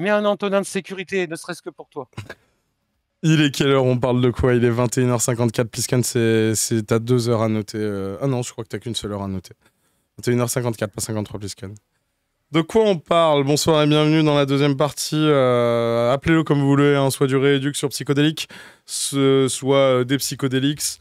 mets un Antonin de sécurité, ne serait-ce que pour toi. Il est quelle heure On parle de quoi Il est 21h54. Piscan, c'est t'as deux heures à noter. Euh, ah non, je crois que t'as qu'une seule heure à noter. 21h54, pas 53 Piscan. De quoi on parle Bonsoir et bienvenue dans la deuxième partie. Euh, appelez-le comme vous voulez, hein, soit du rééduc sur psychodélique, soit euh, des psychodéliques.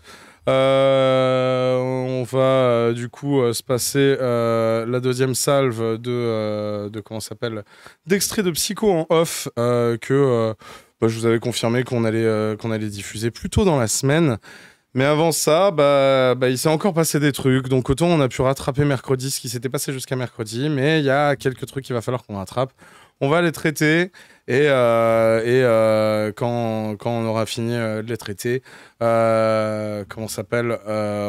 Euh, on va euh, du coup euh, se passer la deuxième salve de, de comment s'appelle d'extrait de Psycho en off que bah, je vous avais confirmé qu'on allait, qu'on allait diffuser plus tôt dans la semaine. Mais avant ça, bah, bah il s'est encore passé des trucs. Donc autant on a pu rattraper mercredi ce qui s'était passé jusqu'à mercredi, mais il y a quelques trucs qu'il va falloir qu'on rattrape. On va les traiter. Et, euh, euh, quand, on aura fini euh, de les traiter, comment s'appelle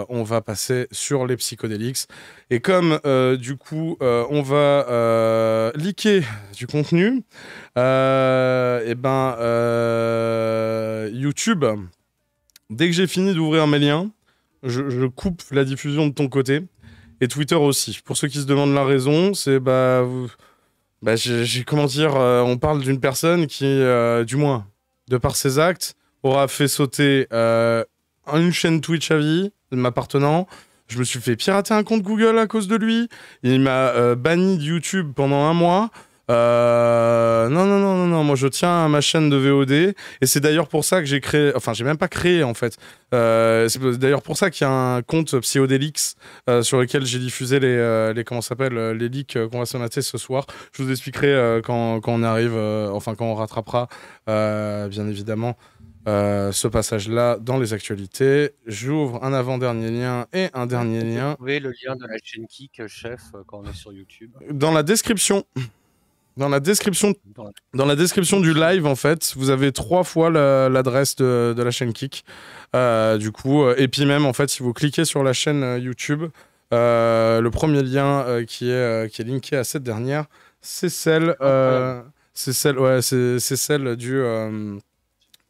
On va passer sur les psychodéliques. Et comme du coup, on va liker du contenu, et eh ben YouTube, dès que j'ai fini d'ouvrir mes liens, je, coupe la diffusion de ton côté et Twitter aussi. Pour ceux qui se demandent la raison, c'est bah bah, j'ai comment dire, euh, on parle d'une personne qui, euh, du moins, de par ses actes, aura fait sauter euh, une chaîne Twitch à vie m'appartenant. Je me suis fait pirater un compte Google à cause de lui. Il m'a banni de YouTube pendant un mois non, non, non, non, non. Moi, je tiens à ma chaîne de VOD. Et c'est d'ailleurs pour ça que j'ai créé. Enfin, j'ai même pas créé, en fait. c'est d'ailleurs pour ça qu'il y a un compte Psyodelix sur lequel j'ai diffusé les, les comment s'appelle les leaks qu'on va se mater ce soir. Je vous expliquerai quand, quand, on arrive, enfin quand on rattrapera, bien évidemment. ce passage-là dans les actualités. J'ouvre un avant-dernier lien et un dernier lien. Vous trouvez le lien de la chaîne Kick, chef, quand on est sur YouTube. Dans la description. Dans la description, dans la description du live, en fait, vous avez trois fois l'adresse de, la chaîne Kik. Euh, du coup, euh, et puis même, en fait, si vous cliquez sur la chaîne euh, YouTube, le premier lien qui, est, qui est linké à cette dernière, c'est celle, c'est celle, ouais, c'est celle du,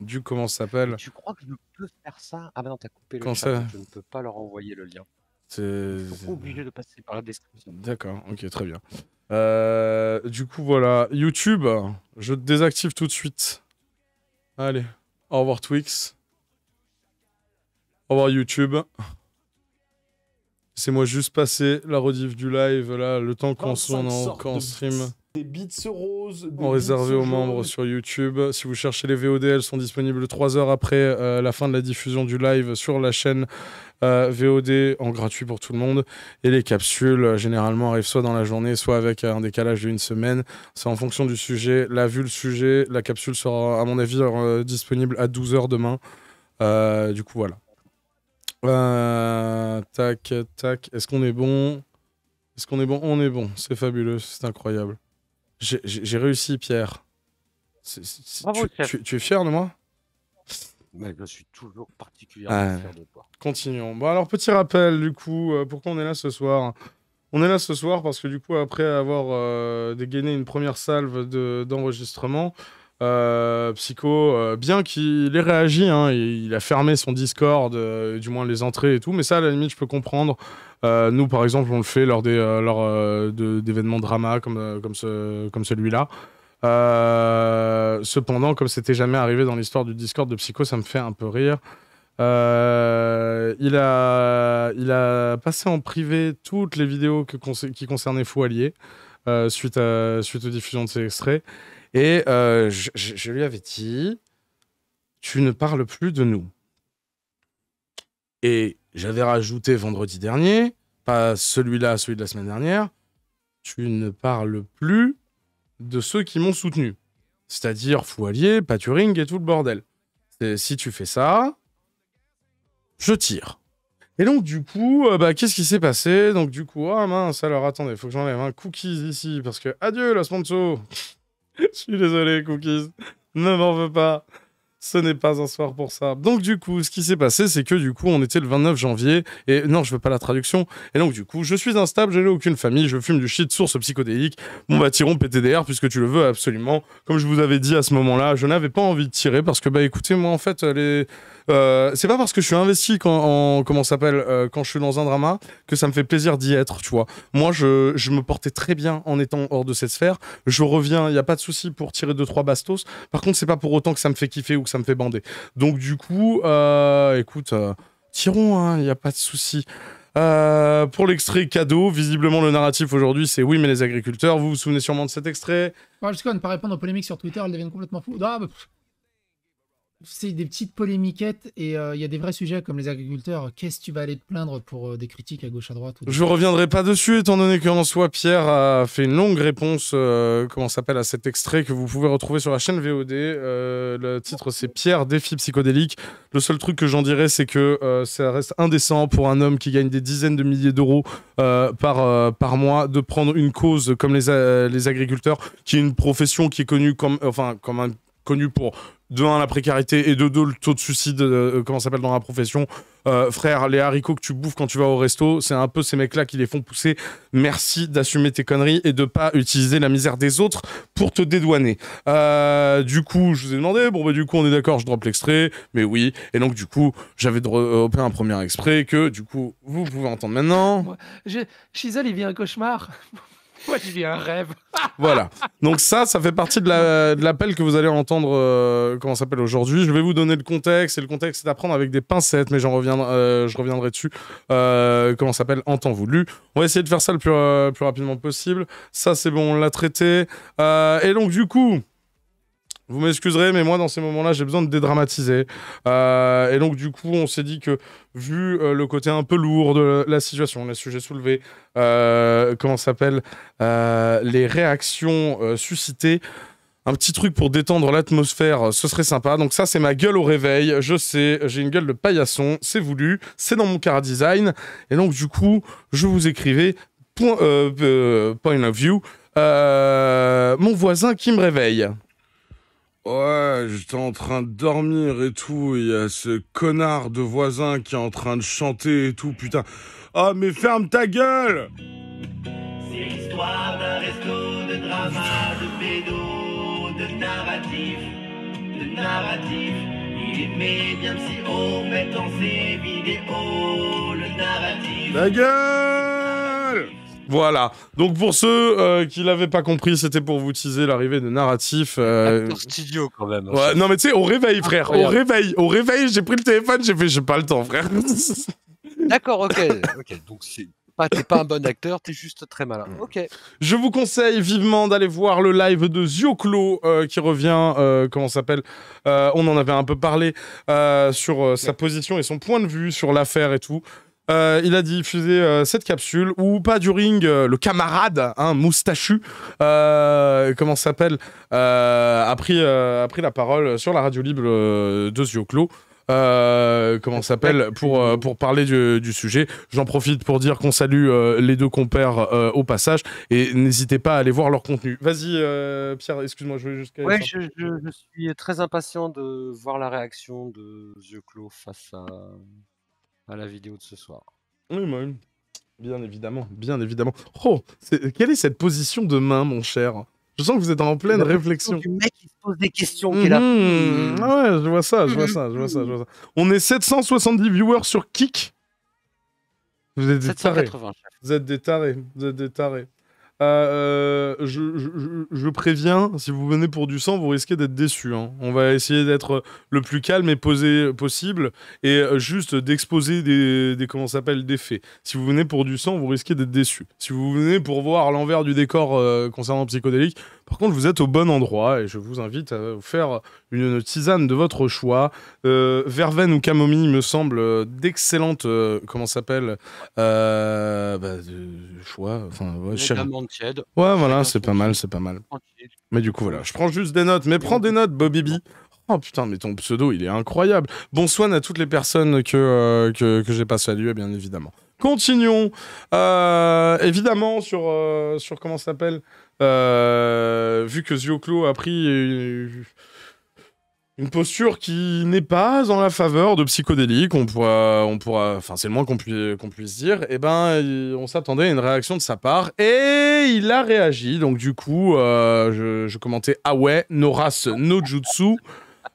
du comment s'appelle. Tu crois que je peux faire ça Ah ben non, t'as coupé le chat, je ne peux pas leur envoyer le lien. C'est obligé de passer par la description. D'accord, ok, très bien. Euh, du coup, voilà. YouTube, je te désactive tout de suite. Allez, au revoir Twix. Au revoir YouTube. C'est moi juste passer la rediff du live, là, le temps qu'on soit en, stream des beats roses. réservé aux membres sur YouTube. Si vous cherchez les VOD, elles sont disponibles 3 heures après euh, la fin de la diffusion du live sur la chaîne euh, VOD en gratuit pour tout le monde. Et les capsules, euh, généralement, arrivent soit dans la journée, soit avec un décalage d'une semaine. C'est en fonction du sujet. La vue, le sujet, la capsule sera, à mon avis, disponible à 12 heures demain. du coup, voilà. tac, tac. Est-ce qu'on est bon est-ce qu'on est bon On est bon, c'est fabuleux, c'est incroyable. J'ai réussi, Pierre. tu, tu, es fier de moi Je suis toujours particulièrement ah. fier de toi. Continuons. Bon, alors, petit rappel, du coup, euh, pourquoi on est là ce soir On est là ce soir parce que, du coup, après avoir euh, dégainé une première salve d'enregistrement, euh, Psycho, euh, bien qu'il ait réagi, hein, il a fermé son Discord, euh, du moins les entrées et tout, mais ça, à la limite, je peux comprendre. nous, par exemple, on le fait lors d'événements lors, drama comme, comme, ce, comme celui-là. cependant, comme c'était jamais arrivé dans l'histoire du Discord de Psycho, ça me fait un peu rire. il, a, il a passé en privé toutes les vidéos que, qui concernaient Fouallier suite, à, suite aux diffusions de ses extraits. Et euh, je, lui avais dit, tu ne parles plus de nous. Et j'avais rajouté vendredi dernier, pas celui-là, celui de la semaine dernière, tu ne parles plus de ceux qui m'ont soutenu. C'est-à-dire Foualier, Paturing et tout le bordel. si tu fais ça, je tire. Et donc, du coup, euh, bah, qu'est-ce qui s'est passé Donc, du coup, ah mince, alors attendez, il faut que j'enlève un cookies ici, parce que adieu la sponsor Je suis désolé, Cookies. Ne m'en veux pas ce n'est pas un soir pour ça. Donc du coup, ce qui s'est passé, c'est que du coup, on était le 29 janvier, et non, je veux pas la traduction, et donc du coup, je suis instable, je n'ai aucune famille, je fume du shit, source psychodélique, mon bah, tirons PTDR, puisque tu le veux absolument. Comme je vous avais dit à ce moment-là, je n'avais pas envie de tirer, parce que bah écoutez, moi en fait, euh, c'est pas parce que je suis investi quand, en, comment s'appelle, euh, quand je suis dans un drama que ça me fait plaisir d'y être, tu vois. Moi, je, me portais très bien en étant hors de cette sphère. Je reviens, il n'y a pas de souci pour tirer deux trois bastos. Par contre, c'est pas pour autant que ça me fait kiffer ou ça me fait bander. Donc du coup, euh, écoute, euh, tirons, il hein, n'y a pas de souci. Euh, pour l'extrait cadeau, visiblement le narratif aujourd'hui c'est oui mais les agriculteurs, vous vous souvenez sûrement de cet extrait. Ouais, jusqu'à ne pas répondre aux polémiques sur Twitter, elles deviennent complètement fous. Ah, c'est des petites polémiquettes et euh, il y a des vrais sujets comme les agriculteurs. Qu'est-ce que tu vas aller te plaindre pour euh, des critiques à gauche à droite ou Je reviendrai pas dessus étant donné qu'en soi Pierre a fait une longue réponse euh, comment s'appelle à cet extrait que vous pouvez retrouver sur la chaîne VOD. le titre c'est Pierre défi psychodélique. Le seul truc que j'en dirais c'est que ça reste indécent pour un homme qui gagne des dizaines de milliers d'euros par par mois de prendre une cause comme les les agriculteurs qui est une profession qui est connue comme enfin comme un connu pour de un, la précarité et de deux, le taux de suicide euh, euh, comment comment s'appelle dans la profession euh, frère les haricots que tu bouffes quand tu vas au resto c'est un peu ces mecs là qui les font pousser merci d'assumer tes conneries et de pas utiliser la misère des autres pour te dédouaner du coup je vous ai demandé bon bah du coup on est d'accord je drop l'extrait mais oui et donc du coup j'avais dropé un premier extrait que du coup vous pouvez entendre maintenant Chisel il vit un cauchemar Moi, un rêve. voilà. Donc ça, ça fait partie de l'appel que vous allez entendre, euh, comment s'appelle aujourd'hui. Je vais vous donner le contexte, et le contexte c'est d'apprendre avec des pincettes, mais reviendrai, euh, je reviendrai dessus, euh, comment s'appelle, en temps voulu. On va essayer de faire ça le plus, plus rapidement possible. Ça, c'est bon, on l'a traité. et donc, du coup... Vous m'excuserez, mais moi, dans ces moments-là, j'ai besoin de dédramatiser. Euh, et donc, du coup, on s'est dit que, vu euh, le côté un peu lourd de la situation, le sujet soulevé, euh, comment s'appelle, euh, les réactions suscitées, un petit truc pour détendre l'atmosphère, ce serait sympa. Donc ça, c'est ma gueule au réveil. Je sais, j'ai une gueule de paillasson, c'est voulu, c'est dans mon car design. Et donc, du coup, je vous écrivais point, point of view, mon voisin qui me réveille. Ouais, j'étais en train de dormir et tout, il y a ce connard de voisin qui est en train de chanter et tout, putain. Ah, oh, mais ferme ta gueule C'est l'histoire d'un resto de drama, de pédo, de narratif, de narratif. Il aimait bien si on met en ses vidéos le narratif. Ta gueule voilà. Donc pour ceux euh, qui l'avaient pas compris, c'était pour vous teaser l'arrivée de narratif. Euh... Studio quand même. Hein. non mais tu sais, au réveil, frère. Au réveil, au réveil, j'ai pris le téléphone, j'ai fait, j'ai pas le temps, frère. D'accord, ok. ok. Donc c'est t'es pas un bon acteur, t'es juste très malin. Mm. Ok. Je vous conseille vivement d'aller voir le live de Zioclo euh, qui revient, euh, comment s'appelle euh, On en avait un peu parlé sur sa position et son point de vue sur l'affaire et tout. Euh, il a diffusé euh, cette capsule où pas du ring, euh, le camarade, hein, moustachu, comment s'appelle, a, pris, la parole sur la radio libre de Zioclo. Euh, comment s'appelle pour, pour parler du, sujet. J'en profite pour dire qu'on salue les deux compères au passage et n'hésitez pas à aller voir leur contenu. Vas-y, Pierre, excuse-moi, je vais juste... Oui, je, suis très impatient de voir la réaction de ZioClo face à à la vidéo de ce soir. Oui, oui. Bien évidemment, bien évidemment. Oh, quelle est cette position de main, mon cher Je sens que vous êtes en pleine réflexion. Le mec qui se pose des questions. là. Mhm. Hmm. Ah ouais, je vois ça, je vois hmm. ça, je vois ça, je vois ça. On est 770 viewers sur Kick. Vous êtes des tarés. Vous êtes des tarés. Vous êtes des tarés. Euh, euh, je, je, préviens, si vous venez pour du sang, vous risquez d'être déçu. Hein. On va essayer d'être le plus calme et posé possible et euh, juste d'exposer des, comment s'appelle des faits. Si vous venez pour du sang, vous risquez d'être déçu. Si vous venez pour voir l'envers du décor concernant psychodélique, par contre, vous êtes au bon endroit et je vous invite à vous faire une tisane de votre choix. Euh, verveine ou camomille me semble d'excellentes, euh, comment s'appelle euh, bah, Choix. ouais, voilà, c'est pas mal, c'est pas mal. Mais du coup, voilà, je prends juste des notes. Mais prends des notes, Bobibi. Oh putain, mais ton pseudo, il est incroyable. Bonsoir à toutes les personnes euh, que, que, j'ai pas saluées, bien évidemment. Continuons. évidemment, sur, sur comment ça s'appelle euh, vu que Zioclo a pris une posture qui n'est pas en la faveur de psychodélique, on pourra, on pourra, enfin c'est le moins qu'on puisse, dire. Et eh ben, on s'attendait à une réaction de sa part et il a réagi. Donc du coup, euh, je, commentais ah ouais, race, no jutsu.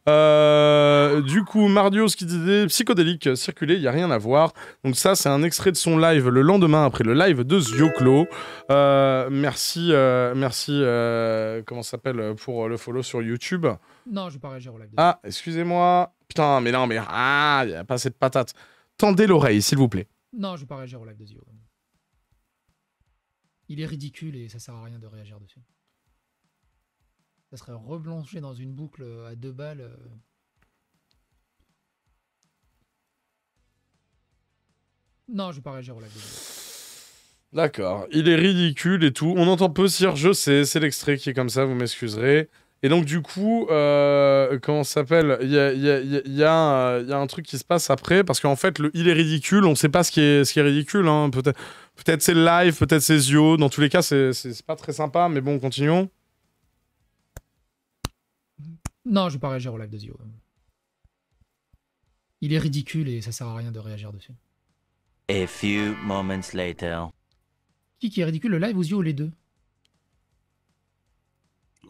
Euh, du coup, Mardios qui disait psychodélique, circuler, il n'y a rien à voir. Donc ça, c'est un extrait de son live le lendemain après le live de Zioclo. Euh, merci, euh, merci, euh, comment s'appelle, pour le follow sur YouTube. Non, je vais pas réagir au live. Ah, excusez-moi. Putain, mais non, mais ah, il n'y a pas assez de patates. Tendez l'oreille, s'il vous plaît. Non, je vais pas réagir au live de Zio. Il est ridicule et ça sert à rien de réagir dessus ça serait reblanché dans une boucle euh, à deux balles. Euh. Non, je vais pas réagir au D'accord, il est ridicule et tout. On entend peu Sir, je sais, c'est l'extrait qui est comme ça, vous m'excuserez. Et donc, du coup, euh, comment s'appelle Il y a, a, un truc qui se passe après, parce qu'en fait, le il est ridicule, on ne sait pas ce qui est, ce qui est ridicule. Hein. Peut-être peut c'est le live, peut-être c'est Zio. Dans tous les cas, c'est pas très sympa, mais bon, continuons. Non, je vais pas réagir au live de Zio. Il est ridicule et ça sert à rien de réagir dessus. A few moments later. Qui qui est ridicule, le live ou Zio les deux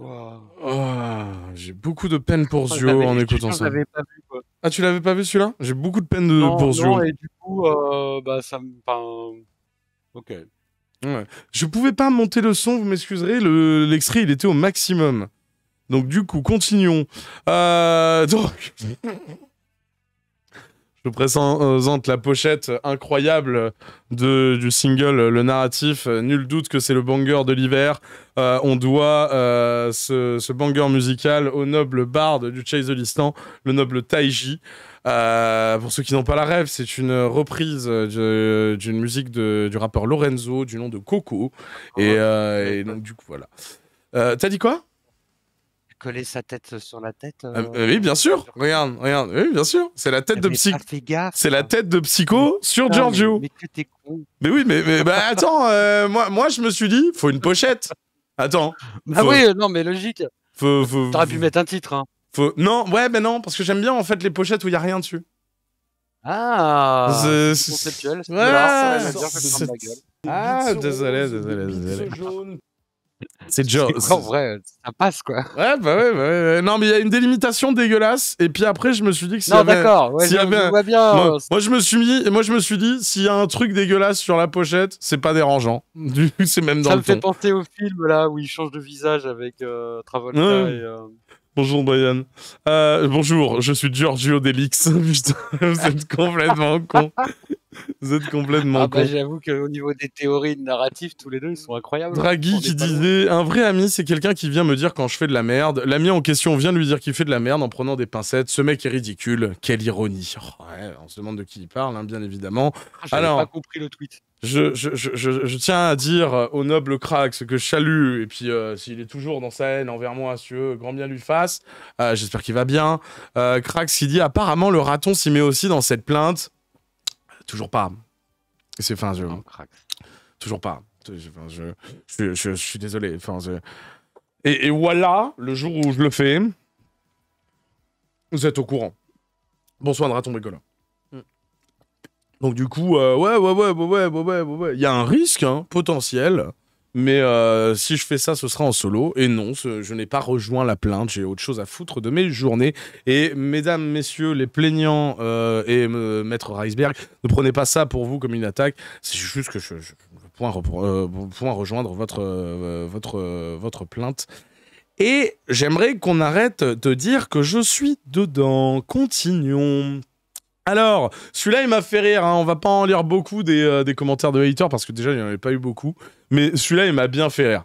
ah, J'ai beaucoup de peine pour Zio en écoutant ça. ah, tu l'avais pas vu celui-là J'ai beaucoup de peine pour Zio. et du coup, euh, bah, ça me. Ok. Je pouvais pas monter le son, vous m'excuserez, l'extrait il était au maximum. Donc du coup, continuons. Euh, donc... Je présente la pochette incroyable de, du single, le narratif. Nul doute que c'est le banger de l'hiver. Euh, on doit euh, ce, banger musical au noble barde du Chase de l'Istan, le noble Taiji. pour ceux qui n'ont pas la rêve, c'est une reprise d'une musique de, du rappeur Lorenzo du nom de Coco. Et, et donc, du coup, voilà. T'as dit quoi coller sa tête euh, sur la tête ah, euh, Oui, bien sûr. Regarde, regarde. Oui, bien sûr. C'est la tête eh de psycho. C'est la hein. tête de psycho sur Giorgio. Mais, mais t'es. con. Mais oui, mais, bah, attends, euh, moi, moi je me suis dit, faut une pochette. Attends. Ah oui, non, mais logique. Faut, faut, T'aurais pu mettre un titre. Hein. Faut... Non, ouais, mais non, parce que j'aime bien en fait les pochettes où il y a rien dessus. Ah, c'est conceptuel. Ouais, ah, désolé, désolé, désolé. C'est déjà. En vrai, ça passe quoi. Bah ouais, bah ouais, ouais. Non, mais il y a une délimitation dégueulasse. Et puis après, je me suis dit que si. Non, d'accord. avait... bien. Euh, moi, je me suis mis. Moi, je me suis dit, s'il y a un truc dégueulasse sur la pochette, c'est pas dérangeant. Du c'est même dans ça le. Ça me fait penser au film là où il change de visage avec euh, Travolta et. Euh, Bonjour Brian. Euh, bonjour, je suis Giorgio Delix. vous êtes complètement con. Vous êtes complètement ah bah, con. J'avoue qu'au niveau des théories narratives, tous les deux, ils sont incroyables. Draghi qui disait Un vrai ami, c'est quelqu'un qui vient me dire quand je fais de la merde. L'ami en question vient lui dire qu'il fait de la merde en prenant des pincettes. Ce mec est ridicule. Quelle ironie. Oh, ouais, on se demande de qui il parle, hein, bien évidemment. Ah, J'avais pas compris le tweet je, tiens à dire euh, au noble Crax que Chalut, et puis euh, s'il est toujours dans sa haine envers moi, si grand bien lui fasse, euh, j'espère qu'il va bien. Crax qui dit apparemment le raton s'y met aussi dans cette plainte. Toujours pas. C'est fin, je. toujours pas. Je, suis désolé. et, voilà, le jour où je le fais, vous êtes au courant. Bonsoir, le raton bricoleur. Donc du coup, euh, ouais, ouais, ouais, ouais, ouais, ouais, ouais, il y a un risque hein, potentiel. Mais euh, si je fais ça, ce sera en solo. Et non, je n'ai pas rejoint la plainte. J'ai autre chose à foutre de mes journées. Et mesdames, messieurs, les plaignants euh, et maître Reisberg, ne prenez pas ça pour vous comme une attaque. C'est juste que je, ne point, point, rejoindre votre plainte. Et j'aimerais qu'on arrête de dire que je suis dedans. Continuons. Alors, celui-là, il m'a fait rire. On hein. On va pas en lire beaucoup euh, des, commentaires de haters parce que déjà, il n'y en avait pas eu beaucoup. Mais celui-là, il m'a bien fait rire.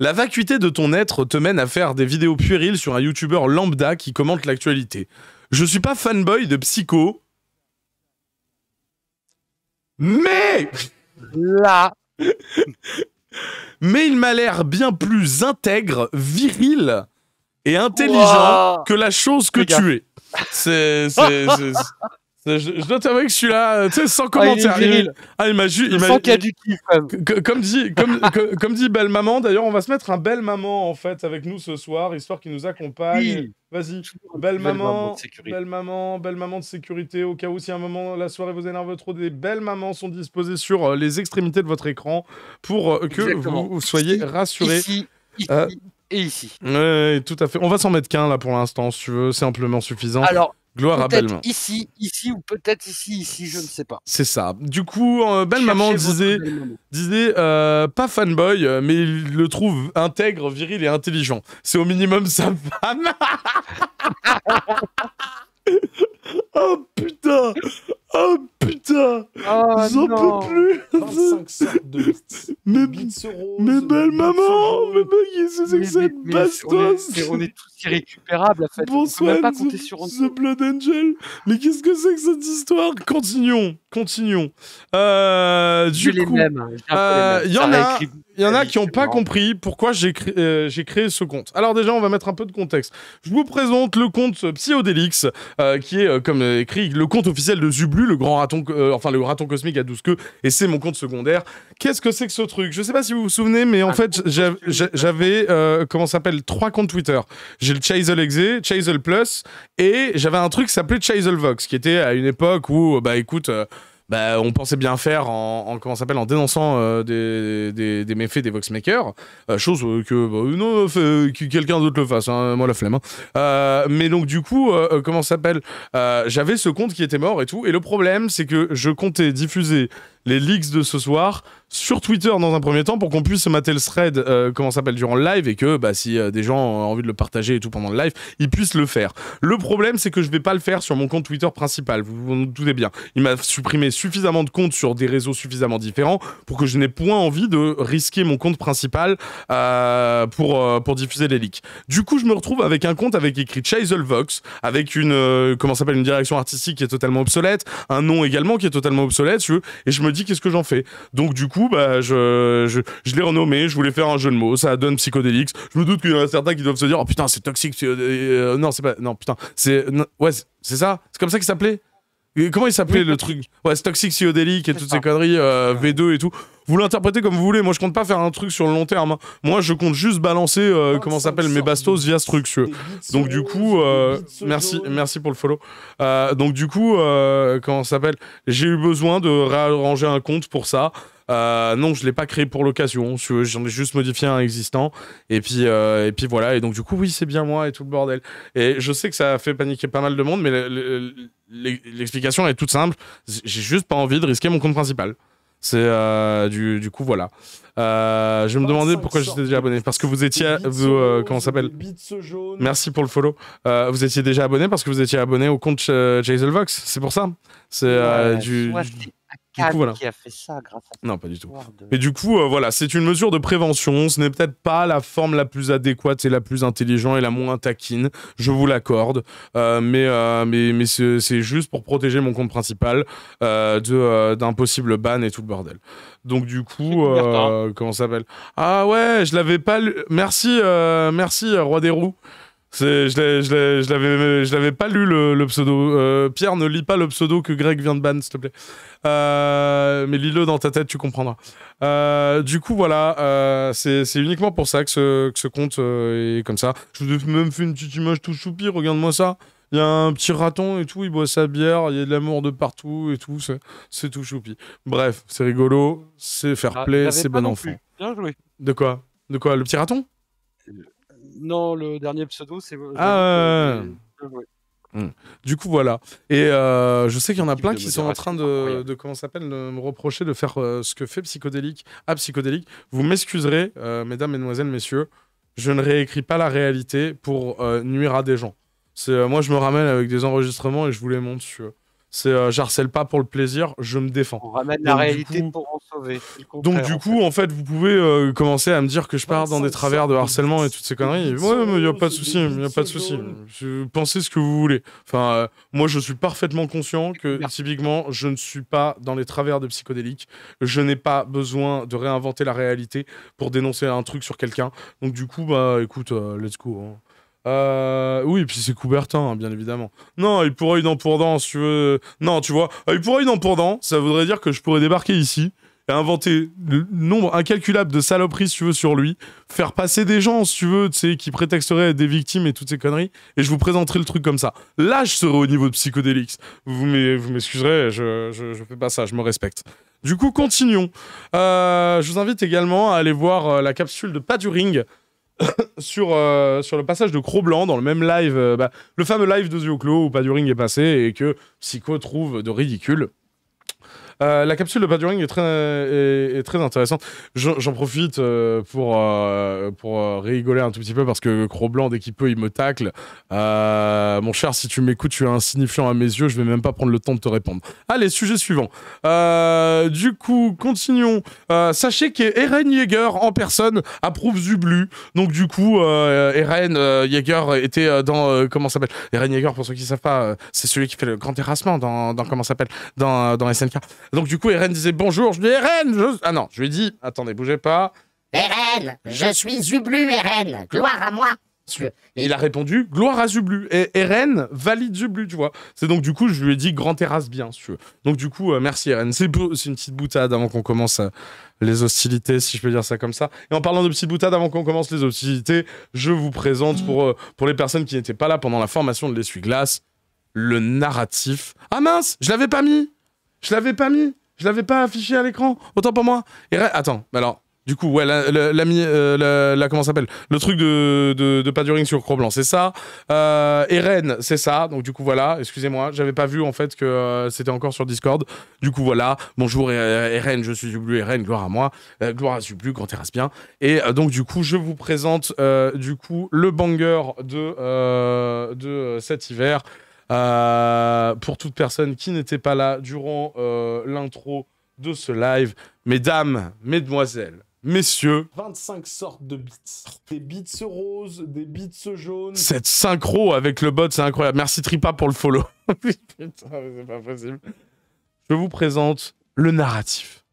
La vacuité de ton être te mène à faire des vidéos puériles sur un youtubeur lambda qui commente l'actualité. Je suis pas fanboy de Psycho. Mais Là Mais il m'a l'air bien plus intègre, viril et intelligent que la chose que tu es. C'est. Je, dois t'avouer que je suis là, euh, tu sais, sans ah, commentaire. Ah, il, il m'a juste. Sans qu'il y a du kiff, Comme dit, comme, dit Belle Maman, d'ailleurs, on va se mettre un Belle Maman, en fait, avec nous ce soir, histoire qu'il nous accompagne. Oui. Vas-y, belle, maman, belle maman, belle maman de sécurité. Au cas où, si à un moment la soirée vous énerve trop, des belles mamans sont disposées sur euh, les extrémités de votre écran pour euh, que vous, soyez rassurés. Ici, ici. et ici. Oui, tout à fait. On va s'en mettre qu'un là pour l'instant, si tu veux, c'est amplement suffisant. Alors, Gloire à Ici, ici, ou peut-être ici, ici, je ne sais pas. C'est ça. Du coup, euh, Belle Maman disait, disait euh, pas fanboy, euh, mais il le trouve intègre, viril et intelligent. C'est au minimum sa femme. oh putain Oh putain oh, J'en peux plus Mes belles de Mais, qu'est-ce que c'est cette bastos on est, tous irrécupérables, en fait. Bonsoir, on pas compter sur The Blood Angel Mais qu'est-ce que c'est que cette histoire Continuons, continuons. Euh, du coup, il euh, y en a... y en a qui n'ont pas compris pourquoi j'ai euh, créé, ce compte. Alors déjà, on va mettre un peu de contexte. Je vous présente le compte Psyodélix, qui est, comme écrit, le compte officiel de Zublu le grand raton, euh, enfin le raton cosmique à 12 queues, et c'est mon compte secondaire. Qu'est-ce que c'est que ce truc Je sais pas si vous vous souvenez, mais en ah, fait, j'avais, euh, comment s'appelle, trois comptes Twitter. J'ai le Chisel Exe, Chisel Plus, et j'avais un truc qui s'appelait Chisel Vox, qui était à une époque où, bah écoute, euh, bah, on pensait bien faire en, s'appelle en dénonçant euh, des, des, méfaits des voxmakers, makers. Euh, chose euh, que bah, non quelqu'un d'autre le fasse, hein, moi la flemme. Hein. mais donc du coup comment s'appelle, j'avais ce compte qui était mort et tout, et le problème c'est que je comptais diffuser les leaks de ce soir sur Twitter dans un premier temps pour qu'on puisse mater le thread, euh, comment ça s'appelle, durant le live et que bah, si euh, des gens ont envie de le partager et tout pendant le live, ils puissent le faire. Le problème, c'est que je vais pas le faire sur mon compte Twitter principal, vous vous doutez bien. Il m'a supprimé suffisamment de comptes sur des réseaux suffisamment différents pour que je n'ai point envie de risquer mon compte principal euh, pour, pour diffuser les leaks. Du coup, je me retrouve avec un compte avec écrit Vox, avec une, comment s'appelle, une direction artistique qui est totalement obsolète, un nom également qui est totalement obsolète, et je me dis qu'est-ce que j'en fais. Donc, du coup, bah, je, je, je l'ai renommé, je voulais faire un jeu de mots, ça donne Psychodelix. Je me doute qu'il y en a certains qui doivent se dire, oh putain, c'est toxique. Euh, euh, non, c'est pas. Non, putain, c'est. Ouais, c'est ça C'est comme ça qu'il s'appelait Comment il s'appelait le truc Ouais, c'est toxique, psychodélique et toutes ces conneries, euh, V2 et tout. Vous l'interprétez comme vous voulez. Moi, je compte pas faire un truc sur le long terme. Hein. Moi, je compte juste balancer, oh, comment comment s'appelle, mes bastos via ce truc. Donc, du coup, merci, merci pour le follow. donc, du coup, comment s'appelle J'ai eu besoin de réarranger un compte pour ça. Euh, non, je l'ai pas créé pour l'occasion. J'en ai juste modifié un existant. Et puis, euh, et puis voilà. Et donc, du coup, oui, c'est bien moi et tout le bordel. Et je sais que ça a fait paniquer pas mal de monde, mais l'explication est toute simple. J'ai juste pas envie de risquer mon compte principal. C'est euh, du, coup voilà. je me bah, demandais pourquoi j'étais déjà abonné. Parce que vous étiez. Vous, euh, comment s'appelle Merci pour le follow. vous étiez déjà abonné parce que vous étiez abonné au compte Jason C'est pour ça. C'est du, qui a fait ça Non, pas du tout. Mais du coup, euh, voilà, c'est une mesure de prévention. Ce n'est peut-être pas la forme la plus adéquate et la plus intelligente et la moins taquine, je vous l'accorde. Euh, euh, mais, mais, c'est juste pour protéger mon compte principal d'un possible ban et tout le bordel. Donc, du coup, comment ça s'appelle Ah ouais, je l'avais pas lu. Merci, merci, Roi des Roues. Je l'avais pas lu le, pseudo. Euh, Pierre, ne lis pas le pseudo que Greg vient de ban, s'il te plaît. Euh, mais lis-le dans ta tête, tu comprendras. Euh, du coup, voilà, c'est uniquement pour ça que ce, que compte est comme ça. Je vous ai même fait une petite image tout choupi, regarde-moi ça. Il y a un petit raton et tout, il boit sa bière, il y a de l'amour de partout et tout, c'est tout choupi. Bref, c'est rigolo, c'est fair ah, play, c'est bon enfant. De quoi De quoi Le petit raton non, le dernier pseudo, c'est. Euh, ah. Hmm. Du coup, voilà. Et euh, je sais qu'il y en a plein qui sont en train de, comment s'appelle, me reprocher de faire euh, ce que fait Psychodélique à ah, Psychodélique. Vous m'excuserez, mesdames, mesdemoiselles, messieurs, je ne réécris pas la réalité pour nuire à des gens. C'est moi, je me ramène avec des enregistrements et je vous les montre. sur... C'est euh, j'harcèle pas pour le plaisir, je me défends. On ramène la réalité pour en sauver. Donc du coup, en fait, vous pouvez euh, commencer à me dire que je pars dans des travers de harcèlement et toutes ces conneries. Ouais, mais il y a pas de souci, il y a pas de souci. Pensez ce que vous voulez. Enfin, euh, moi, je suis parfaitement conscient que typiquement, je ne suis pas dans les travers de psychodélique Je n'ai pas besoin de réinventer la réalité pour dénoncer un truc sur quelqu'un. Donc du coup, bah écoute, let's go. Hein. Euh, oui, puis c'est Coubertin, hein, bien évidemment. Non, il pourrait y en pour si tu veux. Non, tu vois, euh, il pourrait y dans pour ça voudrait dire que je pourrais débarquer ici et inventer le nombre incalculable de saloperies, si tu veux, sur lui, faire passer des gens, si tu veux, tu qui prétexteraient des victimes et toutes ces conneries, et je vous présenterai le truc comme ça. Là, je serai au niveau de Psychodélix. Vous m'excuserez, je, je, fais pas ça, je me respecte. Du coup, continuons. Euh, je vous invite également à aller voir euh, la capsule de Pas du Ring sur, euh, sur le passage de Cro-Blanc dans le même live, euh, bah, le fameux live de Zio Clos où Paduring est passé et que Psycho trouve de ridicule. Euh, la capsule de Baduring est très, est, très intéressante. J'en profite euh, pour, euh, pour rigoler un tout petit peu parce que Cro-Blanc, dès qu'il peut, il me tacle. mon cher, si tu m'écoutes, tu es insignifiant à mes yeux, je vais même pas prendre le temps de te répondre. Allez, sujet suivant. du coup, continuons. sachez qu'Eren Yeager en personne approuve Zublu. Donc, du coup, Eren Yeager était dans. comment s'appelle Eren Yeager, pour ceux qui ne savent pas, c'est celui qui fait le grand terrassement dans, dans comment s'appelle dans, dans SNK. Donc du coup, Eren disait bonjour. Je lui dis Eren, ah non, je lui ai dit attendez, bougez pas. Eren, je suis Zublu, Eren, gloire à moi. Et il a répondu gloire à Zublu. Et Eren valide Zublu, tu vois. C'est donc du coup, je lui ai dit grand terrasse bien, si Donc du coup, euh, merci Eren. C'est une petite boutade avant qu'on commence euh, les hostilités, si je peux dire ça comme ça. Et en parlant de petite boutade, avant qu'on commence les hostilités, je vous présente pour, euh, pour les personnes qui n'étaient pas là pendant la formation de l'essuie-glace le narratif. Ah mince, je l'avais pas mis je l'avais pas mis. Je l'avais pas affiché à l'écran. Autant pour moi. Et Attends, alors, du coup, ouais, l'ami, euh, la, la, comment s'appelle Le truc de, de, de, ring sur Cro-Blanc, c'est ça. Eren, euh, c'est ça. Donc, du coup, voilà. Excusez-moi, j'avais pas vu en fait que euh, c'était encore sur Discord. Du coup, voilà. Bonjour Eren, je suis Jublu Eren, gloire à moi. gloire à plus quand terrasse bien. Et donc, du coup, je vous présente du coup le banger de, de cet hiver. Euh, pour toute personne qui n'était pas là durant euh, l'intro de ce live, mesdames, mesdemoiselles, messieurs. 25 sortes de beats. Des beats roses, des beats jaunes. Cette synchro avec le bot, c'est incroyable. Merci Tripa pour le follow. Putain, c'est pas possible. Je vous présente le narratif.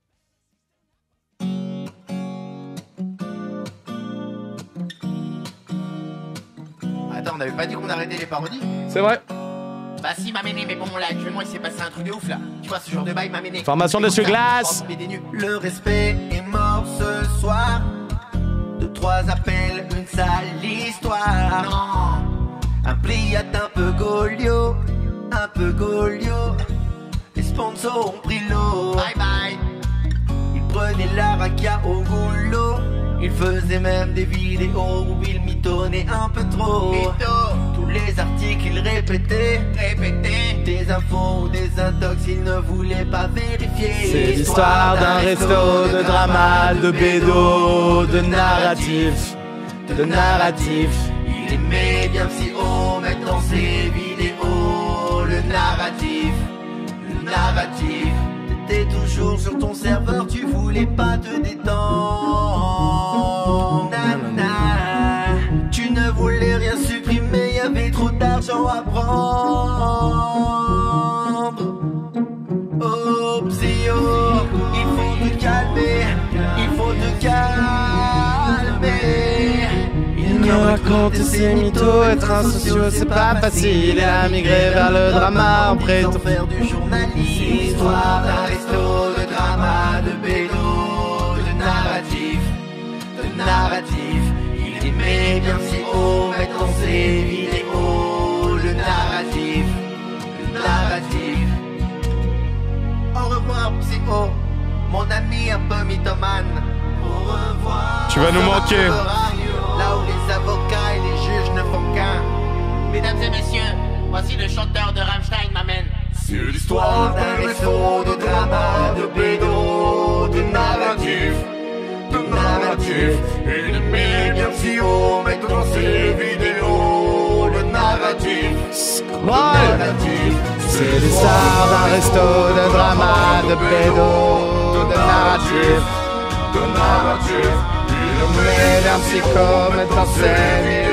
Attends, on n'avait pas dit qu'on arrêtait les parodies C'est vrai. Bah si, m'a mené, mais bon, là, actuellement, il s'est passé un truc de ouf, là. Tu vois, ce genre de bail m'a mené. Formation de ce Glace Le respect est mort ce soir. Deux, trois appels, une sale histoire. Non, un pliat un peu Golio, un peu Golio. Les sponsors ont pris l'eau. Bye bye. Ils prenaient la raca au goulot. Il faisait même des vidéos où il mitonnait un peu trop. Tous les articles il répétait, répétait. Des infos ou des intox, il ne voulait pas vérifier. C'est l'histoire d'un resto, de, drama, de bédo, de, narratif, de narratif. Il aimait bien si on met dans ses vidéos le narratif, le narratif. T'étais toujours sur ton serveur, tu voulais pas te détendre. Tu ne voulais rien supprimer, y avait trop d'argent à prendre. Oh, Psyo, il faut te calmer, il faut te calmer. Il nous raconte ses mythos, être un c'est pas facile. Il à migrer vers le drama en prétendant faire du journalisme. Histoire narratif. Il aimait bien si haut, mais dans ses vidéos, le narratif, le narratif. Au revoir, psycho, mon ami un peu mythomane. Au revoir. Tu vas nous manquer. Là où les avocats et les juges ne font qu'un. Mesdames et messieurs, voici le chanteur de Rammstein m'amène. C'est l'histoire d'un réseau de drama, de pédo, de narratif de narratif Une version mais dans ces vidéos Le narratif le narratif C'est le d'un resto de drama de pédo De narratif De narratif Une si dans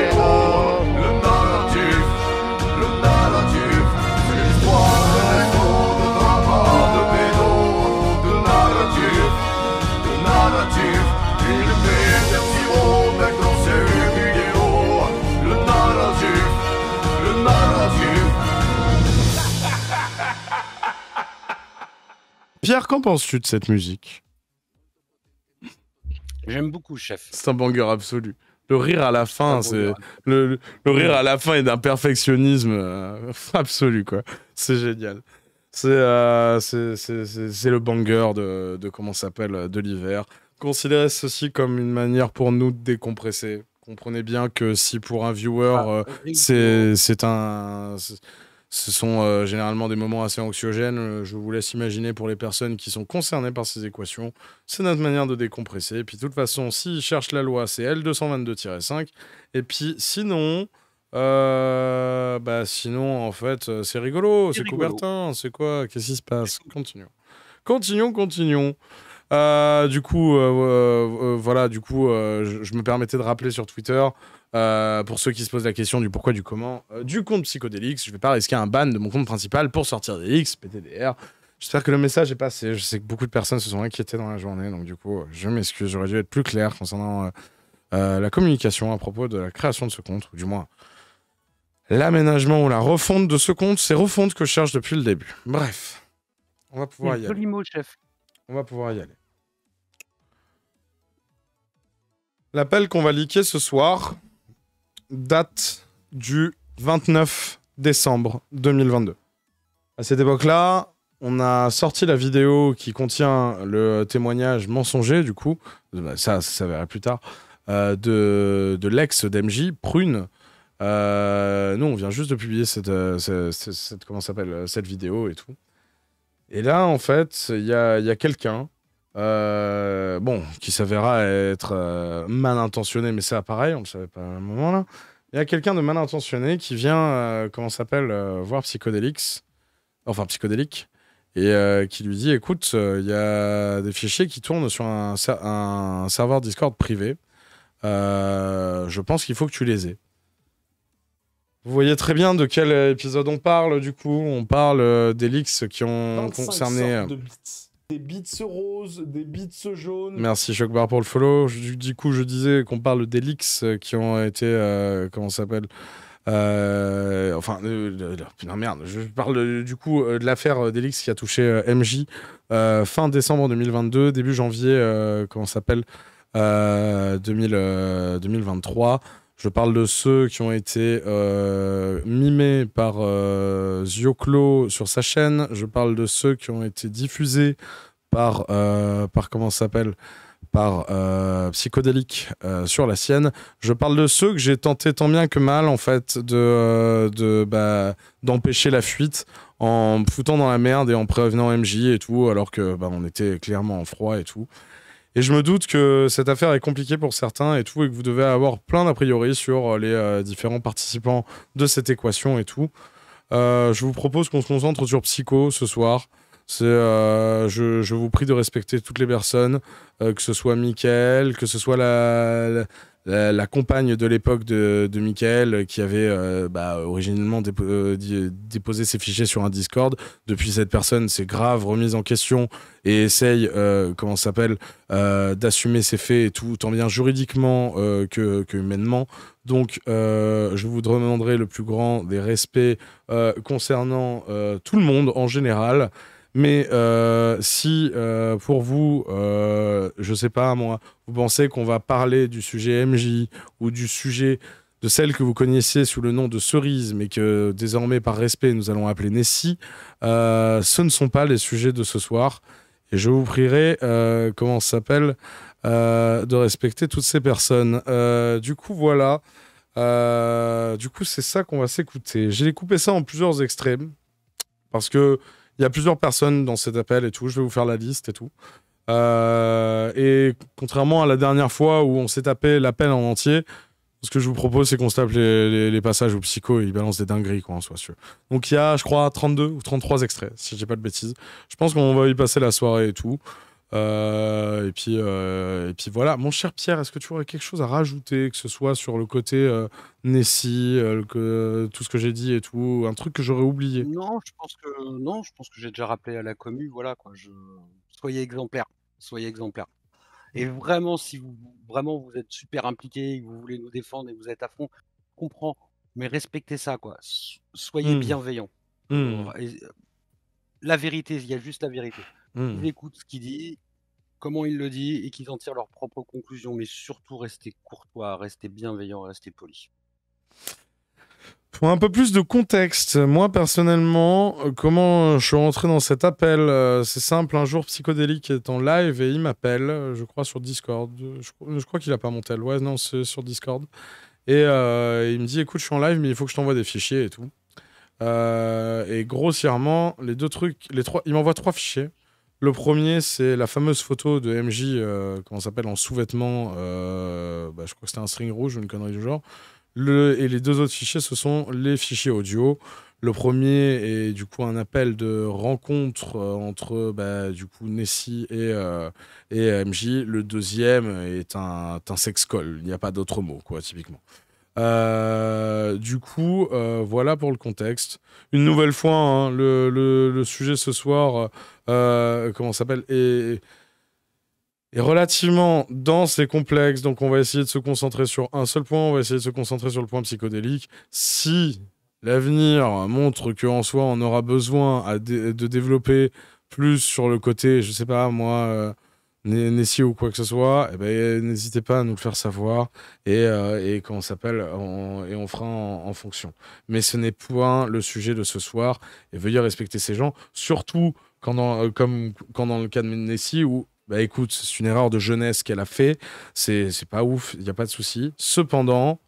Pierre, qu'en penses-tu de cette musique J'aime beaucoup, chef. C'est un banger absolu. Le rire à la fin, c'est le, rire à la fin est d'un perfectionnisme euh, absolu, quoi. C'est génial. Euh, c'est le banger de, de comment s'appelle de l'hiver. Considérez ceci comme une manière pour nous de décompresser. Comprenez bien que si pour un viewer, ah, euh, c'est un ce sont euh, généralement des moments assez anxiogènes. Euh, je vous laisse imaginer pour les personnes qui sont concernées par ces équations. C'est notre manière de décompresser. Et puis, de toute façon, s'ils cherchent la loi, c'est L222-5. Et puis, sinon, euh, bah, sinon, en fait, c'est rigolo. C'est Coubertin. C'est quoi Qu'est-ce qui se passe Continuons. Continuons, continuons. du coup, voilà, du coup, je, me permettais de rappeler sur Twitter euh, pour ceux qui se posent la question du pourquoi, du comment, euh, du compte Psychodelix, je vais pas risquer un ban de mon compte principal pour sortir des X, PTDR. J'espère que le message est passé. Je sais que beaucoup de personnes se sont inquiétées dans la journée, donc du coup, je m'excuse. J'aurais dû être plus clair concernant euh, la communication à propos de la création de ce compte, ou du moins l'aménagement ou la refonte de ce compte. C'est refonte que je cherche depuis le début. Bref, on va pouvoir y aller. chef. On va pouvoir y aller. L'appel qu'on va liker ce soir, date du 29 décembre 2022. À cette époque-là, on a sorti la vidéo qui contient le témoignage mensonger, du coup, bah, ça, ça verra plus tard, euh, de, l'ex d'MJ, Prune. Euh, nous, on vient juste de publier cette, euh, cette, comment s'appelle, cette vidéo et tout. Et là, en fait, il y a, y a quelqu'un euh, bon, qui s'avéra être euh, mal intentionné, mais c'est pareil, on ne le savait pas à un moment là. Il y a quelqu'un de mal intentionné qui vient, euh, comment comment s'appelle, voir Psychodelix, enfin Psychodélique, et qui lui dit écoute, il y a des fichiers qui tournent sur un, serveur Discord privé. je pense qu'il faut que tu les aies. Vous voyez très bien de quel épisode on parle, du coup. On parle des qui ont concerné des bits roses, des bits jaunes. Merci Chocbar pour le follow. du coup, je disais qu'on parle d'Elix euh, qui ont été, euh, comment ça s'appelle euh, enfin, merde, je parle du coup de l'affaire d'Elix qui a touché MJ fin décembre 2022, début janvier, comment ça s'appelle 2023. Je parle de ceux qui ont été euh, mimés par euh, Zioclo sur sa chaîne. Je parle de ceux qui ont été diffusés par, euh, par comment s'appelle par euh, Psychodélique sur la sienne. Je parle de ceux que j'ai tenté tant bien que mal en fait de, bah, d'empêcher la fuite en foutant dans la merde et en prévenant MJ et tout alors que bah, on était clairement en froid et tout. Et je me doute que cette affaire est compliquée pour certains et tout, et que vous devez avoir plein d'a priori sur euh, les euh, différents participants de cette équation et tout. Euh, je vous propose qu'on se concentre sur Psycho ce soir. je, vous prie de respecter toutes les personnes, que ce soit Michael, que ce soit la la, compagne de l'époque de, Michael euh, qui avait euh, bah, originellement euh, déposé ses fichiers sur un Discord. Depuis, cette personne s'est grave remise en question et essaye, comment comment s'appelle, d'assumer ses faits tout, tant bien juridiquement que, que, humainement. Donc, je vous demanderai le plus grand des respects concernant tout le monde en général. Mais euh, si euh, pour vous, euh, je sais pas moi, vous pensez qu'on va parler du sujet MJ ou du sujet de celle que vous connaissiez sous le nom de cerise, mais que désormais par respect nous allons appeler Nessie, euh, ce ne sont pas les sujets de ce soir. Et je vous prierai, comment ça s'appelle, de respecter toutes ces personnes. du coup, voilà. du coup, c'est ça qu'on va s'écouter. J'ai découpé ça en plusieurs extrêmes parce que il y a plusieurs personnes dans cet appel et tout. Je vais vous faire la liste et tout. Euh, et contrairement à la dernière fois où on s'est tapé l'appel en entier, ce que je vous propose, c'est qu'on se tape les, passages au psycho et ils balancent des dingueries, quoi, en soit Sûr. Donc il y a, je crois, 32 ou 33 extraits, si je dis pas de bêtises. Je pense qu'on va y passer la soirée et tout. Euh, et, puis, euh, et puis voilà, mon cher Pierre, est-ce que tu aurais quelque chose à rajouter, que ce soit sur le côté euh, Nessie, tout ce que j'ai dit et tout, un truc que j'aurais oublié Non, je pense que non, je pense que j'ai déjà rappelé à la commu, voilà quoi. Je... Soyez exemplaire. soyez exemplaires. Et mmh. vraiment, si vous vraiment vous êtes super impliqué, vous voulez nous défendre et vous êtes à fond, comprends, mais respectez ça, quoi. Soyez mmh. bienveillants. Mmh. La vérité, il y a juste la vérité mmh. qu'ils hmm. écoutent ce qu'il dit, comment il le dit, et qu'ils en tirent leurs propres conclusions, mais surtout restez courtois, restez bienveillant, restez poli. Pour un peu plus de contexte, moi personnellement, euh, comment euh, je suis rentré dans cet appel euh, C'est simple, un jour Psychodélique est en live et il m'appelle, je crois sur Discord. Je, crois qu'il a pas monté. tel, ouais, non, c'est sur Discord. Et il me dit écoute, je suis en live, mais il faut que je t'envoie des fichiers et tout. et grossièrement, les deux trucs, les trois, il m'envoie trois fichiers. Le premier, c'est la fameuse photo de MJ, euh, comment s'appelle, en sous vêtement euh, bah, je crois que c'était un string rouge ou une connerie du genre. Le, et les deux autres fichiers, ce sont les fichiers audio. Le premier est du coup un appel de rencontre euh, entre bah, du coup Nessie et, et MJ. Le deuxième est un, un sex call. Il n'y a pas d'autre mot, quoi, typiquement. Euh, du coup, euh, voilà pour le contexte. Une nouvelle fois, hein, le, sujet ce soir, euh, comment s'appelle est, relativement dense et complexe. Donc, on va essayer de se concentrer sur un seul point. On va essayer de se concentrer sur le point psychodélique. Si l'avenir montre qu'en soi, on aura besoin à de, de développer plus sur le côté, je sais pas moi euh, Nessie ou quoi que ce soit, eh ben, n'hésitez pas à nous le faire savoir et, euh, on s'appelle, et on fera en, fonction. Mais ce n'est point le sujet de ce soir et veuillez respecter ces gens, surtout quand dans, euh, comme, quand dans le cas de Nessie où bah écoute, c'est une erreur de jeunesse qu'elle a fait, c'est pas ouf, il n'y a pas de souci. Cependant,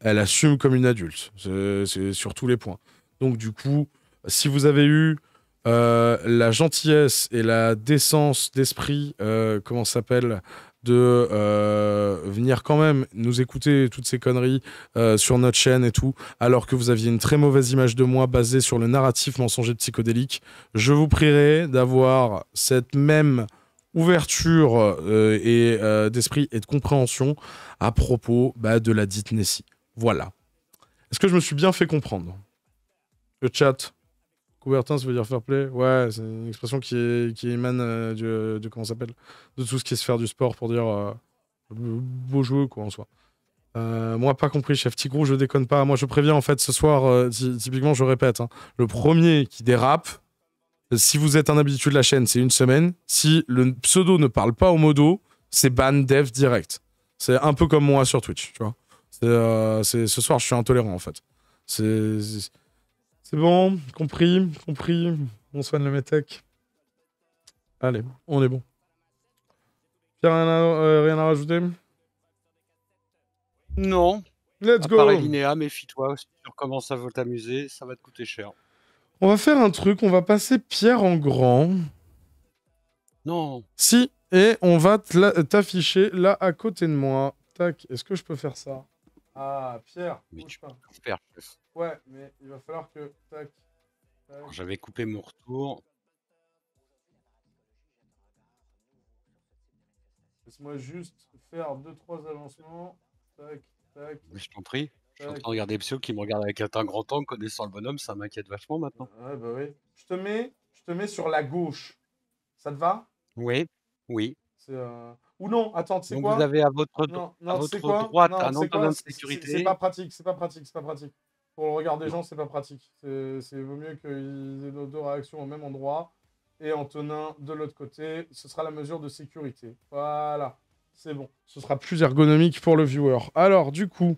elle assume comme une adulte, c'est sur tous les points. Donc du coup, si vous avez eu euh, la gentillesse et la décence d'esprit, euh, comment s'appelle de euh, venir quand même nous écouter toutes ces conneries euh, sur notre chaîne et tout, alors que vous aviez une très mauvaise image de moi basée sur le narratif mensonger psychodélique. Je vous prierai d'avoir cette même ouverture et d'esprit et de compréhension à propos bah, de la dite Nessie. Voilà. Est-ce que je me suis bien fait comprendre Le chat Coubertin, ça veut dire fair play. Ouais, c'est une expression qui, est, émane euh, euh, de, comment s'appelle de tout ce qui est sphère du sport pour dire euh, beau jeu, quoi, en soi. moi, pas compris, chef Tigrou, je déconne pas. Moi, je préviens, en fait, ce soir, typiquement, je répète, hein, le premier qui dérape, si vous êtes un habitué de la chaîne, c'est une semaine. Si le pseudo ne parle pas au modo, c'est ban dev direct. C'est un peu comme moi sur Twitch, tu vois. C'est, ce soir, je suis intolérant, en fait. C'est c'est bon, compris, compris. On soigne le Metec. Allez, on est bon. Pierre, rien à, euh, rajouter Non. Let's go. méfie-toi. Si tu recommences à t'amuser, ça va te coûter cher. On va faire un truc. On va passer Pierre en grand. Non. Si, et on va t'afficher là à côté de moi. Tac, est-ce que je peux faire ça ah, Pierre. Ouais, mais il va falloir que. Tac. J'avais coupé mon retour. Laisse-moi juste faire deux, trois avancements. je t'en prie. Je suis regarder qui me regarde avec un grand temps connaissant le bonhomme, ça m'inquiète vachement maintenant. Ouais, ah, bah oui. Je te mets, je te mets sur la gauche. Ça te va Oui, oui. Ou non, attends, c'est quoi Vous avez à votre, droite un de sécurité. C'est pas pratique, c'est pas pratique, c'est pas pratique. Pour le regard des gens, c'est pas pratique. C'est vaut mieux qu'ils aient nos deux réactions au même endroit et Antonin de l'autre côté. Ce sera la mesure de sécurité. Voilà, c'est bon. Ce sera plus ergonomique pour le viewer. Alors, du coup,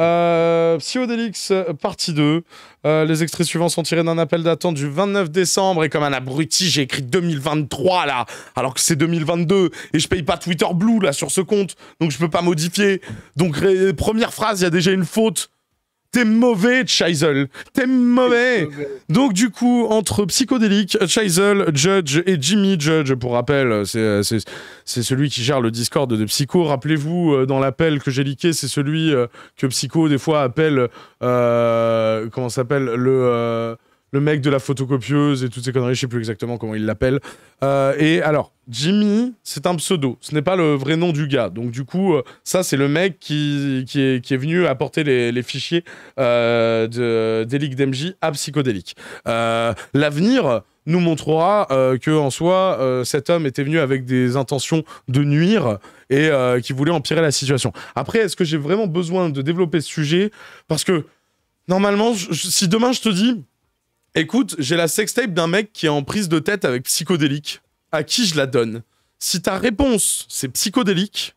euh, euh, partie 2. Euh, les extraits suivants sont tirés d'un appel d'attente du 29 décembre. Et comme un abruti, j'ai écrit 2023 là, alors que c'est 2022. Et je paye pas Twitter Blue là sur ce compte, donc je peux pas modifier. Donc, première phrase, il y a déjà une faute. T'es mauvais, Chisel T'es mauvais. Donc, du coup, entre Psychodélique, Chisel, Judge et Jimmy Judge, pour rappel, euh, c'est celui qui gère le Discord de Psycho. Rappelez-vous, euh, dans l'appel que j'ai liqué, c'est celui euh, que Psycho, des fois, appelle. Euh, comment s'appelle Le le mec de la photocopieuse et toutes ces conneries, je sais plus exactement comment il l'appelle. Euh, et alors, Jimmy, c'est un pseudo, ce n'est pas le vrai nom du gars. Donc du coup, euh, ça c'est le mec qui, est, venu apporter les, fichiers euh, de, d'Elic d'MJ à Psychodélique. Euh, l'avenir nous montrera euh, que en soi cet homme était venu avec des intentions de nuire et qui voulait empirer la situation. Après, est-ce que j'ai vraiment besoin de développer ce sujet parce que normalement, si demain je te dis Écoute, j'ai la sextape d'un mec qui est en prise de tête avec psychodélique. À qui je la donne Si ta réponse, c'est psychodélique,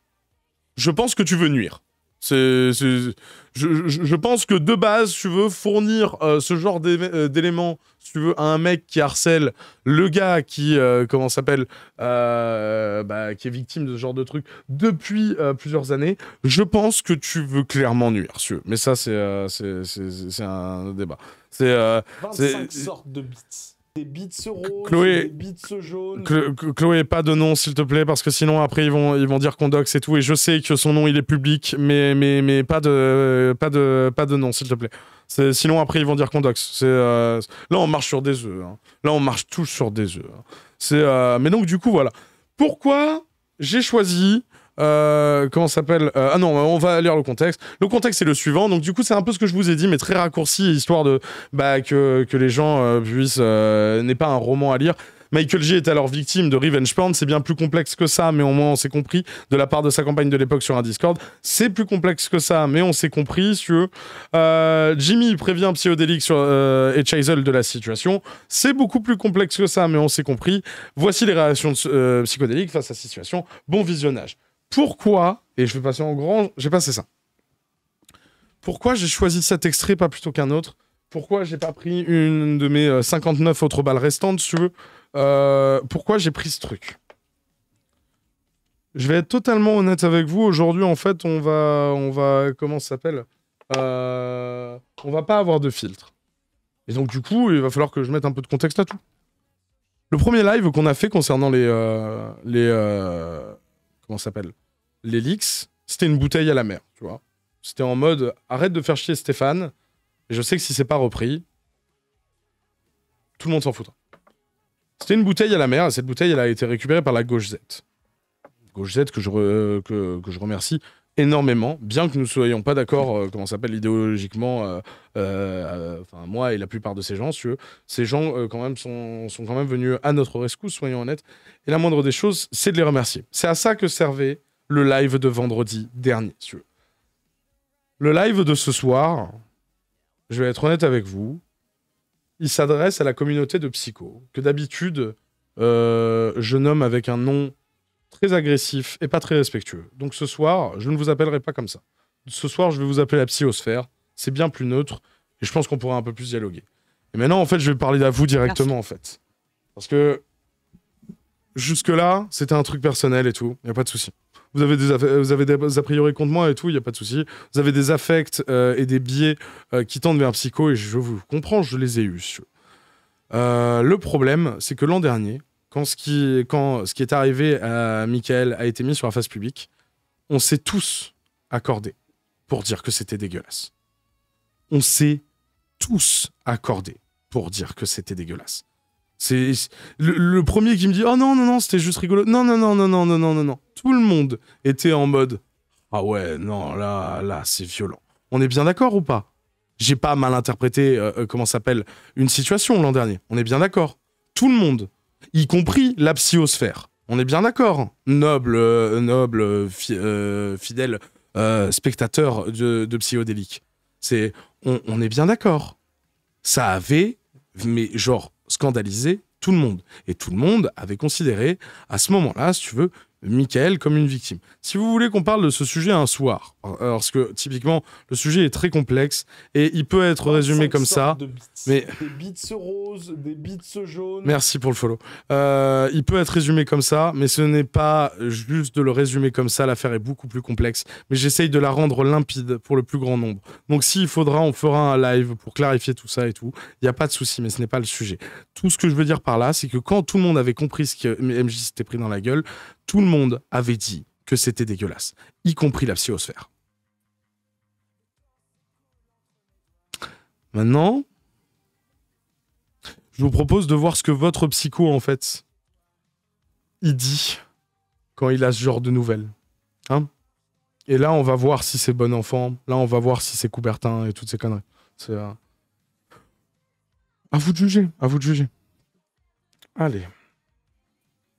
je pense que tu veux nuire. je, pense que de base, tu veux fournir euh, ce genre euh, d'éléments, tu veux, à un mec qui harcèle le gars qui, euh, comment s'appelle, bah, qui est victime de ce genre de truc depuis plusieurs années, je pense que tu veux clairement nuire, Mais ça, c'est un débat. C'est 25 euh, sortes de bits. Des bits roses, Chloé... des bits jaunes. Chloé, pas de nom s'il te plaît, parce que sinon après ils vont, ils vont dire qu'on et tout. Et je sais que son nom il est public, mais, mais, pas, de, pas, de, pas de nom s'il te plaît. Sinon après ils vont dire qu'on dox. Euh, là on marche sur des œufs. Hein. Là on marche tous sur des œufs. Hein. Euh, mais donc du coup voilà. Pourquoi j'ai choisi euh, comment s'appelle euh, Ah non, on va lire le contexte. Le contexte est le suivant. Donc du coup, c'est un peu ce que je vous ai dit, mais très raccourci, histoire de bah, que, les gens euh, puissent n'est pas un roman à lire. Michael J est alors victime de revenge porn. C'est bien plus complexe que ça, mais au moins on s'est compris de la part de sa campagne de l'époque sur un Discord. C'est plus complexe que ça, mais on s'est compris. Si euh, Jimmy prévient psychodélique sur, et Chisel de la situation. C'est beaucoup plus complexe que ça, mais on s'est compris. Voici les réactions psychodéliques face à cette situation. Bon visionnage pourquoi, et je vais passer en grand, j'ai passé ça. Pourquoi j'ai choisi cet extrait pas plutôt qu'un autre Pourquoi j'ai pas pris une de mes 59 euh, autres balles restantes, si tu veux euh, Pourquoi j'ai pris ce truc Je vais être totalement honnête avec vous. Aujourd'hui, en fait, on va, on va, comment ça s'appelle euh, On va pas avoir de filtre. Et donc, du coup, il va falloir que je mette un peu de contexte à tout. Le premier live qu'on a fait concernant les, les, comment s'appelle L'Elix, c'était une bouteille à la mer, tu vois. C'était en mode arrête de faire chier Stéphane. je sais que si c'est pas repris, tout le monde s'en foutra. C'était une bouteille à la mer, et cette bouteille, elle a été récupérée par la gauche Z. Gauche Z que je, euh, je remercie énormément, bien que nous ne soyons pas d'accord, euh, comment s'appelle, idéologiquement, euh, moi et la plupart de ces gens, si ces gens, quand même, sont, sont, quand même venus à notre rescousse, soyons honnêtes, et la moindre des choses, c'est de les remercier. C'est à ça que servait le live de vendredi dernier. Le live de ce soir, je vais être honnête avec vous, il s'adresse à la communauté de psycho que d'habitude, euh, je nomme avec un nom très agressif et pas très respectueux. Donc ce soir, je ne vous appellerai pas comme ça. Ce soir, je vais vous appeler la psychosphère. C'est bien plus neutre et je pense qu'on pourra un peu plus dialoguer. Et maintenant, en fait, je vais parler à vous directement, en fait. Parce que Jusque-là, c'était un truc personnel et tout, il n'y a pas de souci. Vous avez, des vous avez des a priori contre moi et tout, il n'y a pas de souci. Vous avez des affects euh, et des biais euh, qui tendent vers un psycho et je vous comprends, je les ai eus. Euh, le problème, c'est que l'an dernier, quand ce, qui, quand ce qui est arrivé à Michael a été mis sur la face publique, on s'est tous accordés pour dire que c'était dégueulasse. On s'est tous accordés pour dire que c'était dégueulasse. C'est le, premier qui me dit oh non non non c'était juste rigolo. Non non non non non non non non Tout le monde était en mode ah ouais non là là c'est violent. On est bien d'accord ou pas J'ai pas mal interprété euh, euh, comment s'appelle une situation l'an dernier. On est bien d'accord. Tout le monde, y compris la psychosphère. On est bien d'accord. Noble euh, noble fidèle spectateur de, de psychodélique. C'est on, on est bien d'accord. Ça avait mais genre scandalisé tout le monde. Et tout le monde avait considéré, à ce moment-là, si tu veux, Michael comme une victime. Si vous voulez qu'on parle de ce sujet un soir, parce que typiquement le sujet est très complexe et il peut être ah, résumé comme ça, mais des bits roses, des bits jaunes. Merci pour le follow. Euh, il peut être résumé comme ça, mais ce n'est pas juste de le résumer comme ça. L'affaire est beaucoup plus complexe, mais j'essaye de la rendre limpide pour le plus grand nombre. Donc s'il faudra, on fera un live pour clarifier tout ça et tout. Il n'y a pas de souci, mais ce n'est pas le sujet. Tout ce que je veux dire par là, c'est que quand tout le monde avait compris ce que MJ s'était pris dans la gueule, tout le monde avait dit que c'était dégueulasse, y compris la psychosphère. Maintenant, je vous propose de voir ce que votre psycho, en fait, il dit quand il a ce genre de nouvelles. Hein et là, on va voir si c'est bon enfant. Là, on va voir si c'est Coubertin et toutes ces conneries. C'est. Euh, à vous de juger, à vous de juger. Allez.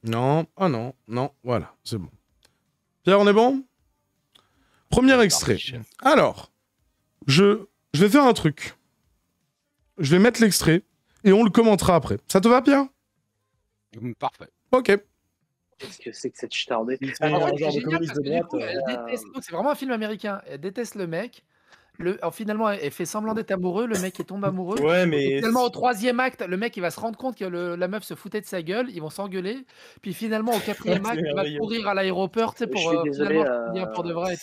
Non, ah oh non, non, voilà, c'est bon. Pierre, on est bon Premier extrait. Alors, je, je vais faire un truc. Je vais mettre l'extrait et on le commentera après. Ça te va, Pierre Parfait. Ok. Qu'est-ce que c'est que cette C'est vraiment un film américain. Elle déteste le mec finalement, elle fait semblant d'être amoureux, le mec il tombe amoureux. Ouais, mais. Finalement, au troisième acte, le mec il va se rendre compte que la meuf se foutait de sa gueule, ils vont s'engueuler. Puis finalement, au quatrième acte, il va courir à l'aéroport, tu sais, pour. Je euh, euh, pour de vrai.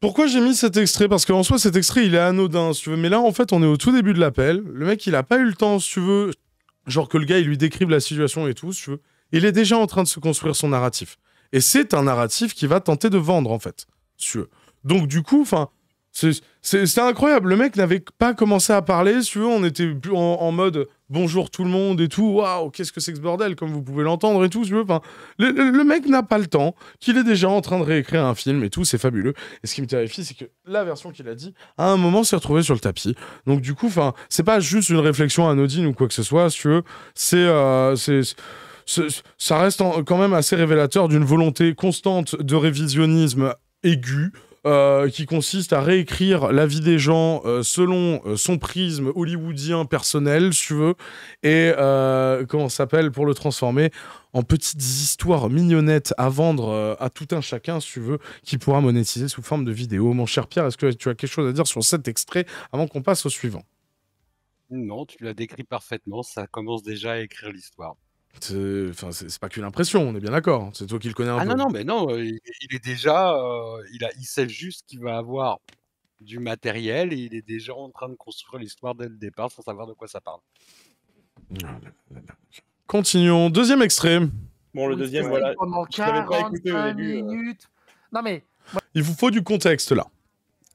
Pourquoi j'ai mis cet extrait Parce qu'en soi, cet extrait, il est anodin, tu veux. Mais là, en fait, on est au tout début de l'appel. Le mec, il a pas eu le temps, si tu veux, genre que le gars, il lui décrive la situation et tout, si tu veux. Il est déjà en train de se construire son narratif. Et c'est un narratif qui va tenter de vendre, en fait, si tu veux. Donc du coup, enfin, c'est incroyable. Le mec n'avait pas commencé à parler, si on était en, mode bonjour tout le monde et tout. Waouh, qu'est-ce que c'est que ce bordel, comme vous pouvez l'entendre et tout, veux. Enfin, le, mec n'a pas le temps, qu'il est déjà en train de réécrire un film et tout, c'est fabuleux. Et ce qui me terrifie, c'est que la version qu'il a dit, à un moment, s'est retrouvée sur le tapis. Donc du coup, enfin, c'est pas juste une réflexion anodine ou quoi que ce soit, si euh, C'est ça reste quand même assez révélateur d'une volonté constante de révisionnisme aigu euh, qui consiste à réécrire la vie des gens euh, selon euh, son prisme hollywoodien personnel, si tu veux, et comment s'appelle pour le transformer en petites histoires mignonnettes à vendre à tout un chacun, si tu veux, qui pourra monétiser sous forme de vidéo. Mon cher Pierre, est-ce que tu as quelque chose à dire sur cet extrait avant qu'on passe au suivant Non, tu l'as décrit parfaitement, ça commence déjà à écrire l'histoire. C'est pas que l'impression, on est bien d'accord. Hein, c'est toi qui le connais un ah peu. non, non, mais non, il, est déjà. il, a, il sait juste qu'il va avoir du matériel et il est déjà en train de construire l'histoire dès le départ sans savoir de quoi ça parle. Ah, Continuons. Deuxième extrait. Bon, le deuxième, voilà. Euh. Non mais, Il vous faut du contexte là.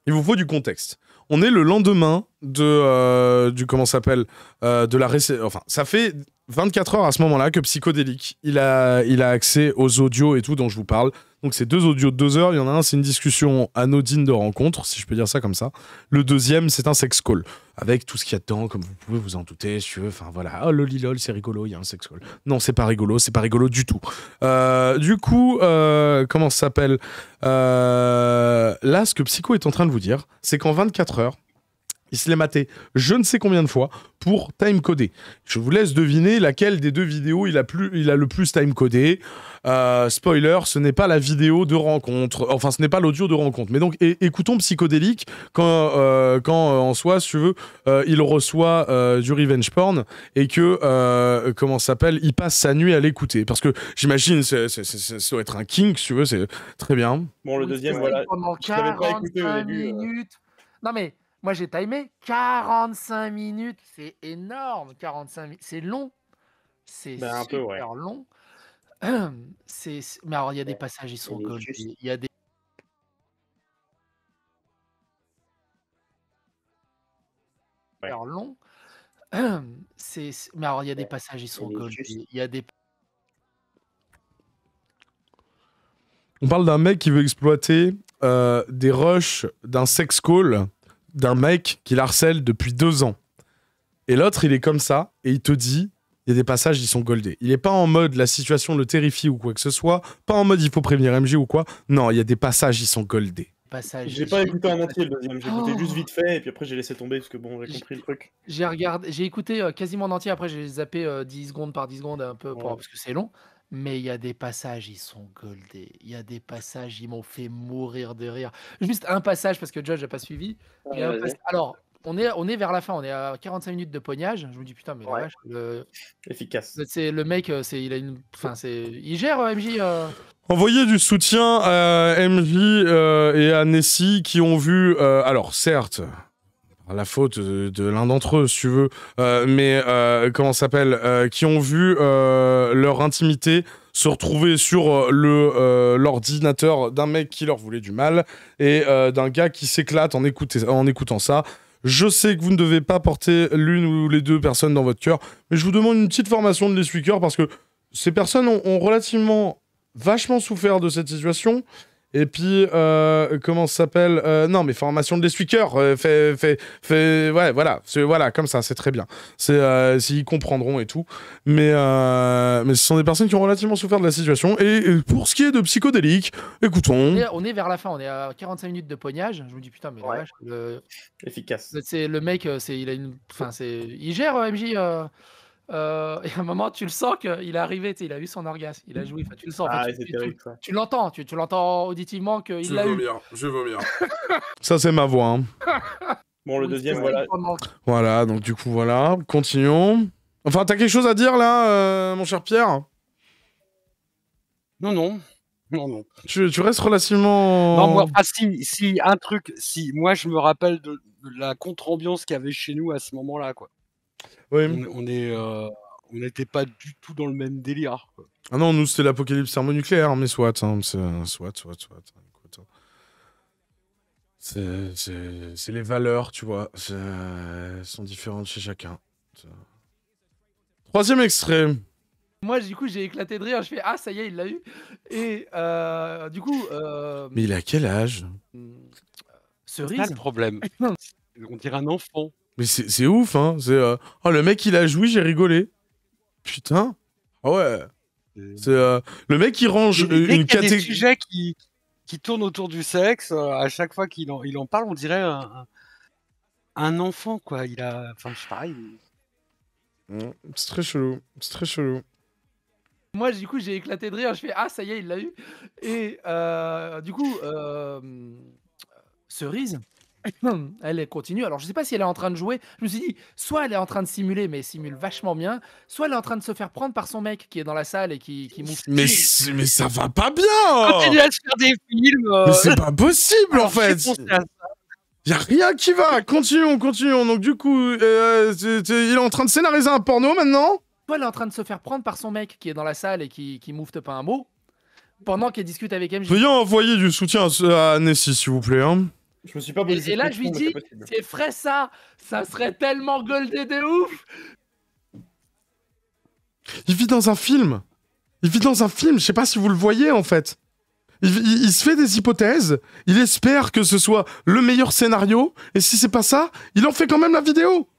Il vous faut du contexte. On est le lendemain de euh, du comment ça s'appelle euh, de la Enfin, ça fait 24 heures à ce moment-là que Psychodélique. Il a, il a accès aux audios et tout dont je vous parle. Donc c'est deux audios de deux heures. Il y en a un, c'est une discussion anodine de rencontre, si je peux dire ça comme ça. Le deuxième, c'est un sex call avec tout ce qu'il y a dedans, comme vous pouvez vous en douter, si tu veux. Enfin voilà, oh lolilol, c'est rigolo, il y a un sex call. Non, c'est pas rigolo, c'est pas rigolo du tout. Euh, du coup, euh, comment ça s'appelle euh, Là, ce que Psycho est en train de vous dire, c'est qu'en 24 heures, il se l'est maté je ne sais combien de fois pour time-coder. Je vous laisse deviner laquelle des deux vidéos il a, plus, il a le plus time-codé. Euh, spoiler, ce n'est pas la vidéo de rencontre, enfin ce n'est pas l'audio de rencontre. Mais donc écoutons Psychodélique quand, euh, quand euh, en soi, si tu veux, il reçoit du revenge porn et que, comment s'appelle, il passe sa nuit à l'écouter. Parce que j'imagine, ça doit être un king, si tu veux, c'est très bien. Bon, le deuxième, voilà. Pendant 45 minutes. Non mais moi, j'ai timé 45 minutes. C'est énorme, 45 minutes. C'est long. C'est ben, super peu, long. Mais alors, il y a des passages, ils sont collés. Il y a des... long. C'est... Mais alors, il y a des passages, ils sont gold. Il y a des... On parle d'un mec qui veut exploiter euh, des rushs d'un sex call d'un mec qui harcèle depuis deux ans. Et l'autre, il est comme ça, et il te dit, il y a des passages, ils sont goldés. Il est pas en mode la situation le terrifie ou quoi que ce soit, pas en mode il faut prévenir MJ ou quoi. Non, il y a des passages, ils sont goldés. J'ai pas écouté en entier le deuxième, j'ai écouté oh. juste vite fait et puis après j'ai laissé tomber parce que bon, j'ai compris le truc. J'ai regardé, j'ai écouté euh, quasiment en entier, après j'ai zappé 10 euh, secondes par 10 secondes un peu parce que c'est long. Mais il y a des passages, ils sont goldés. Il y a des passages, ils m'ont fait mourir de rire. Juste un passage, parce que Josh n'a pas suivi. Ah, alors, on est, on est vers la fin, on est à 45 minutes de poignage. Je me dis putain, mais la vache, efficace. C'est le mec, euh, c'est il a une, enfin c'est, il gère euh, MJ. Euh. Envoyez du soutien à MJ et à Nessie qui ont vu, alors certes, la faute de, l'un d'entre eux, si tu veux, euh, mais euh, comment s'appelle, euh, qui ont vu leur intimité se retrouver sur le l'ordinateur d'un mec qui leur voulait du mal et d'un gars qui s'éclate en, écoutant ça. Je sais que vous ne devez pas porter l'une ou les deux personnes dans votre cœur, mais je vous demande une petite formation de l'essuie-cœur parce que ces personnes ont, relativement vachement souffert de cette situation. Et puis, euh, comment ça s'appelle euh, Non, mais formation de lessuie euh, fait, fait, ouais, voilà, voilà, comme ça, c'est très bien. C'est, s'ils comprendront et tout. Mais, mais ce sont des personnes qui ont relativement souffert de la situation. Et, pour ce qui est de psychodélique, écoutons. on est vers la fin, on est à 45 minutes de poignage. Je vous dis putain, mais vache, efficace. C'est le mec, c'est, il a une, enfin, c'est, il gère MJ. Euh, y à un moment, tu le sens qu'il est arrivé, il a eu son orgasme, il a joué. tu le sens, ah, l'entends, tu, l'entends auditivement qu'il l'a eu. je veux bien. Ça, c'est ma voix. Hein. bon, le deuxième, voilà. Voilà, donc du coup, voilà. Continuons. Enfin, t'as quelque chose à dire là, euh, mon cher Pierre Non, non. Non, non. Tu, restes relativement. Non, moi, si, un truc, si, moi, je me rappelle de, de la contre-ambiance qu'il y avait chez nous à ce moment-là, quoi. Euh, on, n'était pas du tout dans le même délire. Ah non, nous c'était l'apocalypse thermonucléaire, hein, mais hein, euh, soit, soit, soit, hein, soit, C'est les valeurs, tu vois, elles sont différentes chez chacun. Troisième extrait. Moi, du coup, j'ai éclaté de rire. Je fais Ah, ça y est, il l'a eu. Et euh, du coup. Mais il a quel âge hmm, Cerise. C'est le problème. On dirait un enfant. Mais c'est ouf, hein. C'est euh, oh, le mec, il a joué j'ai rigolé. Putain. Ah ouais. C'est euh, le mec, il range euh, une catégorie. des sujets qui, qui tourne autour du sexe. à chaque fois qu'il en, il en parle, on dirait un, un enfant, quoi. Il a. Enfin, je pareil. Mm. C'est très chelou. C'est très chelou. Moi, du coup, j'ai éclaté de rire. Je fais Ah, ça y est, il l'a eu. Et du coup, Cerise elle continue. Alors, je sais pas si elle est en train de jouer. Je me suis dit, soit elle est en train de simuler, mais elle simule vachement bien, soit elle est en train de se faire prendre par son mec qui est dans la salle et qui, qui Mais, mais ça va pas bien Continue à faire des films euh. Mais c'est pas possible, en ah, fait a rien qui va Continuons, continuons. Donc, du coup, euh, euh, il est en train de scénariser un porno, maintenant Soit elle est en train de se faire prendre par son mec qui est dans la salle et qui, qui pas un mot, pendant qu'elle discute avec MJ. Veuillez envoyer du soutien à, Nessie, s'il vous plaît, hein je me suis pas et, et là, je lui dis, c'est frais ça, ça serait tellement goldé de ouf. Il vit dans un film. Il vit dans un film. Je sais pas si vous le voyez en fait. il, se fait des hypothèses. Il espère que ce soit le meilleur scénario. Et si c'est pas ça, il en fait quand même la vidéo.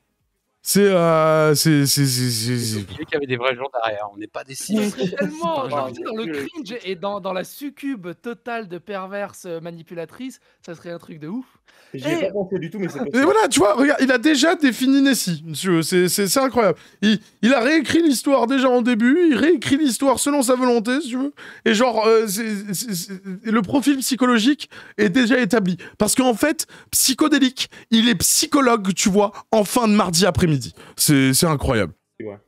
C'est. Euh, c'est. C'est. C'est. qu'il y avait des vrais gens derrière. On n'est pas des Tellement. genre, dans le cringe et dans, dans la succube totale de perverse manipulatrice, ça serait un truc de ouf. J'y ai eh pas pensé du tout, mais c'est Et voilà, tu vois, regarde, il a déjà défini Nessie. tu C'est incroyable. Il, il a réécrit l'histoire déjà en début. Il réécrit l'histoire selon sa volonté, si tu veux. Et genre, euh, le profil psychologique est déjà établi. Parce qu'en fait, psychodélique, il est psychologue, tu vois, en fin de mardi après-midi. C'est incroyable.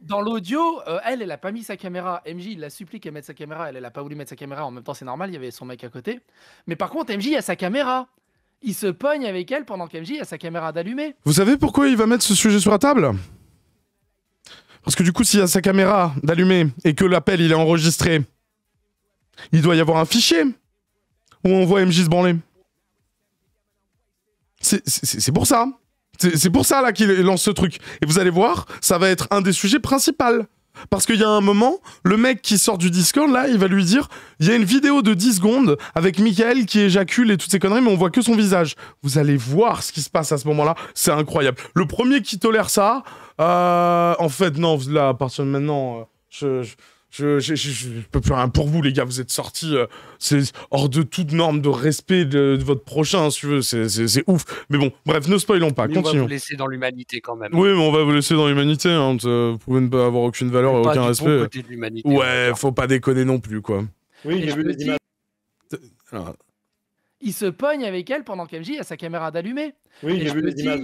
Dans l'audio, euh, elle, elle a pas mis sa caméra. MJ, il la supplie qu'elle mette sa caméra. Elle, elle a pas voulu mettre sa caméra. En même temps, c'est normal, il y avait son mec à côté. Mais par contre, MJ a sa caméra. Il se pogne avec elle pendant qu'MJ a sa caméra d'allumer. Vous savez pourquoi il va mettre ce sujet sur la table Parce que du coup, s'il a sa caméra d'allumer et que l'appel il est enregistré, il doit y avoir un fichier où on voit MJ se branler. C'est pour ça. Hein. C'est pour ça là qu'il lance ce truc. Et vous allez voir, ça va être un des sujets principaux. Parce qu'il y a un moment, le mec qui sort du Discord, là, il va lui dire il y a une vidéo de 10 secondes avec Michael qui éjacule et toutes ces conneries, mais on voit que son visage. Vous allez voir ce qui se passe à ce moment-là, c'est incroyable. Le premier qui tolère ça, euh, en fait, non, là, à partir de maintenant, euh, je je, peux plus rien pour vous, les gars. Vous êtes sortis. Euh, c'est hors de toute norme de respect de, votre prochain, si tu veux. C'est ouf. Mais bon, bref, ne spoilons pas. On va vous laisser dans l'humanité quand même. Oui, mais on va vous laisser dans l'humanité. Hein, euh, vous pouvez ne pas avoir aucune valeur et aucun respect. côté de ouais, faut pas déconner non plus, quoi. Oui, j'ai vu les images. Il se pogne avec elle pendant qu'MJ a sa caméra d'allumée. Oui, j'ai vu les images,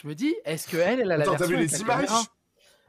Je me dis, est-ce que elle, a la version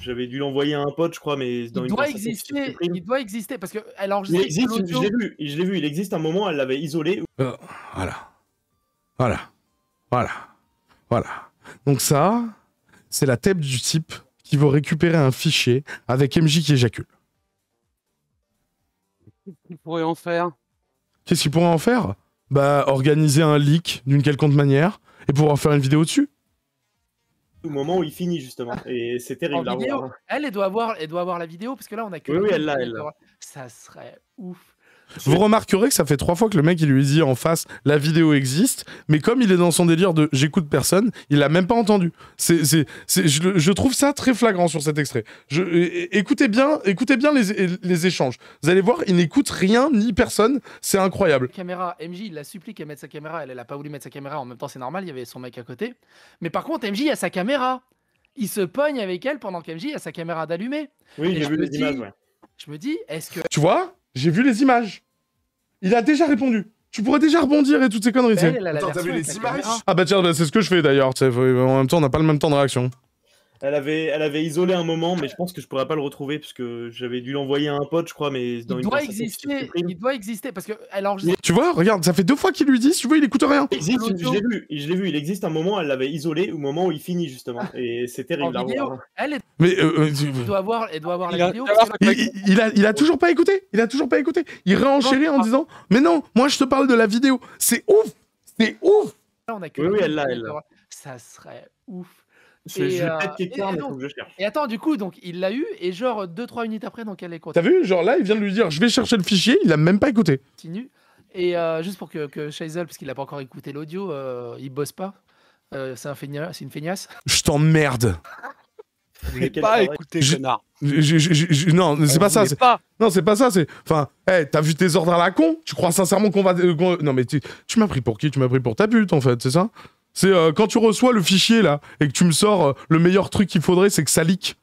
J'avais dû l'envoyer à un pote, je crois, mais il doit exister. Il doit exister parce que elle enregistre. Il existe, je l'ai vu, je l'ai vu. Il existe un moment, elle l'avait isolé. Euh, voilà, voilà, voilà, voilà. Donc ça, c'est la tête du type qui veut récupérer un fichier avec MJ qui éjacule. Qu'est-ce qu'il pourrait en faire Qu'est-ce qu'il pourrait en faire Bah organiser un leak d'une quelconque manière et pouvoir faire une vidéo dessus au moment où il finit justement. Ah. Et c'est terrible. Elle, elle, doit avoir, elle doit avoir la vidéo parce que là on a que. oui elle l'a, elle. Ça serait ouf. Vous remarquerez que ça fait trois fois que le mec il lui dit en face la vidéo existe, mais comme il est dans son délire de j'écoute personne, il l'a même pas entendu. C'est, je, trouve ça très flagrant sur cet extrait. écoutez bien, écoutez bien les, échanges. Vous allez voir, il n'écoute rien ni personne. C'est incroyable. caméra, MJ, il la supplie qu'elle mette sa caméra. Elle, elle a pas voulu mettre sa caméra. En même temps, c'est normal. Il y avait son mec à côté. Mais par contre, MJ a sa caméra. Il se pogne avec elle pendant qu'MJ a sa caméra d'allumer Oui, j'ai vu Je me dis, est-ce que tu vois j'ai vu les images. Il a déjà répondu. Tu pourrais déjà rebondir et toutes ces conneries. Bah, les images Ah bah tiens, bah, c'est ce que je fais d'ailleurs. En même temps, on n'a pas le même temps de réaction. Elle avait, elle avait isolé un moment, mais je pense que je pourrais pas le retrouver puisque j'avais dû l'envoyer à un pote, je crois, mais il doit exister. Il doit exister parce que elle enregistre... Tu vois, regarde, ça fait deux fois qu'il lui dit, tu veux, il écoute rien. J'ai vu, l'ai vu. Il existe un moment, elle l'avait isolé au moment où il finit justement, ah. et c'est terrible. elle Mais euh, euh, doit avoir, la vidéo. Il, n'a a, toujours pas écouté. Il a toujours pas écouté. Il réenchérit en disant, mais non, moi je te parle de la vidéo. C'est ouf, c'est ouf. oui, elle l'a, Ça serait ouf. Et, attends, du coup, donc il l'a eu, et genre 2-3 minutes après, donc elle est T'as vu Genre là, il vient de lui dire je vais chercher le fichier, il a même pas écouté. Continue. Et euh, juste pour que, que parce qu'il a pas encore écouté l'audio, euh, il bosse pas. Euh, c'est un c'est une feignasse. Je t'emmerde. pas écouté, Je non, c'est pas ça. Non, c'est pas ça. Enfin, eh, t'as vu tes ordres à la con Tu crois sincèrement qu'on va. non, mais tu, tu m'as pris pour qui Tu m'as pris pour ta pute, en fait, c'est ça c'est quand tu reçois le fichier là et que tu me sors le meilleur truc qu'il faudrait, c'est que ça leak.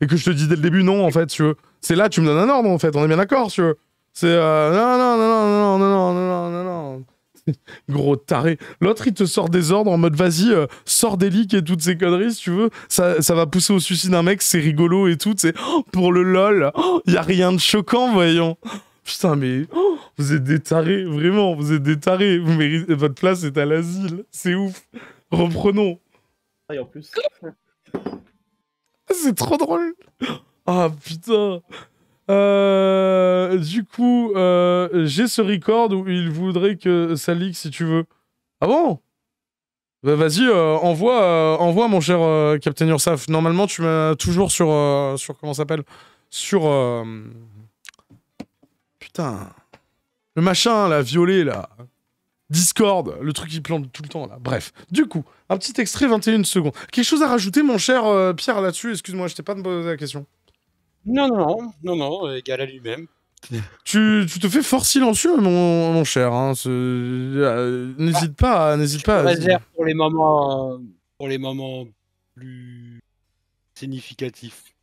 Et que je te dis dès le début non en fait, tu veux. C'est là tu me donnes un ordre en fait, on est bien d'accord, tu veux. C'est euh, non non non non non non non non non Gros taré. L'autre il te sort des ordres en mode vas-y, sors des leaks et toutes ces conneries si tu veux. Ça, ça va pousser au suicide d'un mec, c'est rigolo et tout. C'est pour le lol. Il y a rien de choquant voyons. Putain, mais vous êtes des tarés, vraiment, vous êtes des tarés. Vous méritez... Votre place est à l'asile, c'est ouf. Reprenons. Ah, Et en plus. c'est trop drôle. Ah putain. Euh, du coup, euh, j'ai ce record où il voudrait que ça ligue, si tu veux. Ah bon bah, Vas-y, euh, envoie, envoie mon cher Captain Ursaf. Normalement, tu m'as toujours sur, sur comment s'appelle Sur le machin, là, violet, là. Discord, le truc qui plante tout le temps, là. Bref. Du coup, un petit extrait, 21 secondes. Quelque chose à rajouter, mon cher euh, Pierre, là-dessus Excuse-moi, je t'ai pas posé la question. Non, non, non, non, non, égal à lui-même. Tu, te fais fort silencieux, mon, cher. Hein, euh, n'hésite pas, n'hésite pas. Réserve pour les moments, euh, pour les moments plus significatifs.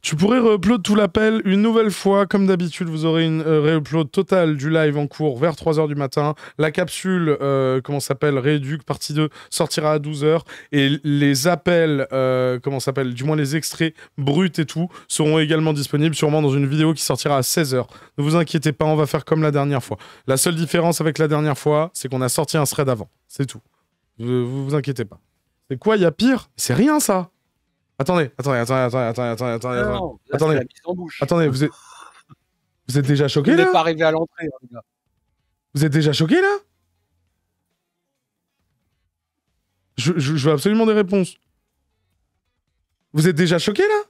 Tu pourrais re-upload tout l'appel une nouvelle fois. Comme d'habitude, vous aurez une euh, re-upload totale du live en cours vers 3h du matin. La capsule, euh, comment s'appelle, rééduque, partie 2, sortira à 12h. Et les appels, euh, comment s'appelle, du moins les extraits bruts et tout, seront également disponibles sûrement dans une vidéo qui sortira à 16h. Ne vous inquiétez pas, on va faire comme la dernière fois. La seule différence avec la dernière fois, c'est qu'on a sorti un thread avant. C'est tout. Vous vous inquiétez pas. C'est quoi, il y a pire C'est rien ça Attendez, attendez, attendez, attendez, attendez, attendez, attendez. attendez, vous êtes, vous êtes déjà choqué là Vous n'êtes pas arrivé à l'entrée, hein, les gars. Vous êtes déjà choqué là je, veux absolument des réponses. Vous êtes déjà choqué là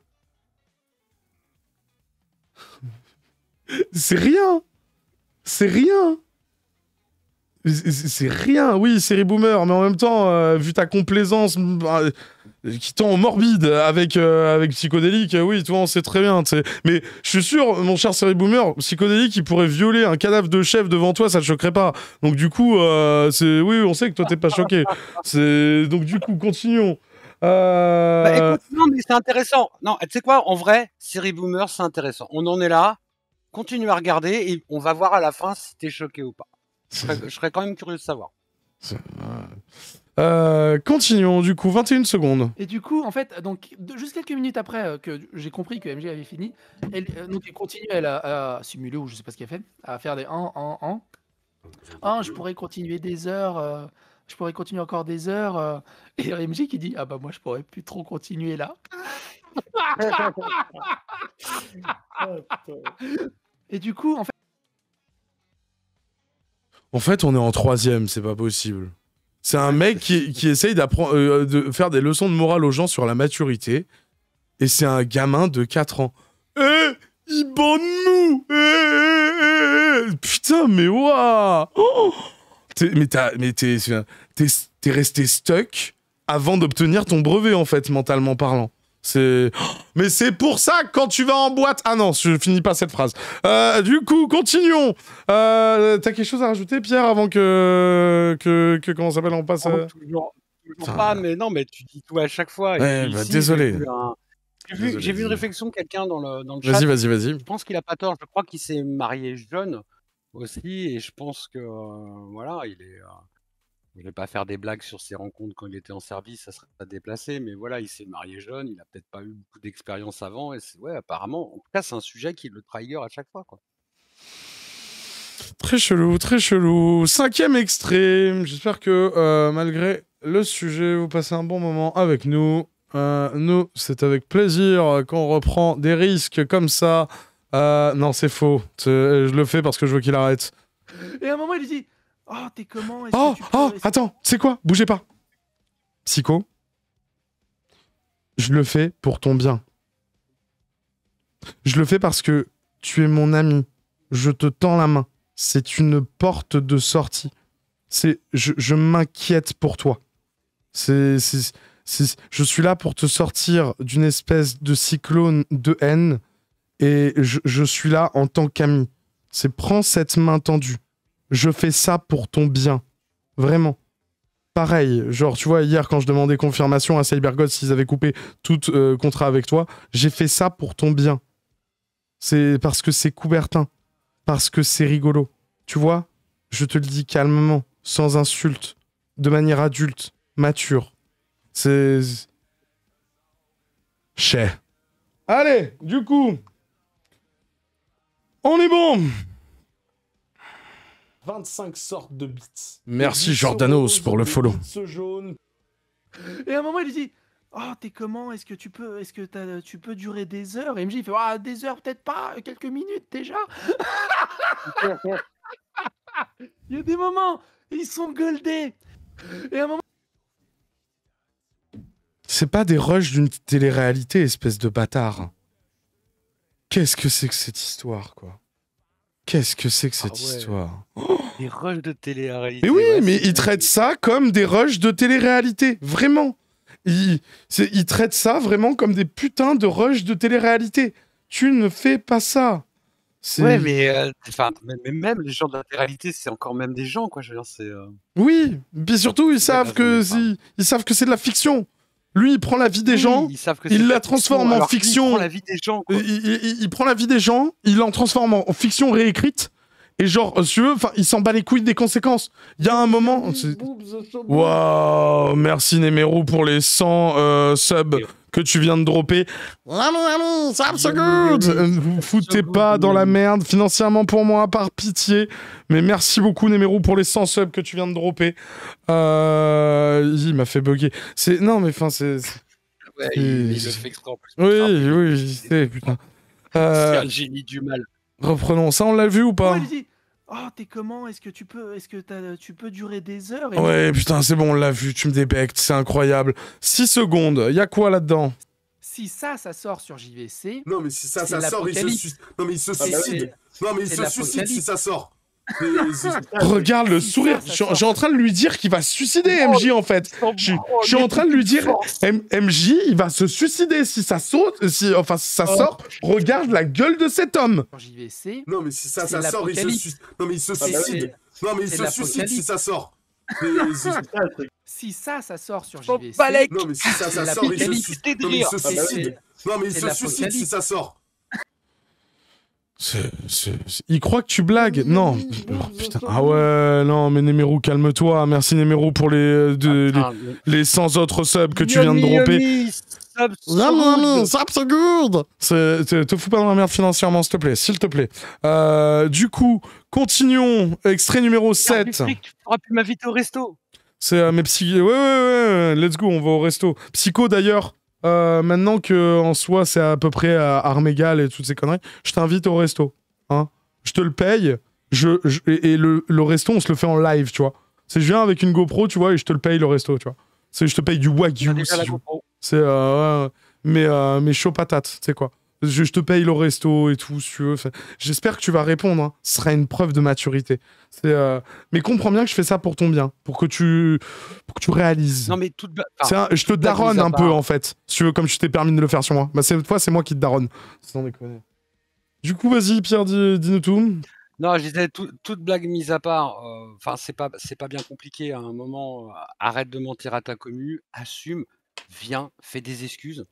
C'est rien. C'est rien. C'est rien, oui, série boomer, mais en même temps, euh, vu ta complaisance, bah, qui tend morbide avec, euh, avec psychodélique, euh, oui, toi, on sait très bien, Mais je suis sûr, mon cher série boomer, psychodélique, il pourrait violer un cadavre de chef devant toi, ça te choquerait pas. Donc, du coup, euh, c'est oui, on sait que toi, tu n'es pas choqué. donc, du coup, continuons. Bah, écoute, non, mais c'est intéressant. Non, tu sais quoi, en vrai, série boomer, c'est intéressant. On en est là, continue à regarder et on va voir à la fin si tu es choqué ou pas. Je serais, je serais quand même curieux de savoir. Euh, continuons, du coup, 21 secondes. Et du coup, en fait, donc, juste quelques minutes après euh, que j'ai compris que MJ avait fini, elle, euh, continue elle, à, simuler, ou je sais pas ce qu'elle a fait, à faire des en, en, 1 Ah, je pourrais continuer des heures, je pourrais continuer encore des heures. et MJ qui dit, ah bah moi, je pourrais plus trop continuer là. et du coup, en fait. En fait, on est en troisième, c'est pas possible. C'est un mec qui, essaye d'apprendre, euh, de faire des leçons de morale aux gens sur la maturité. Et c'est un gamin de 4 ans. Eh, il bande nous eh, eh, eh, eh Putain, mais waouh Mais t'es resté stuck avant d'obtenir ton brevet, en fait, mentalement parlant. Mais c'est pour ça que quand tu vas en boîte. Ah non, je finis pas cette phrase. Euh, du coup, continuons. Euh, T'as quelque chose à rajouter, Pierre, avant que. que, ça comment s'appelle On passe. À... Euh, toujours, pas, mais non, mais tu dis tout à chaque fois. désolé. J'ai vu, une réflexion de quelqu'un dans le, chat. Vas-y, vas-y, vas-y. Je pense qu'il a pas tort. Je crois qu'il s'est marié jeune aussi, et je pense que. Euh, voilà, il est je vais pas faire des blagues sur ses rencontres quand il était en service, ça serait pas déplacé, mais voilà, il s'est marié jeune, il a peut-être pas eu beaucoup d'expérience avant, et ouais, apparemment, en tout cas, c'est un sujet qui le trigger à chaque fois, quoi. Très chelou, très chelou. Cinquième extrême. J'espère que euh, malgré le sujet, vous passez un bon moment avec nous. Euh, nous, c'est avec plaisir qu'on reprend des risques comme ça. Euh, non, c'est faux. Je le fais parce que je veux qu'il arrête. Et à un moment, il dit Oh, t'es comment oh, oh, attends, c'est quoi Bougez pas. Psycho, je le fais pour ton bien. Je le fais parce que tu es mon ami. Je te tends la main. C'est une porte de sortie. C'est, je, m'inquiète pour toi. C'est, je suis là pour te sortir d'une espèce de cyclone de haine et je, je suis là en tant qu'ami. C'est prends cette main tendue je fais ça pour ton bien. Vraiment. Pareil, genre, tu vois, hier, quand je demandais confirmation à CyberGod s'ils avaient coupé tout euh, contrat avec toi, j'ai fait ça pour ton bien. C'est parce que c'est Coubertin. Parce que c'est rigolo. Tu vois, je te le dis calmement, sans insulte, de manière adulte, mature. C'est. Chais. Allez, du coup. On est bon! 25 sortes de bits. Merci Jordanos pour le follow. Et à un moment, il lui dit Oh, t'es comment Est-ce que tu peux est-ce que tu peux durer des heures Et MJ, il fait Ah, des heures, peut-être pas, quelques minutes déjà. il y a des moments, ils sont goldés. Et à un moment. C'est pas des rushs d'une télé-réalité, espèce de bâtard. Qu'est-ce que c'est que cette histoire, quoi Qu'est-ce que c'est que cette ah histoire Des rushs de télé-réalité. Mais oui, mais ils traitent ça comme des rushs de télé-réalité. Vraiment. Ils, traitent ça vraiment comme des putains de rushs de télé-réalité. Tu ne fais pas ça. Ouais, mais, euh, même les gens de la réalité, c'est encore même des gens, quoi. Je veux euh, Oui, mais surtout, ils savent, ils savent que c'est de la fiction. Lui, il prend la vie des gens, il la transforme en fiction. Il prend la vie des gens. Il, prend la vie des gens, il en transforme en, fiction réécrite. Et genre, euh, si tu veux, il s'en bat les couilles des conséquences. Il y a un moment. Waouh, merci Nemero pour les 100 euh, subs que tu viens de dropper. so good. Ne vous foutez pas dans la merde financièrement pour moi, par pitié. Mais merci beaucoup, numéro pour les 100 subs que tu viens de dropper. Euh... Il m'a fait bugger. C'est... Non, mais enfin, c'est... Ah ouais, il, fait Oui, oui, putain. Euh, c'est un génie du mal. Reprenons ça, on l'a vu ou pas Oh, t'es comment Est-ce que tu peux est-ce que tu peux durer des heures Ouais, putain, c'est bon, on l'a vu, tu me débectes, c'est incroyable. 6 secondes, y'a quoi là-dedans Si ça ça sort sur JVC. Non, mais si ça ça sort, il se Non mais il se suicide. Non mais il se ah bah suicide si ça sort. Regarde le sourire. J'ai en train de lui dire qu'il va suicider, MJ, oh, en fait. Je suis en train de lui dire, MJ, il va se suicider si ça euh, si, enfin, ça oh. sort. Regarde la gueule de cet homme. Non, mais si ça, ça sort, il se suicide. Non, mais il se ah, bah suicide. Non, mais il se suicide si ça sort. si ça, ça sort sur JVC. Non, mais si ça, ça sort, il se suicide. Non, mais il se suicide si ça sort. Il croit que tu blagues Non. Oh, putain. Ah ouais, non, mais Nemero, calme-toi. Merci Nemero pour les, euh, ah, les, ah, les, 100 autres subs que tu viens de dropper. Non, non, so good Te fous pas dans la merde financièrement, s'il te plaît, s'il te plaît. Euh, du coup, continuons. Extrait numéro 7. Tu plus ma vie au resto. C'est euh, mes psy... Ouais, ouais, ouais, let's go, on va au resto. Psycho, d'ailleurs, euh, maintenant que en soi c'est à peu près à euh, et toutes ces conneries, je t'invite au resto. Hein. Je te le paye. Je, et le, resto, on se le fait en live, tu vois. C'est je viens avec une GoPro, tu vois, et je te le paye le resto, tu vois. C'est je te paye du wagyu. C'est euh, mais mais chaud patate, quoi. Je, te paye le resto et tout, si tu veux. J'espère que tu vas répondre. Hein. Ce sera une preuve de maturité. Euh, mais comprends bien que je fais ça pour ton bien, pour que tu, que tu réalises. Non, mais toute... je te daronne un peu, en fait. Si tu veux, comme je t'es permis de le faire sur moi. Bah, cette fois, c'est moi qui te daronne. Du coup, vas-y, Pierre, dis-nous tout. Non, je disais, toute blague mise à part, euh, enfin, c'est pas, pas bien compliqué. Hein. À un moment, euh, arrête de mentir à ta commune, assume, viens, fais des excuses.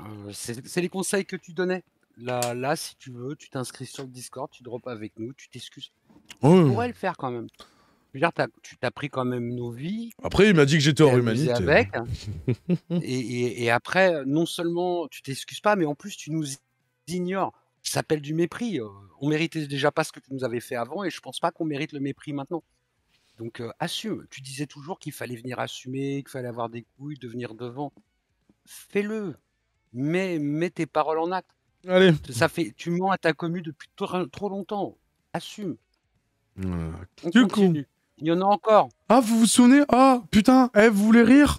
Euh, c'est les conseils que tu donnais. Là, là si tu veux, tu t'inscris sur le Discord, tu drops avec nous, tu t'excuses. On Tu le faire quand même. tu t'as pris quand même nos vies. Après, il m'a dit que j'étais hors humanité. et, après, non seulement tu t'excuses pas, mais en plus, tu nous ignores. Ça s'appelle du mépris. Euh, on méritait déjà pas ce que tu nous avais fait avant et je pense pas qu'on mérite le mépris maintenant. Donc, euh, assume. Tu disais toujours qu'il fallait venir assumer, qu'il fallait avoir des couilles, de venir devant. Fais-le mais mets tes paroles en acte. Allez. Ça fait, tu mens à ta commu depuis trop, trop longtemps. Assume. Euh, du continue. coup. Il y en a encore. Ah, vous vous souvenez Ah, putain, eh, vous voulez rire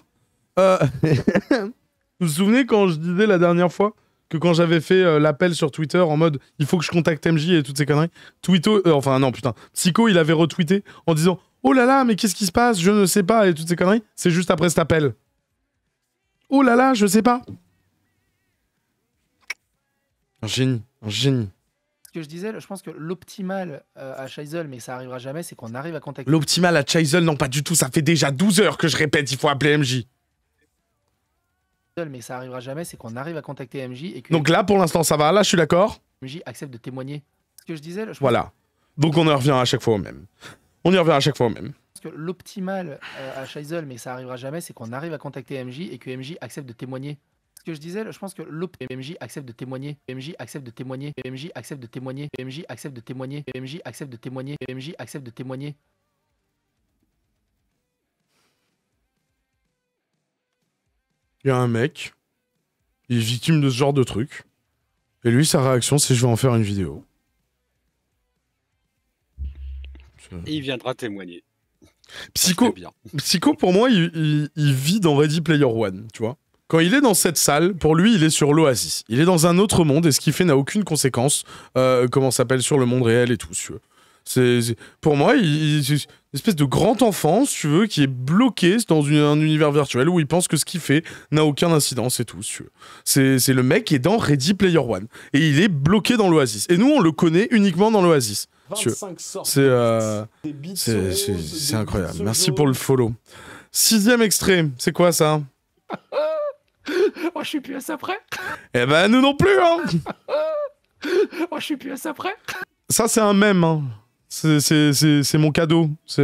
euh, Vous vous souvenez quand je disais la dernière fois que quand j'avais fait euh, l'appel sur Twitter en mode il faut que je contacte MJ et toutes ces conneries, Twito, enfin non putain, Psycho il avait retweeté en disant oh là là mais qu'est-ce qui se passe je ne sais pas et toutes ces conneries, c'est juste après cet appel. Oh là là je sais pas. Un génie, un génie. Ce que je disais, je pense que l'optimal euh, à Chaisel, mais ça arrivera jamais, c'est qu'on arrive à contacter. L'optimal à Chaisel, non, pas du tout. Ça fait déjà 12 heures que je répète, il faut appeler MJ. Mais ça arrivera jamais, c'est qu'on arrive à contacter MJ. Et que Donc là, pour l'instant, ça va, là, je suis d'accord. MJ accepte de témoigner. Ce que je disais. Je voilà. Donc on y revient à chaque fois au même. On y revient à chaque fois au même. Parce que l'optimal euh, à Chaisel, mais ça arrivera jamais, c'est qu'on arrive à contacter MJ et que MJ accepte de témoigner ce que je disais, je pense que l'OPMJ accepte de témoigner, PMJ accepte de témoigner, MJ accepte de témoigner, PMJ accepte de témoigner, PMJ accepte de témoigner, PMJ accepte de témoigner. Il y a un mec, il est victime de ce genre de truc, et lui, sa réaction, c'est je vais en faire une vidéo. il viendra témoigner. Psycho, Psycho pour moi, il, il vit dans Ready Player One, tu vois. Quand il est dans cette salle, pour lui, il est sur l'oasis. Il est dans un autre monde et ce qu'il fait n'a aucune conséquence, euh, comment s'appelle, sur le monde réel et tout. Si c'est, pour moi, c'est une espèce de grand enfant, si tu veux, qui est bloqué dans un univers virtuel où il pense que ce qu'il fait n'a aucun incidence et tout. Si c'est, c'est le mec qui est dans Ready Player One et il est bloqué dans l'oasis. Et nous, on le connaît uniquement dans l'oasis. Euh, c'est, c'est, incroyable. Merci pour le follow. Sixième extrait, c'est quoi ça Moi, oh, je suis plus à ça près. Eh ben, nous non plus, hein Moi, oh, je suis plus à ça près. Ça, c'est un mème, hein. C'est mon cadeau. C'est...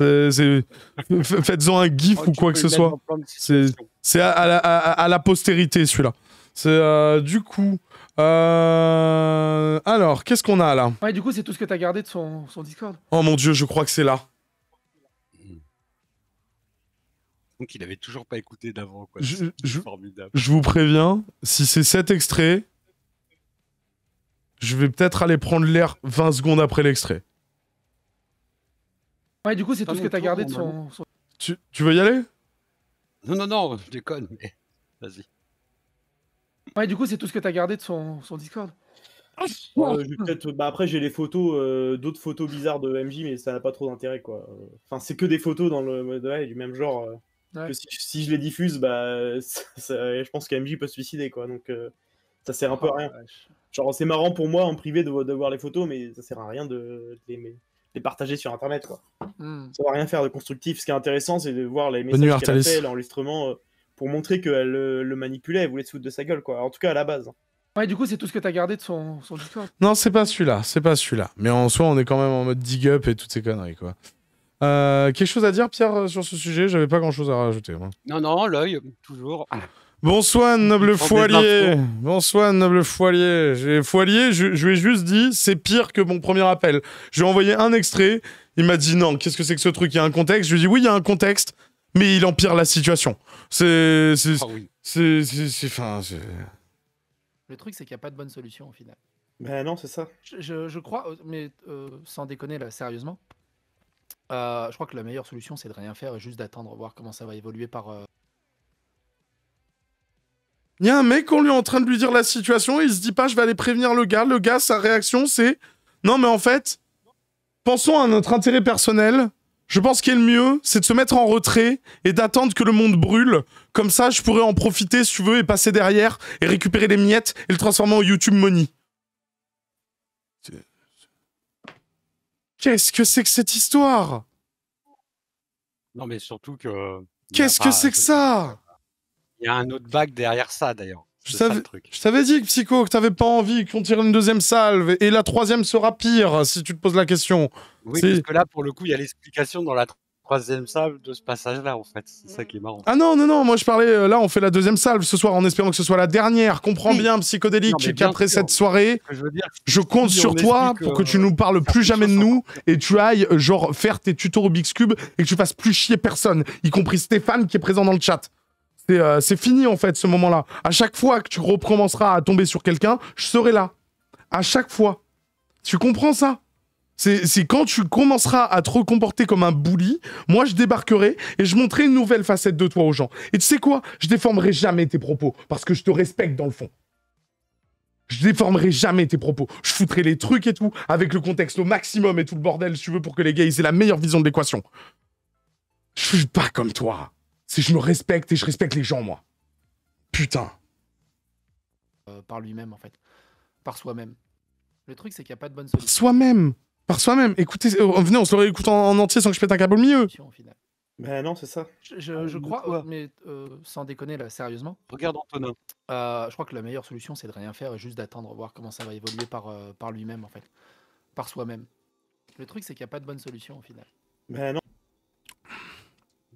Euh, faites-en un gif oh, ou quoi que ce soit. C'est à, la postérité celui-là. C'est euh, du coup. Euh, alors, qu'est-ce qu'on a là Ouais, du coup, c'est tout ce que t'as gardé de son, son Discord. Oh mon dieu, je crois que c'est là. Donc il avait toujours pas écouté d'avant, quoi. Je, formidable. Je vous préviens, si c'est cet extrait, je vais peut-être aller prendre l'air 20 secondes après l'extrait. Ouais, du coup, c'est tout ce que t'as gardé de son. Tu, veux y aller Non, non, non, je déconne, mais vas-y. Ouais, du coup, c'est tout ce que t'as gardé de son, son Discord. Ah, bah, après, j'ai les photos, euh, d'autres photos bizarres de MJ, mais ça n'a pas trop d'intérêt, quoi. Enfin, c'est que des photos dans le, du même genre. Euh. Que si, je les diffuse, bah, je pense qu'AMJ peut se suicider, quoi. Donc, euh, ça sert un peu à oh, rien. Genre, c'est marrant pour moi en privé de, de, voir les photos, mais ça sert à rien de, les, partager sur Internet, quoi. ne hmm. va rien faire de constructif. Ce qui est intéressant, c'est de voir les messages qu'elle a fait, l'enregistrement, euh, pour montrer qu'elle le, manipulait, elle voulait se foutre de sa gueule, quoi. En tout cas, à la base. Hein. Ouais, du coup, c'est tout ce que tu as gardé de son, son Non, c'est pas celui-là, c'est pas celui-là. Mais en soi, on est quand même en mode dig up et toutes ces conneries, quoi. Euh, quelque chose à dire, Pierre, euh, sur ce sujet J'avais pas grand-chose à rajouter. Non, non, l'œil, toujours. Bonsoir, noble foilier. Bonsoir, noble foilier. J'ai foilier, je, lui ai juste dit, c'est pire que mon premier appel. Je lui ai envoyé un extrait. Il m'a dit, non, qu'est-ce que c'est que ce truc Il y a un contexte. Je lui ai dit, oui, il y a un contexte, mais il empire la situation. C'est. C'est. Ah c'est. Le truc, c'est qu'il n'y a pas de bonne solution au final. Ben non, c'est ça. Je, je, crois, mais euh, sans déconner là, sérieusement, euh, je crois que la meilleure solution, c'est de rien faire et juste d'attendre, voir comment ça va évoluer par. Euh... Il y un mec, on lui est en train de lui dire la situation, il se dit pas, je vais aller prévenir le gars. Le gars, sa réaction, c'est Non, mais en fait, pensons à notre intérêt personnel. Je pense qu'il est le mieux, c'est de se mettre en retrait et d'attendre que le monde brûle. Comme ça, je pourrais en profiter, si tu veux, et passer derrière et récupérer les miettes et le transformer en YouTube Money. Qu'est-ce que c'est que cette histoire Non, mais surtout que. Qu'est-ce que c'est que ça Il y a un autre vague derrière ça, d'ailleurs. Je t'avais, je t'avais dit, Psycho, que t'avais pas envie qu'on tire une deuxième salve, et la troisième sera pire, si tu te poses la question. Oui, parce que là, pour le coup, il y a l'explication dans la troisième salve de ce passage-là, en fait. C'est ça qui est marrant. Ah non, non, non, moi je parlais, euh, là on fait la deuxième salve ce soir en espérant que ce soit la dernière. Comprends bien, psychodélique, qu'après cette soirée, je, compte sur toi pour que euh, tu nous parles plus jamais de nous et tu ailles, euh, genre, faire tes tutos Rubik's Cube et que tu fasses plus chier personne, y compris Stéphane qui est présent dans le chat. C'est fini en fait ce moment-là. À chaque fois que tu recommenceras à tomber sur quelqu'un, je serai là. À chaque fois. Tu comprends ça c'est quand tu commenceras à te recomporter comme un bully, moi je débarquerai et je montrerai une nouvelle facette de toi aux gens. Et tu sais quoi Je déformerai jamais tes propos parce que je te respecte dans le fond. Je déformerai jamais tes propos. Je foutrai les trucs et tout avec le contexte au maximum et tout le bordel, si tu veux, pour que les gars aient la meilleure vision de l'équation. Je suis pas comme toi. C'est je me respecte et je respecte les gens, moi. Putain. Euh, par lui-même, en fait. Par soi-même. Le truc, c'est qu'il n'y a pas de bonne solution. Soi-même par soi-même. Écoutez, euh, venez, on se le réécoute en, entier sans que je pète un câble au milieu. Mais bah non, c'est ça. Je, crois, mais euh, sans déconner là, sérieusement. Regarde Antonin. Euh, je crois que la meilleure solution, c'est de rien faire et juste d'attendre, voir comment ça va évoluer par, lui-même, en fait. Par soi-même. Le truc, c'est qu'il n'y a pas de bonne solution au final. Mais bah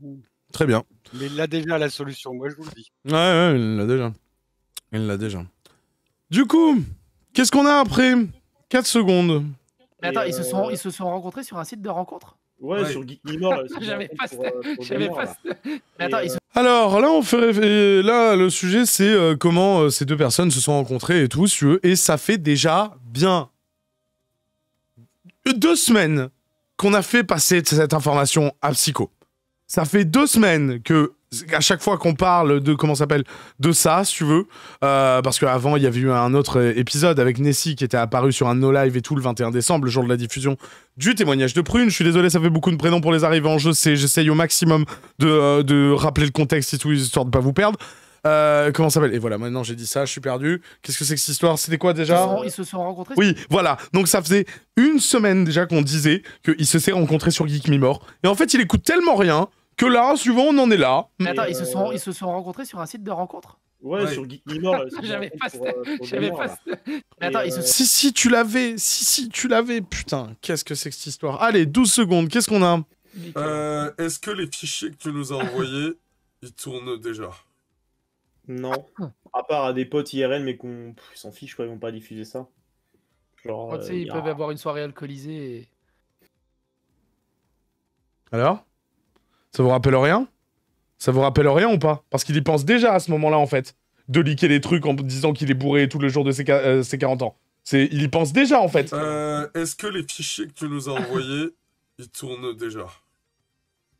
non. Très bien. Mais il a déjà la solution, moi je vous le dis. Ouais, ouais, il l'a déjà. Il l'a déjà. Du coup, qu'est-ce qu'on a après 4 secondes. Mais attends, ils, se sont, euh, ils se sont rencontrés sur un site de rencontre Ouais, sur Geek J'avais pas, Alors là, on fait... Euh, là, le sujet, c'est euh, comment ces deux personnes se sont rencontrées et tout, si et ça fait déjà bien deux semaines qu'on a fait passer cette information à Psycho. Ça fait deux semaines que à chaque fois qu'on parle de comment s'appelle de ça, si tu veux, euh, parce qu'avant il y avait eu un autre euh, épisode avec Nessie qui était apparu sur un no live et tout le 21 décembre, le jour de la diffusion du témoignage de Prune. Je suis désolé, ça fait beaucoup de prénoms pour les arrivants. Je sais, j'essaye au maximum euh, de, rappeler le contexte et tout, histoire de pas vous perdre. Euh, comment s'appelle Et voilà, maintenant j'ai dit ça, je suis perdu. Qu'est-ce que c'est que cette histoire C'était quoi déjà ils se, sont, rencontrés Oui, voilà. Donc ça faisait une semaine déjà qu'on disait qu'il se s'est rencontré sur Geek Me Et en fait, il écoute tellement rien que là, suivant, on en est là. Mais attends, ils, se sont, euh, ils se sont rencontrés sur un site de rencontre Ouais, sur Geek J'avais pas, attends, euh, Si, si, tu l'avais. Si, si, tu l'avais. Putain, qu'est-ce que c'est que cette histoire Allez, 12 secondes, qu'est-ce qu'on a euh, Est-ce que les fichiers que tu nous as envoyés, ils tournent déjà Non. À part à des potes IRL, mais qu'on s'en fiche, quoi, ils vont pas diffuser ça. Genre, oh, ils peuvent avoir une soirée alcoolisée. Alors ça vous rappelle rien Ça vous rappelle rien ou pas Parce qu'il y pense déjà à ce moment-là, en fait, de liquer les trucs en disant qu'il est bourré tout le jour de ses, 40 euh, ans. Il y pense déjà, en fait. Euh, est-ce que les fichiers que tu nous as envoyés, ils tournent déjà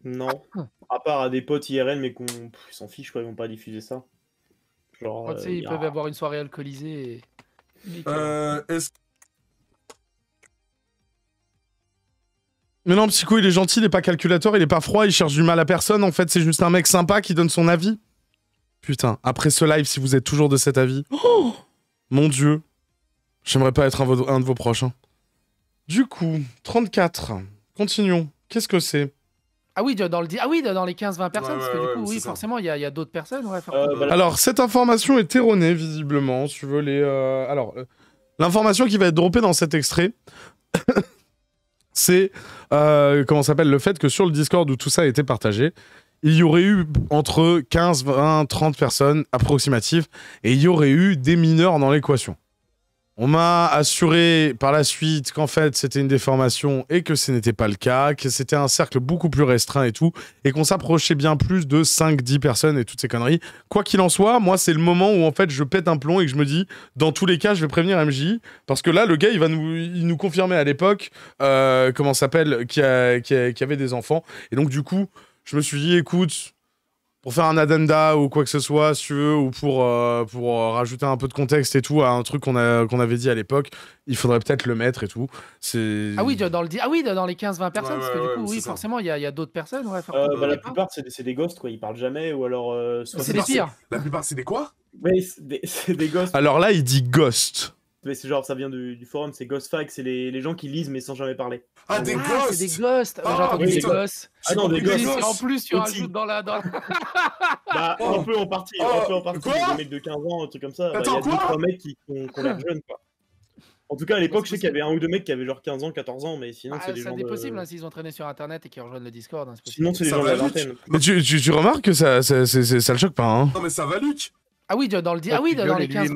Non. À part à des potes IRL, mais qu'on s'en fiche, quoi, ils vont pas diffuser ça. Genre, oh, euh, ils peuvent avoir une soirée alcoolisée. Est-ce Mais non, Psycho, il est gentil, il est pas calculateur, il est pas froid, il cherche du mal à personne. En fait, c'est juste un mec sympa qui donne son avis. Putain, après ce live, si vous êtes toujours de cet avis. Oh mon dieu. J'aimerais pas être un, de vos proches. Hein. Du coup, 34. Continuons. Qu'est-ce que c'est ah oui, dans le, ah dans les 15-20 personnes, parce que du coup, oui, forcément, il y a, d'autres personnes. Euh, alors, cette information est erronée, visiblement. Si tu veux les. Euh, alors, euh, l'information qui va être droppée dans cet extrait c'est euh, comment s'appelle le fait que sur le Discord où tout ça a été partagé, il y aurait eu entre 15, 20, 30 personnes approximatives et il y aurait eu des mineurs dans l'équation. On m'a assuré par la suite qu'en fait c'était une déformation et que ce n'était pas le cas, que c'était un cercle beaucoup plus restreint et tout, et qu'on s'approchait bien plus de 5-10 personnes et toutes ces conneries. Quoi qu'il en soit, moi c'est le moment où en fait je pète un plomb et que je me dis, dans tous les cas je vais prévenir MJ, parce que là le gars il va nous, il nous confirmer à l'époque, euh, comment s'appelle, qu'il y avait des enfants, et donc du coup je me suis dit, écoute, pour faire un addenda ou quoi que ce soit, si tu veux, ou pour, euh, pour euh, rajouter un peu de contexte et tout à un truc qu'on qu'on avait dit à l'époque, il faudrait peut-être le mettre et tout. Ah oui, dans, le, ah oui, dans les 15-20 personnes, parce que du coup, oui, forcément, il y a, d'autres personnes. Euh, bah, la plupart, c'est des, des, ghosts, quoi. ils parlent jamais, ou alors. c'est des pires. La plupart, c'est des quoi Oui, c'est des, des ghosts. Alors là, il dit ghost mais c'est genre ça vient du, forum, c'est Ghost c'est les, les gens qui lisent mais sans jamais parler. Ah des ah, ghosts. Des ghosts. J'ai ah, entendu des ghosts. Ah non des ghosts. En plus tu rajoutes dans la dans. La... bah on oh. peut en partie, un peu en partie. Oh. des mecs de 15 ans, un truc comme ça. Attends bah, Il y a quoi trois mecs qui, sont jeunes quoi. En tout cas, à l'époque, je sais qu'il y avait un ou deux mecs qui avaient genre 15 ans, 14 ans, mais sinon, ah, c'est des gens. C'est possible hein, s'ils ont traîné sur internet et qu'ils rejoignent le Discord. Hein, sinon, c'est des gens de la vingtaine. Mais tu, remarques que ça, ça, ça le choque pas, hein Non, mais ça va, Luc ah oui, dans le Ah oui, dans les 15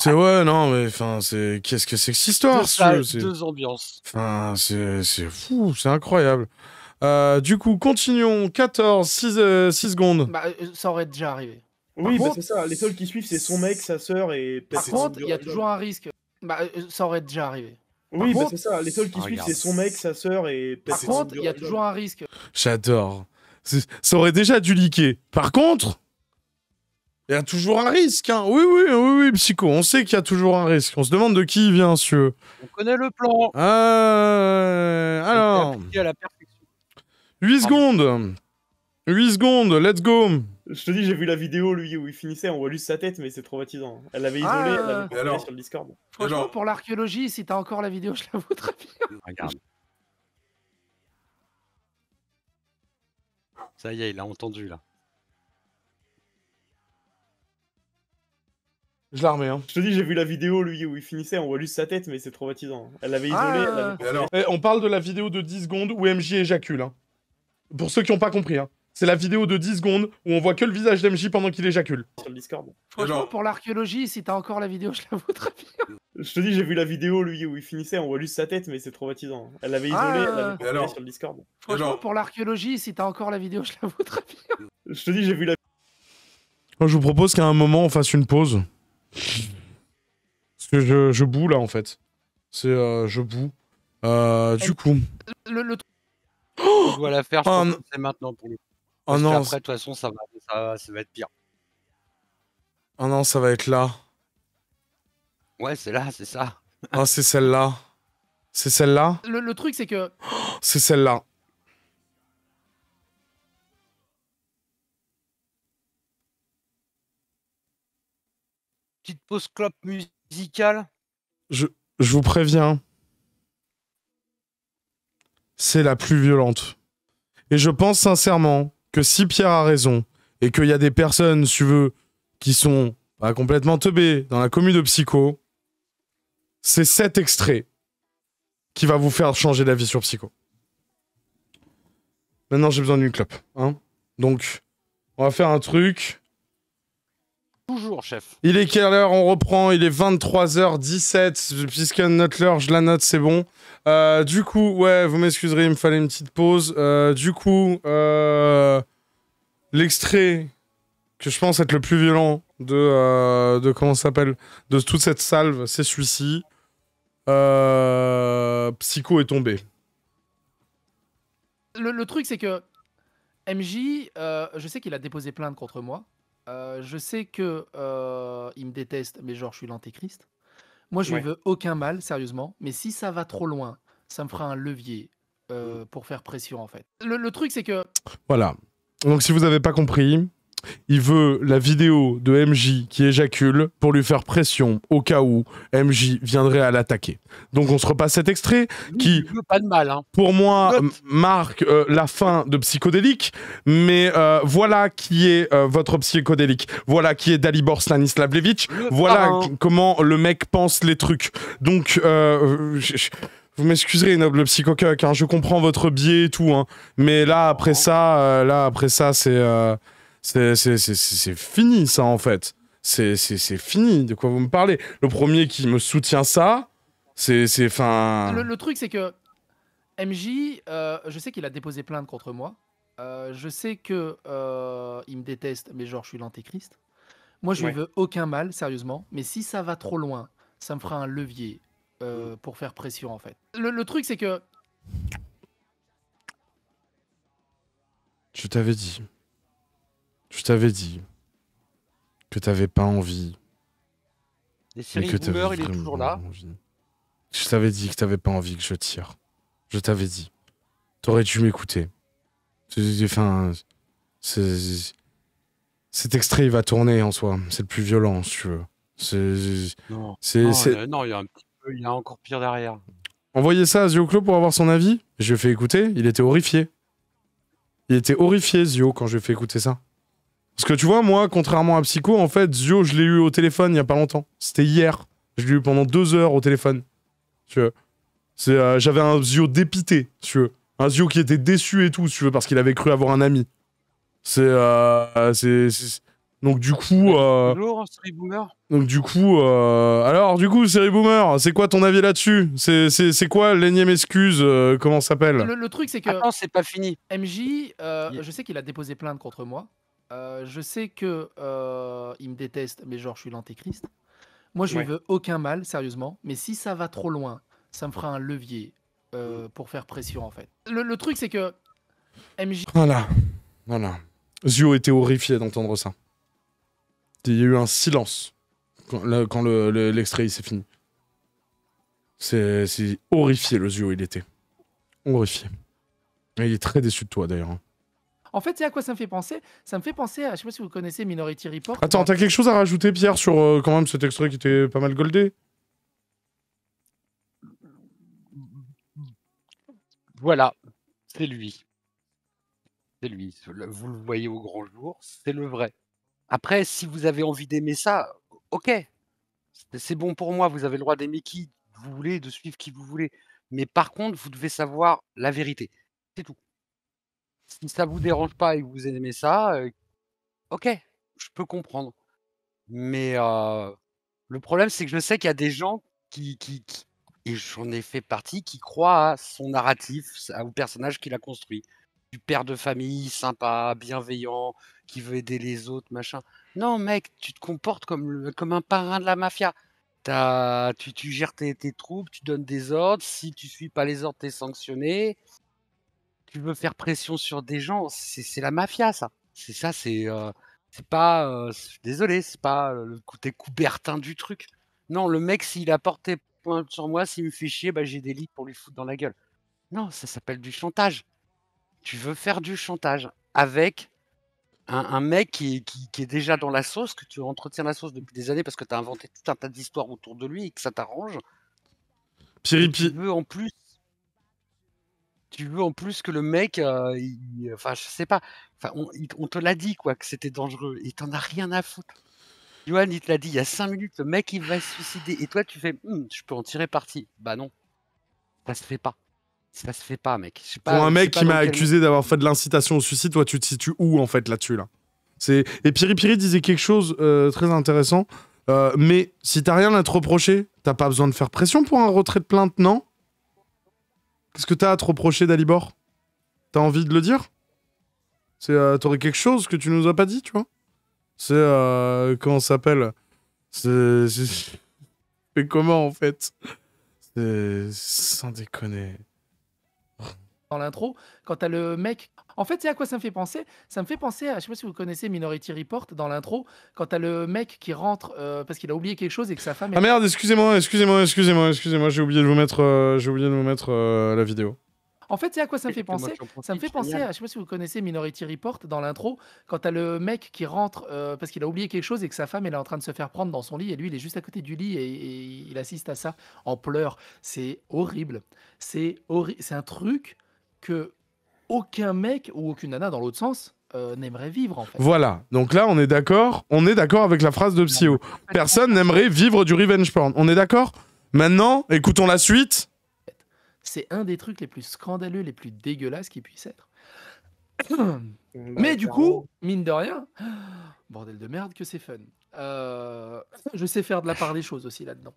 C'est ouais, non, mais enfin, c'est qu'est-ce que c'est que cette histoire C'est deux ambiances. Enfin, c'est fou, c'est incroyable. Euh, du coup, continuons. 14, 6, 6 secondes. Bah, euh, ça aurait déjà arrivé. Oui, bah, c'est ça. Les seuls qui suivent, c'est son mec, sa sœur et. Par contre, il y a toujours un risque. Bah, euh, ça aurait déjà arrivé. oui, bah, c'est ça. Les seuls qui ah, suivent, c'est son mec, sa sœur et. Par contre, il y a toujours un risque. J'adore. Ça aurait déjà dû liker. Par contre. Il y a toujours un risque, hein. Oui, oui, oui, oui, psycho. On sait qu'il y a toujours un risque. On se demande de qui il vient, monsieur. On connaît le plan. Ah, euh, alors. 8 secondes. 8 secondes, let's go. Je te dis, j'ai vu la vidéo, lui, où il finissait, on voit juste sa tête, mais c'est traumatisant. Elle l'avait isolée, ah. elle l'avait alors... sur le Discord. Franchement, pour l'archéologie, si t'as encore la vidéo, je la voudrais bien. Regarde. Ça y est, il a entendu, là. Je la remets. Hein. Je te dis, j'ai vu la vidéo, lui, où il finissait, on voit juste sa tête, mais c'est traumatisant. Elle l'avait ah. isolé. elle avait... Eh, on parle de la vidéo de 10 secondes où MJ éjacule. Hein. Pour ceux qui n'ont pas compris, hein. c'est la vidéo de 10 secondes où on voit que le visage d'MJ pendant qu'il éjacule. Sur le Discord. Franchement, pour l'archéologie, si t'as encore la vidéo, je la voudrais bien. Je te dis, j'ai vu la vidéo, lui, où il finissait, on voit juste sa tête, mais c'est traumatisant. Elle l'avait ah. isolé. elle l'avait alors... sur Discord. Franchement, pour l'archéologie, si t'as encore la vidéo, je la voudrais bien. Je te dis, j'ai vu la. Moi, je vous propose qu'à un moment, on fasse une pause. Parce que je, je boue là en fait. C'est euh, je boue. Euh, du coup. Le, le... Oh je dois la faire, oh, c'est maintenant pour lui. Oh, Parce oh non. Après, de toute façon, ça va, ça, ça va être pire. Oh non, ça va être là. Ouais, c'est là, c'est ça. Ah, oh, c'est celle-là. C'est celle-là. Le, le, truc, c'est que. C'est celle-là. petite pause clope musicale je, vous préviens, c'est la plus violente. Et je pense sincèrement que si Pierre a raison, et qu'il y a des personnes, si tu veux, qui sont complètement teubées dans la commune de Psycho, c'est cet extrait qui va vous faire changer d'avis sur Psycho. Maintenant, j'ai besoin d'une clope. Hein Donc, on va faire un truc. Toujours, chef. Il est quelle heure On reprend. Il est 23h17. Puisque note l'heure, je la note, c'est bon. Euh, du coup, ouais, vous m'excuserez, il me fallait une petite pause. Euh, du coup, euh, l'extrait que je pense être le plus violent de, de comment s'appelle de toute cette salve, c'est celui-ci. Psycho est tombé. Le, le truc, c'est que MJ, je sais qu'il a déposé plainte contre moi. Euh, je sais que euh, il me déteste, mais genre, je suis l'antéchrist. Moi, je lui veux aucun mal, sérieusement. Mais si ça va trop loin, ça me fera un levier euh, mm. pour faire pression, en fait. le truc, c'est que. Voilà. Donc, si vous n'avez pas compris, il veut la vidéo de MJ qui éjacule pour lui faire pression au cas où MJ viendrait à l'attaquer. Donc on se repasse cet extrait qui, pas de mal, hein. pour moi, marque euh, la fin de Psychodélique, mais euh, voilà qui est euh, votre Psychodélique, voilà qui est Dalibor Stanislav voilà hein. comment le mec pense les trucs. Donc... Vous m'excuserez, noble psychocuck, hein, je comprends votre biais et tout, mais là, après ça, là, après ça, c'est... C'est fini, ça, en fait. C'est fini, de quoi vous me parlez. Le premier qui me soutient ça, c'est... Fin... Le, truc, c'est que MJ, euh, je sais qu'il a déposé plainte contre moi. Euh, je sais que euh, il me déteste, mais genre, je suis l'antéchrist. Moi, je ne veux aucun mal, sérieusement. Mais si ça va trop loin, ça me fera un levier mm. pour faire pression, en fait. Le, le truc, c'est que... Je t'avais dit. Je t'avais dit que t'avais pas envie. Les séries que Boomer, il est toujours là. Envie. Je t'avais dit que t'avais pas envie que je tire. Je t'avais dit. T'aurais dû m'écouter. Enfin, cet extrait, il va tourner en soi. C'est le plus violent, si tu veux. Non, non, il y a un petit peu, il a encore pire derrière. Envoyez ça à Zioclo pour avoir son avis. Je lui ai fait écouter. Il était horrifié. Il était horrifié, Zio, quand je lui ai fait écouter ça. Parce que tu vois, moi, contrairement à Psycho, en fait, Zio, je l'ai eu au téléphone il y a pas longtemps. C'était hier. Je l'ai eu pendant deux heures au téléphone. Tu veux. Euh, j'avais un Zio dépité, tu veux. Un Zio qui était déçu et tout, tu veux, parce qu'il avait cru avoir un ami. C'est. Donc du coup, euh... donc du coup, alors du coup, série boomer, c'est quoi ton avis là-dessus C'est quoi l'énième excuse euh, Comment s'appelle le, truc, c'est que attends, c'est pas fini. MJ, euh, je sais qu'il a déposé plainte contre moi. Euh, je sais que euh, il me déteste, mais genre, je suis l'antéchrist. Moi, je ne veux aucun mal, sérieusement. Mais si ça va trop loin, ça me fera un levier euh, mm. pour faire pression, en fait. Le, truc, c'est que MJ. Voilà, voilà. Zio était horrifié d'entendre ça. Il y a eu un silence quand, l'extrait s'est fini. C'est, horrifié le Zio, il était. Horrifié. Et il est très déçu de toi d'ailleurs. Hein. En fait, c'est à quoi ça me fait penser Ça me fait penser à, je sais pas si vous connaissez Minority Report. Attends, t'as quelque chose à rajouter, Pierre, sur euh, quand même cet extrait qui était pas mal goldé Voilà, c'est lui. C'est lui. Vous le voyez au grand jour, c'est le vrai. Après, si vous avez envie d'aimer ça, ok, c'est bon pour moi, vous avez le droit d'aimer qui vous voulez, de suivre qui vous voulez. Mais par contre, vous devez savoir la vérité. C'est tout si ça vous dérange pas et que vous aimez ça, ok, je peux comprendre. Mais le problème, c'est que je sais qu'il y a des gens qui, et j'en ai fait partie, qui croient à son narratif, au personnage qu'il a construit. Du père de famille, sympa, bienveillant, qui veut aider les autres, machin. Non, mec, tu te comportes comme, comme un parrain de la mafia. tu, gères tes, troupes, tu donnes des ordres. Si tu suis pas les ordres, es sanctionné tu veux faire pression sur des gens, c'est la mafia, ça. C'est ça, c'est euh, pas. Euh, désolé, c'est pas euh, le côté coubertin du truc. Non, le mec, s'il a porté pointe sur moi, s'il me fait chier, bah, j'ai des lits pour lui foutre dans la gueule. Non, ça s'appelle du chantage. Tu veux faire du chantage avec un, mec qui, est déjà dans la sauce, que tu entretiens la sauce depuis des années parce que tu as inventé tout un tas d'histoires autour de lui et que ça t'arrange. Piripi. Tu veux en plus tu veux en plus que le mec, enfin, je sais pas, enfin, on, te l'a dit quoi, que c'était dangereux, et t'en as rien à foutre. Johan, il te l'a dit il y a 5 minutes, le mec, il va se suicider, et toi, tu fais, «Hmm, je peux en tirer parti. Bah non, ça se fait pas. Ça se fait pas, mec. Pas, Pour un mec qui m'a accusé d'avoir fait de l'incitation au suicide, toi, tu te situes où en fait là-dessus là, Et Piri Piri disait quelque chose très intéressant. mais si t'as rien à te reprocher, t'as pas besoin de faire pression pour un retrait de plainte, non Qu'est-ce que t'as à te reprocher d'Alibor T'as envie de le dire C'est euh, t'aurais quelque chose que tu nous as pas dit, tu vois C'est euh, comment ça s'appelle C'est mais comment en fait C'est sans déconner. Dans l'intro, quand t'as le mec en fait, c'est à quoi ça me fait penser Ça me fait penser à, je sais pas si vous connaissez Minority Report dans l'intro, quand à le mec qui rentre euh, parce qu'il a oublié quelque chose et que sa femme. Ah merde, excusez-moi, excusez-moi, excusez-moi, excusez-moi, j'ai oublié de vous mettre, euh, j'ai oublié de vous mettre euh, la vidéo. En fait, c'est à quoi ça me fait penser Ça me fait penser à, je sais pas si vous connaissez Minority Report dans l'intro, quand à le mec qui rentre parce qu'il a oublié quelque chose et que sa femme elle est en train de se faire prendre dans son lit et lui il est juste à côté du lit et, et il assiste à ça en pleurs. C'est horrible. C'est horrible. C'est un truc que aucun mec ou aucune nana dans l'autre sens euh, n'aimerait vivre en Voilà, donc là on est d'accord, on est d'accord avec la phrase de Psyo. Personne n'aimerait vivre du revenge porn, on est d'accord Maintenant, écoutons la suite. C'est un des trucs les plus scandaleux, les plus dégueulasses qui puissent être. Mais du coup, mine de rien, bordel de merde que c'est fun. Euh, je sais faire de la part des choses aussi là-dedans.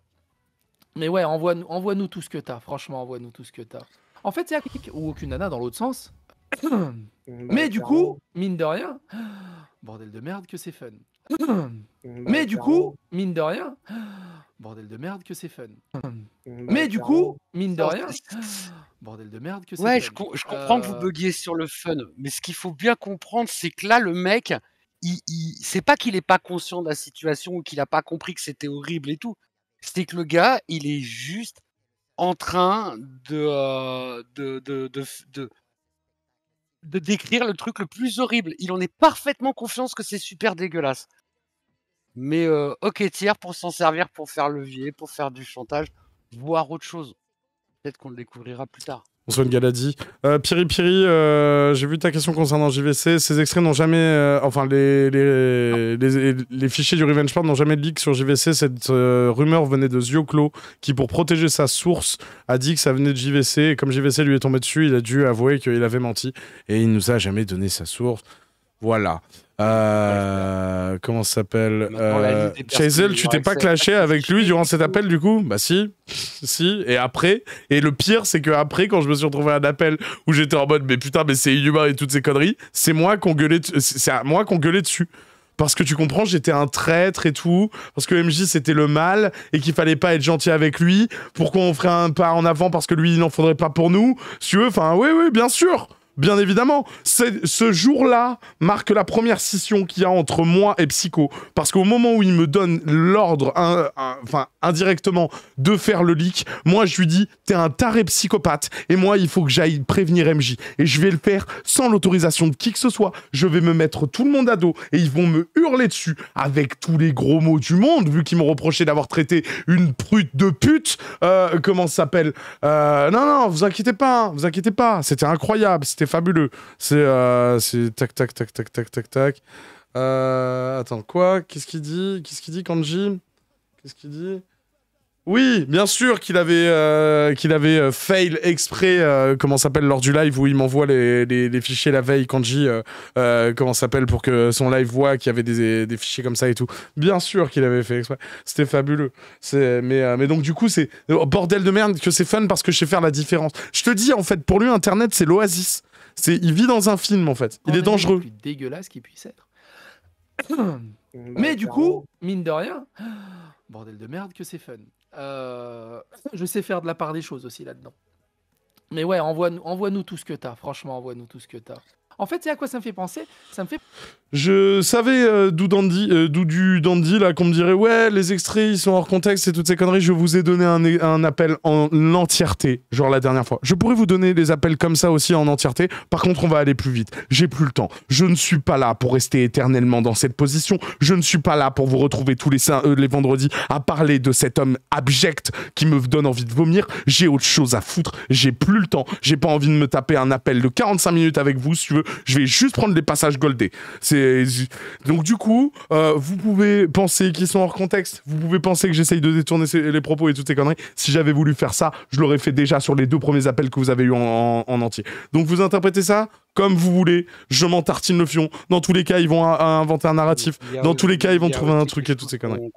Mais ouais, envoie-nous tout ce que t'as, franchement, envoie-nous tout ce que t'as. En fait, c'est à ou aucune nana dans l'autre sens. Mais du coup, bah, mine de rien, bordel de merde que c'est fun. Bah, mais du coup, mine de rien, bordel de merde que c'est fun. Bah, mais du coup, mine de rien, bordel de merde que c'est fun. Ouais, je, comprends que vous euh, buguiez sur le fun, mais ce qu'il faut bien comprendre, c'est que là, le mec, il, c'est pas qu'il est pas conscient de la situation ou qu'il a pas compris que c'était horrible et tout. C'est que le gars, il est juste en train de, euh, de, de, de de décrire le truc le plus horrible. Il en est parfaitement confiance que c'est super dégueulasse. Mais euh, ok, tiers pour s'en servir, pour faire levier, pour faire du chantage, voire autre chose. Peut-être qu'on le découvrira plus tard. Bonsoir euh, Piri Piri, euh, j'ai vu ta question concernant JVC. Ces extraits n'ont jamais. Euh, enfin, les les, fichiers du Revenge Part n'ont jamais de leak sur JVC. Cette rumeur venait de Zioclo, qui, pour protéger sa source, a dit que ça venait de JVC. Et comme JVC lui est tombé dessus, il a dû avouer qu'il avait menti. Et il nous a jamais donné sa source. Voilà. Euh, comment s'appelle euh, Chazelle, tu t'es pas clashé avec lui durant cet appel du coup Bah si, si. Et après, et le pire, c'est que après, quand je me suis retrouvé à un appel où j'étais en mode mais putain, mais c'est inhumain et toutes ces conneries, c'est moi qu'on gueulait, c'est moi qu'on gueulait dessus. Parce que tu comprends, j'étais un traître et tout, parce que MJ c'était le mal et qu'il fallait pas être gentil avec lui. Pourquoi on ferait un pas en avant parce que lui il n'en faudrait pas pour nous Si veux, enfin oui, oui, bien sûr bien évidemment. Ce jour-là marque la première scission qu'il y a entre moi et Psycho. Parce qu'au moment où il me donne l'ordre, enfin, indirectement, de faire le leak, moi, je lui dis T'es un taré psychopathe, et moi, il faut que j'aille prévenir MJ. Et je vais le faire sans l'autorisation de qui que ce soit. Je vais me mettre tout le monde à dos, et ils vont me hurler dessus avec tous les gros mots du monde, vu qu'ils m'ont reproché d'avoir traité une prute de pute. Euh, comment ça s'appelle euh, Non, non, vous inquiétez pas, hein, vous inquiétez pas. C'était incroyable, c'était fabuleux. Euh, c'est tac, tac, tac, tac, tac, tac, tac. Euh, attends, quoi Qu'est-ce qu'il dit Qu'est-ce qu'il dit, Kanji Qu'est-ce qu'il dit oui, bien sûr qu'il avait, euh, qu'il avait euh, fail exprès, euh, comment s'appelle, lors du live où il m'envoie les, les, fichiers la veille, Kanji, comment s'appelle, pour que son live voit qu'il y avait des, des, fichiers comme ça et tout. Bien sûr qu'il avait fait exprès. C'était fabuleux. Mais, mais donc, du coup, c'est. Oh, bordel de merde, que c'est fun parce que je sais faire la différence. Je te dis, en fait, pour lui, Internet, c'est l'oasis il vit dans un film en fait. Il est dangereux. Le plus dégueulasse qu'il puisse être. Mais du coup, mine de rien, bordel de merde que c'est fun. Euh, je sais faire de la part des choses aussi là-dedans. Mais ouais, envoie-nous envoie tout ce que t'as. Franchement, envoie-nous tout ce que t'as. En fait, c'est à quoi ça me fait penser Ça me fait je savais euh, d'où Dandy, euh, du Dandy, là, qu'on me dirait ouais, les extraits ils sont hors contexte et toutes ces conneries. Je vous ai donné un, appel en entièreté, genre la dernière fois. Je pourrais vous donner des appels comme ça aussi en entièreté. Par contre, on va aller plus vite. J'ai plus le temps. Je ne suis pas là pour rester éternellement dans cette position. Je ne suis pas là pour vous retrouver tous les, euh, les vendredis à parler de cet homme abject qui me donne envie de vomir. J'ai autre chose à foutre. J'ai plus le temps. J'ai pas envie de me taper un appel de 45 minutes avec vous, si tu veux. Je vais juste prendre les passages goldés donc du coup, euh, vous pouvez penser qu'ils sont hors contexte. Vous pouvez penser que j'essaye de détourner les propos et toutes ces conneries. Si j'avais voulu faire ça, je l'aurais fait déjà sur les deux premiers appels que vous avez eu en, entier. Donc vous interprétez ça comme vous voulez. Je m'en tartine le fion. Dans tous les cas, ils vont inventer un narratif. Dans tous les cas, ils vont trouver un truc et toutes ces conneries.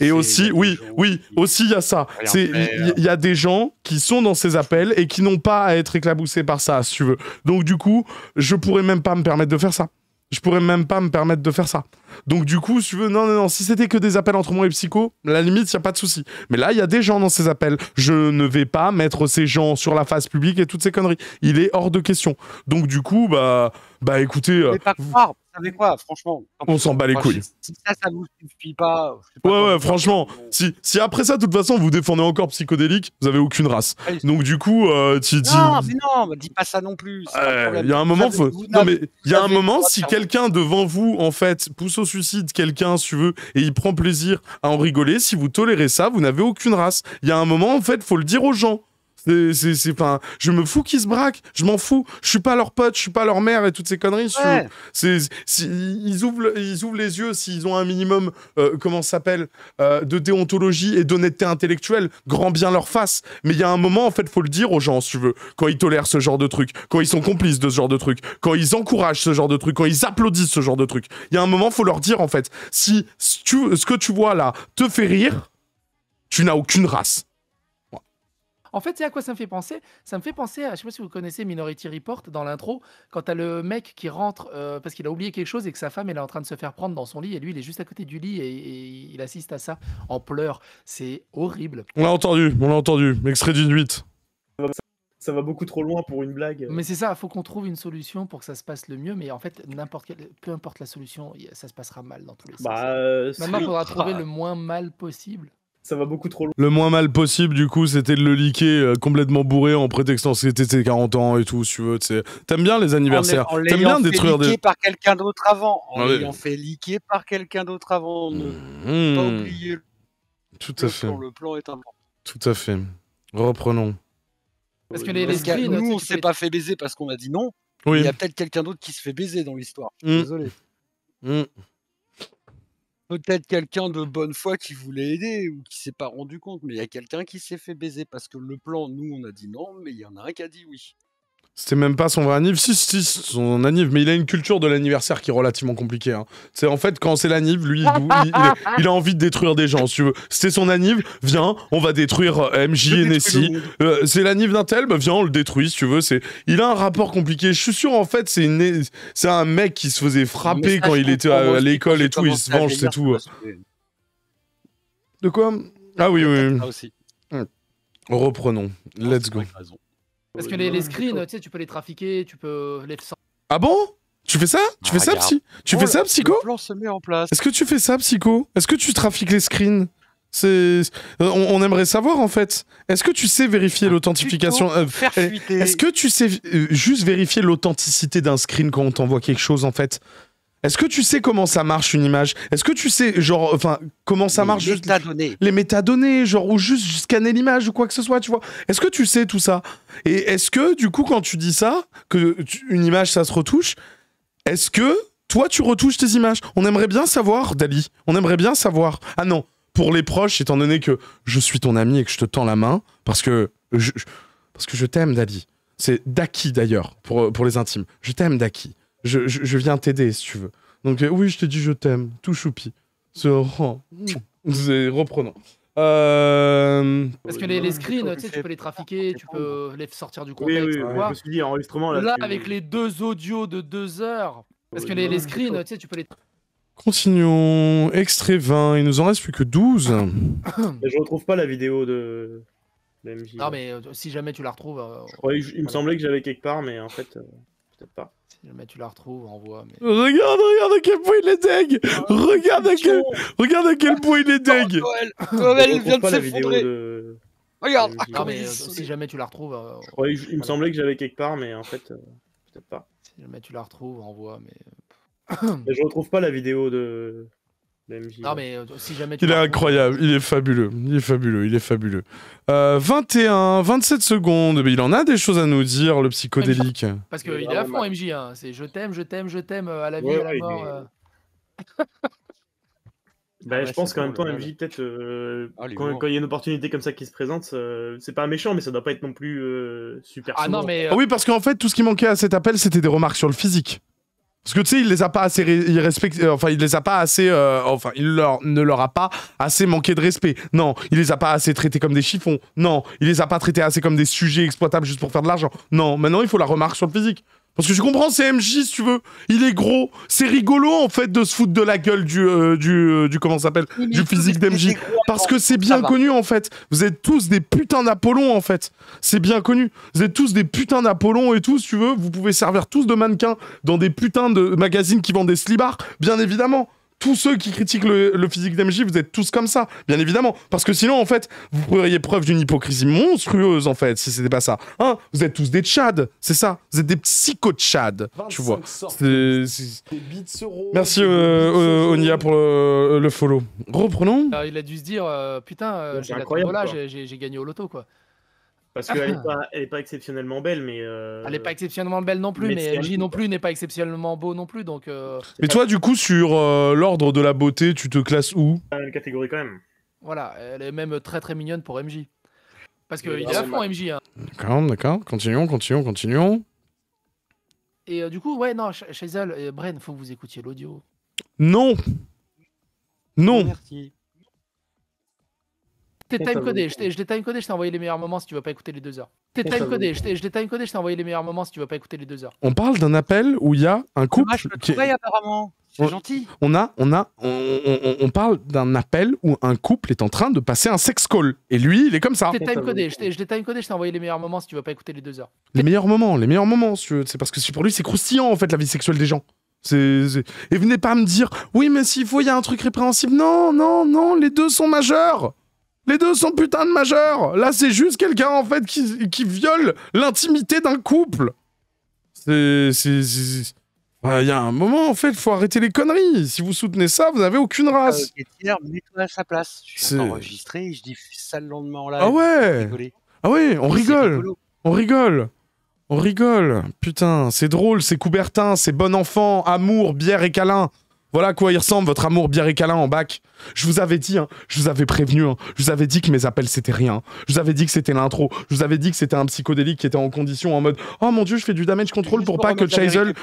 et aussi, oui, oui, aussi il y a ça. C'est il y, a des gens qui sont dans ces appels et qui n'ont pas à être éclaboussés par ça, si tu veux. Donc du coup, je pourrais même pas me permettre de faire ça je pourrais même pas me permettre de faire ça. Donc du coup, si tu veux, non, non, non, si c'était que des appels entre moi et Psycho, la limite, il n'y a pas de souci. Mais là, il y a des gens dans ces appels. Je ne vais pas mettre ces gens sur la face publique et toutes ces conneries. Il est hors de question. Donc du coup, bah, bah écoutez... Euh, savez quoi, franchement. On s'en bat les couilles. Si, ça, ça vous suffit pas. ouais, ouais, franchement. Si, après ça, de toute façon, vous défendez encore psychodélique, vous avez aucune race. Ah, Donc, du coup, euh, tu dis. Non, mais non, dis pas ça non plus. Il y a un moment, mais il y un moment, si quelqu'un devant vous, en fait, pousse au suicide quelqu'un, si tu veux, et il prend plaisir à en rigoler, si vous tolérez ça, vous n'avez aucune race. Il y a un moment, en fait, faut le dire aux gens. C'est, je me fous qu'ils se braquent, je m'en fous. Je suis pas leur pote, je suis pas leur mère et toutes ces conneries. ils, ouvrent, ils ouvrent les yeux s'ils ont un minimum, euh, comment ça s'appelle, euh, de déontologie et d'honnêteté intellectuelle. Grand bien leur face. Mais il y a un moment, en fait, faut le dire aux gens, si tu veux, quand ils tolèrent ce genre de truc, quand ils sont complices de ce genre de truc, quand ils encouragent ce genre de truc, quand ils applaudissent ce genre de truc. Il y a un moment, faut leur dire, en fait, si ce que tu vois là te fait rire, tu n'as aucune race. En fait, c'est à quoi ça me fait penser Ça me fait penser à, je sais pas si vous connaissez Minority Report dans l'intro, quand t'as le mec qui rentre euh, parce qu'il a oublié quelque chose et que sa femme elle est en train de se faire prendre dans son lit et lui il est juste à côté du lit et, il assiste à ça en pleurs. C'est horrible. On l'a entendu, on l'a entendu. Extrait d'une huit. ça va beaucoup trop loin pour une blague. Mais c'est ça, il faut qu'on trouve une solution pour que ça se passe le mieux. Mais en fait, n'importe peu importe la solution, ça se passera mal dans tous les bah, sens. Euh, Maintenant, il faudra trouver le moins mal possible ça va beaucoup trop loin. Le moins mal possible, du coup, c'était de le liquer euh, complètement bourré en prétextant que c'était ses 40 ans et tout, si tu veux. T'aimes bien les anniversaires. T'aimes bien détruire des. par quelqu'un d'autre avant. On ah ouais. l'ayant fait liquer par quelqu'un d'autre avant. Ne hmm. pas oublier. Tout à fait. Le plan est important. Tout à fait. Reprenons. Parce que les, nous, on s'est pas fait baiser parce qu'on a dit non. Il y a peut-être quelqu'un d'autre qui se fait baiser dans l'histoire. Hmm. Désolé. Hmm peut-être quelqu'un de bonne foi qui voulait aider ou qui s'est pas rendu compte, mais il y a quelqu'un qui s'est fait baiser parce que le plan, nous, on a dit non, mais il y en a un qui a dit oui. C'était même pas son vrai anniv. Si, si, son anniv. Mais il a une culture de l'anniversaire qui est relativement compliquée. Hein. C'est en fait, quand c'est l'anniv, lui, il, a, envie de détruire des gens, si tu veux. C'était son anniv, viens, on va détruire MJ et Nessie. c'est l'anniv d'un tel, bah, viens, on le détruit, si tu veux. C'est... Il a un rapport compliqué. Je suis sûr, en fait, c'est, une... c'est un mec qui se faisait frapper quand il était à, l'école et tout. Il se venge, c'est tout. Euh. De quoi Ah oui, oui. Reprenons. Let's go. Parce que les, screens, tu sais, tu peux les trafiquer, tu peux euh, les. Ah bon tu fais ça Tu fais ça, ah, psy Tu fais ça, psycho Le plan se met en place. Est-ce que tu fais ça, psycho Est-ce que tu trafiques les screens c'est... on, aimerait savoir en fait. Est-ce que tu sais vérifier ah, l'authentification euh, eh, Est-ce que tu sais euh, juste vérifier l'authenticité d'un screen quand on t'envoie quelque chose en fait est-ce que tu sais comment ça marche une image Est-ce que tu sais, genre, enfin, comment ça les marche métadonnées. les métadonnées, genre, ou juste scanner l'image ou quoi que ce soit, tu vois Est-ce que tu sais tout ça Et est-ce que, du coup, quand tu dis ça, que une image, ça se retouche, est-ce que toi, tu retouches tes images On aimerait bien savoir, Dali. On aimerait bien savoir. Ah non, pour les proches, étant donné que je suis ton ami et que je te tends la main, parce que je, parce que je t'aime, Dali. C'est Daki, d'ailleurs, pour, pour les intimes. Je t'aime, Daki je, viens t'aider si tu veux. Donc euh, oui, je te dis je t'aime, tout choupi. C'est reprenant. Euh... Parce que les, les screens, tu sais, tu peux les trafiquer, tu peux les sortir du contexte. Oui, oui, oui, je me suis dit, enregistrement, là, avec les deux audios de deux heures, parce que les, screens, tu sais, tu peux les... Continuons, extrait 20, il nous en reste plus que 12. je retrouve pas la vidéo de... MJ. Non mais euh, si jamais tu la retrouves... Euh, il me semblait que j'avais quelque part, mais en fait, peut-être pas. Si jamais tu la retrouves, envoie. Mais... Regarde, regarde à quel point il est deg ah, Regarde à quel, regarde à quel point il est deg Comme elle vient de s'effondrer Regarde non, ah, ah, mais, Si jamais tu la retrouves... Euh, il, me semblait que j'avais quelque part, mais en fait, euh, peut-être pas. Si jamais tu la retrouves, envoie, mais... mais... Je retrouve pas la vidéo de mais euh, jamais Il est incroyable, il est fabuleux, il est fabuleux, il est fabuleux. 21, euh, 27 secondes, mais il en a des choses à nous dire, le psychodélique. Parce qu'il est à fond, MJ. Hein. C'est je t'aime, je t'aime, je t'aime euh, à la vie, à la mort. Bah, je pense qu'en même temps, MJ, peut-être, ah, quand il y a une opportunité comme ça qui se présente, c'est pas méchant, mais ça doit pas être non plus super. Ah non, mais. Ah oui, parce qu'en fait, tout ce qui manquait à cet appel, c'était des remarques sur le physique. Parce que tu sais, il les a pas assez, il euh, enfin, il les a pas assez, euh, enfin, il leur, ne leur a pas assez manqué de respect. Non, il les a pas assez traités comme des chiffons. Non, il les a pas traités assez comme des sujets exploitables juste pour faire de l'argent. Non, maintenant il faut la remarque sur le physique. Parce que je comprends c'est MJ, si tu veux. Il est gros. C'est rigolo, en fait, de se foutre de la gueule du, euh, du, euh, du, comment s'appelle Du physique d'MJ. Parce que c'est bien connu, en fait. Vous êtes tous des putains d'Apollon, en fait. C'est bien connu. Vous êtes tous des putains d'Apollon et tout, si tu veux. Vous pouvez servir tous de mannequins dans des putains de magazines qui vendent des slibards, bien évidemment tous ceux qui critiquent le, physique d'MJ, vous êtes tous comme ça, bien évidemment. Parce que sinon, en fait, vous pourriez preuve d'une hypocrisie monstrueuse, en fait, si c'était pas ça. Hein vous êtes tous des tchads, c'est ça. Vous êtes des psycho-tchads, tu vois. Merci, euh, euh, Onya pour euh, le, follow. Reprenons. Ah, il a dû se dire, putain, j'ai gagné au loto, quoi. Parce ah. qu'elle n'est pas, exceptionnellement belle, mais. Euh, elle n'est pas exceptionnellement belle non plus, mais, MJ non plus n'est pas exceptionnellement beau non plus. Donc, euh, Mais toi, du coup, sur euh, l'ordre de la beauté, tu te classes où Dans la même catégorie quand même. Voilà, elle est même très très mignonne pour MJ. Parce qu'il est à fond, MJ. Hein. D'accord, d'accord. Continuons, continuons, continuons. Et du coup, ouais, non, chez Chazal, Bren, faut que vous écoutiez l'audio. Non Non Merci. T'es time codé, je t'ai time codé, je t'ai envoyé les meilleurs moments si tu vas pas écouter les deux heures. T'es time codé, je t'ai time codé, je t'ai envoyé les meilleurs moments si tu vas pas écouter les deux heures. On parle d'un appel où il y a un couple. qui... apparemment. C'est gentil. On a, on a, on, on, parle d'un appel où un couple est en train de passer un sex call et lui, il est comme ça. Je time codé, je t'ai time codé, je t'ai envoyé les meilleurs moments si tu vas pas écouter les deux heures. Les meilleurs moments, les meilleurs moments, c'est parce que pour lui c'est croustillant en fait la vie sexuelle des gens. C Et venez pas me dire, oui, mais s'il faut, il y a un truc répréhensible. Non, non, non, les deux sont majeurs. Les deux sont putain de majeurs. Là, c'est juste quelqu'un en fait qui, viole l'intimité d'un couple. C'est. Il y a un moment, en fait, faut arrêter les conneries. Si vous soutenez ça, vous n'avez aucune ah, race. à sa place. enregistré, je Ah ouais Ah ouais, on rigole. On rigole. On rigole. Putain, c'est drôle, c'est Coubertin, c'est bon enfant, amour, bière et câlin. Voilà à quoi il ressemble votre amour bien et en bac. Je vous avais dit, hein, je vous avais prévenu, hein. je vous avais dit que mes appels c'était rien. Je vous avais dit que c'était l'intro. Je vous avais dit que c'était un psychodélique qui était en condition en mode Oh mon dieu, je fais du damage control euh, pour pas, que Chisel,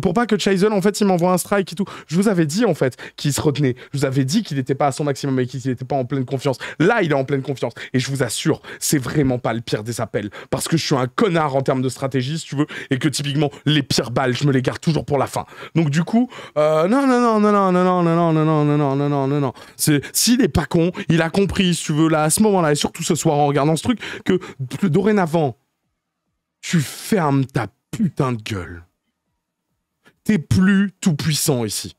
pour pas que Chisel en fait il m'envoie un strike et tout. Je vous avais dit en fait qu'il se retenait. Je vous avais dit qu'il n'était pas à son maximum et qu'il n'était pas en pleine confiance. Là, il est en pleine confiance. Et je vous assure, c'est vraiment pas le pire des appels. Parce que je suis un connard en termes de stratégie, si tu veux, et que typiquement, les pires balles, je me les garde toujours pour la fin. Donc du coup, euh, non, non, non, non, non, non, non, non, non, non, non, non, non, non, non, non. s'il n'est pas con, il a compris, si tu veux, là, à ce moment-là, et surtout ce soir en regardant ce truc, que dorénavant, tu fermes ta putain de gueule. T'es plus tout puissant ici.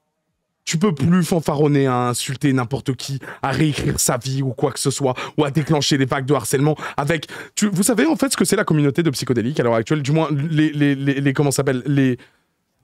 Tu peux plus fanfaronner à insulter n'importe qui, à réécrire sa vie ou quoi que ce soit, ou à déclencher des vagues de harcèlement avec. vous savez en fait ce que c'est la communauté de psychodéliques à l'heure actuelle, du moins les, les, les, les comment s'appelle les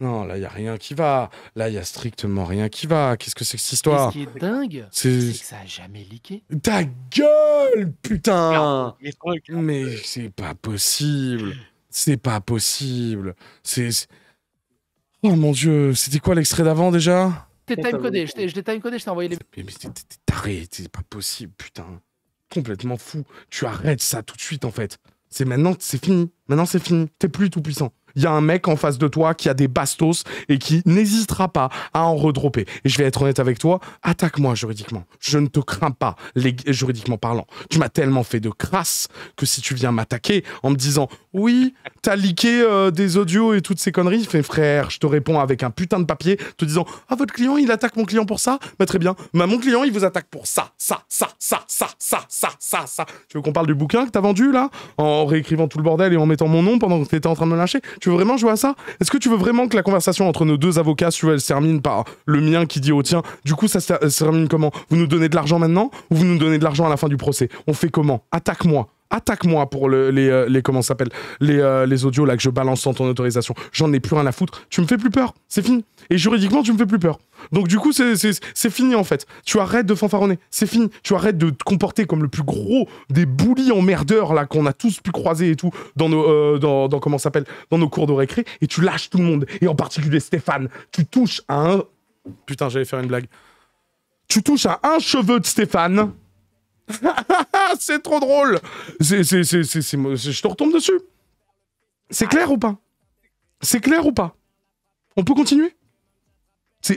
Non, là, il n'y a rien qui va. Là, il n'y a strictement rien qui va. Qu'est-ce que c'est que cette histoire Ce qui est dingue, c'est que ça jamais liqué. Ta gueule, putain hein. Mais, c'est pas possible. C'est pas possible. C'est. Oh mon dieu, c'était quoi l'extrait d'avant déjà T'es time je l'ai je t'ai envoyé les. Mais, t'es taré, c'est pas possible, putain. Complètement fou. Tu arrêtes ça tout de suite en fait. C'est maintenant, c'est fini. Maintenant, c'est fini. T'es plus tout puissant il y a un mec en face de toi qui a des bastos et qui n'hésitera pas à en redropper. Et je vais être honnête avec toi, attaque-moi juridiquement. Je ne te crains pas, juridiquement parlant. Tu m'as tellement fait de crasse que si tu viens m'attaquer en me disant oui, t'as leaké euh, des audios et toutes ces conneries, fait frère, je te réponds avec un putain de papier te disant ah votre client il attaque mon client pour ça, bah très bien, bah mon client il vous attaque pour ça, ça, ça, ça, ça, ça, ça, ça, ça. Tu veux qu'on parle du bouquin que t'as vendu là en réécrivant tout le bordel et en mettant mon nom pendant que t'étais en train de me lâcher tu veux vraiment jouer à ça Est-ce que tu veux vraiment que la conversation entre nos deux avocats, tu elle se termine par le mien qui dit oh, tiens, Du coup, ça euh, se termine comment Vous nous donnez de l'argent maintenant ou vous nous donnez de l'argent à la fin du procès On fait comment Attaque-moi attaque-moi pour euh, les, comment s'appelle euh, les, audios là que je balance sans ton autorisation. J'en ai plus rien à foutre. Tu me fais plus peur. C'est fini. Et juridiquement, tu me fais plus peur. Donc du coup, c'est fini en fait. Tu arrêtes de fanfaronner. C'est fini. Tu arrêtes de te comporter comme le plus gros des boulis emmerdeurs là qu'on a tous pu croiser et tout dans nos euh, dans, comment s'appelle dans nos cours de récré et tu lâches tout le monde et en particulier Stéphane. Tu touches à un putain, j'allais faire une blague. Tu touches à un cheveu de Stéphane c'est trop drôle. C'est, c'est, je te retombe dessus. C'est clair ou pas C'est clair ou pas On peut continuer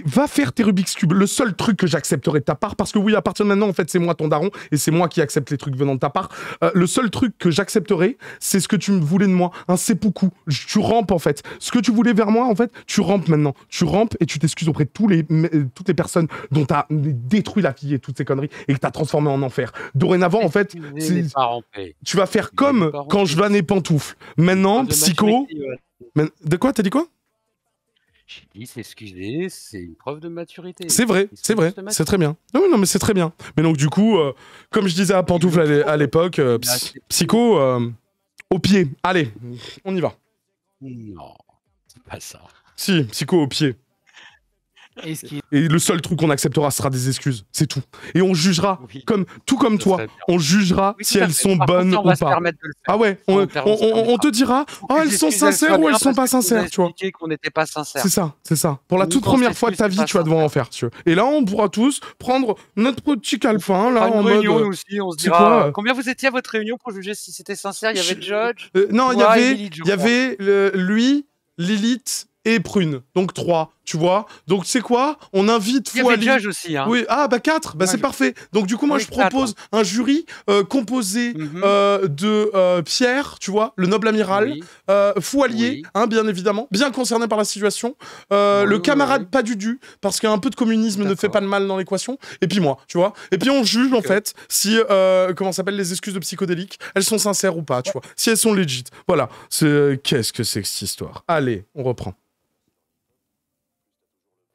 va faire tes Rubik's Cube. Le seul truc que j'accepterai de ta part, parce que oui, à partir de maintenant, en fait, c'est moi ton daron et c'est moi qui accepte les trucs venant de ta part. Euh, le seul truc que j'accepterai, c'est ce que tu voulais de moi. Un seppuku. tu rampes, en fait. Ce que tu voulais vers moi, en fait, tu rampes maintenant. Tu rampes et tu t'excuses auprès de tous les, euh, toutes les personnes dont tu as détruit la fille et toutes ces conneries et que tu as transformé en enfer. Dorénavant, en fait, tu vas faire comme quand je vanais pantoufles. Maintenant, ah, psycho. De quoi T'as dit quoi dit s'excuser, c'est une preuve de maturité. C'est vrai, c'est vrai, c'est très bien. Non, non mais c'est très bien. Mais donc, du coup, euh, comme je disais à Pantoufle à l'époque, euh, Psycho, euh, au pied. Allez, on y va. Non, c'est pas ça. Si, Psycho au pied. Et, le seul truc qu'on acceptera sera des excuses, c'est tout. Et on jugera, comme, tout comme toi, on jugera si elles sont bonnes ou pas. Ah ouais, on, on, on te dira, oh, elles sont sincères ou elles sont pas sincères, tu vois. qu'on n'était pas sincères. C'est ça, c'est ça. Pour la toute première fois de ta vie, tu vas devoir en faire, tu Et là, on pourra tous prendre notre petit calepin, là, en mode. Euh, aussi, on se combien vous étiez à votre réunion pour juger si c'était sincère Il y avait Judge. Euh, non, il y avait, lui, Lilith et Prune. Donc trois tu vois Donc, c'est quoi On invite Foualier. aussi. Hein. Oui. Ah, bah quatre bah, c'est parfait. Donc, du coup, moi, je propose un jury euh, composé mhm. euh, de euh, Pierre, tu vois, le noble amiral, oui. Foualier, hein, bien évidemment, bien concerné par la situation, le camarade pas Padudu, parce qu'un peu de communisme ne fait pas de mal dans l'équation, et puis moi, tu vois. Et puis, on juge, en fait, si, comment s'appelle, les excuses de psychodélique, elles sont sincères ou pas, tu vois, si elles sont légites. Voilà. Qu'est-ce que c'est que cette histoire Allez, on reprend.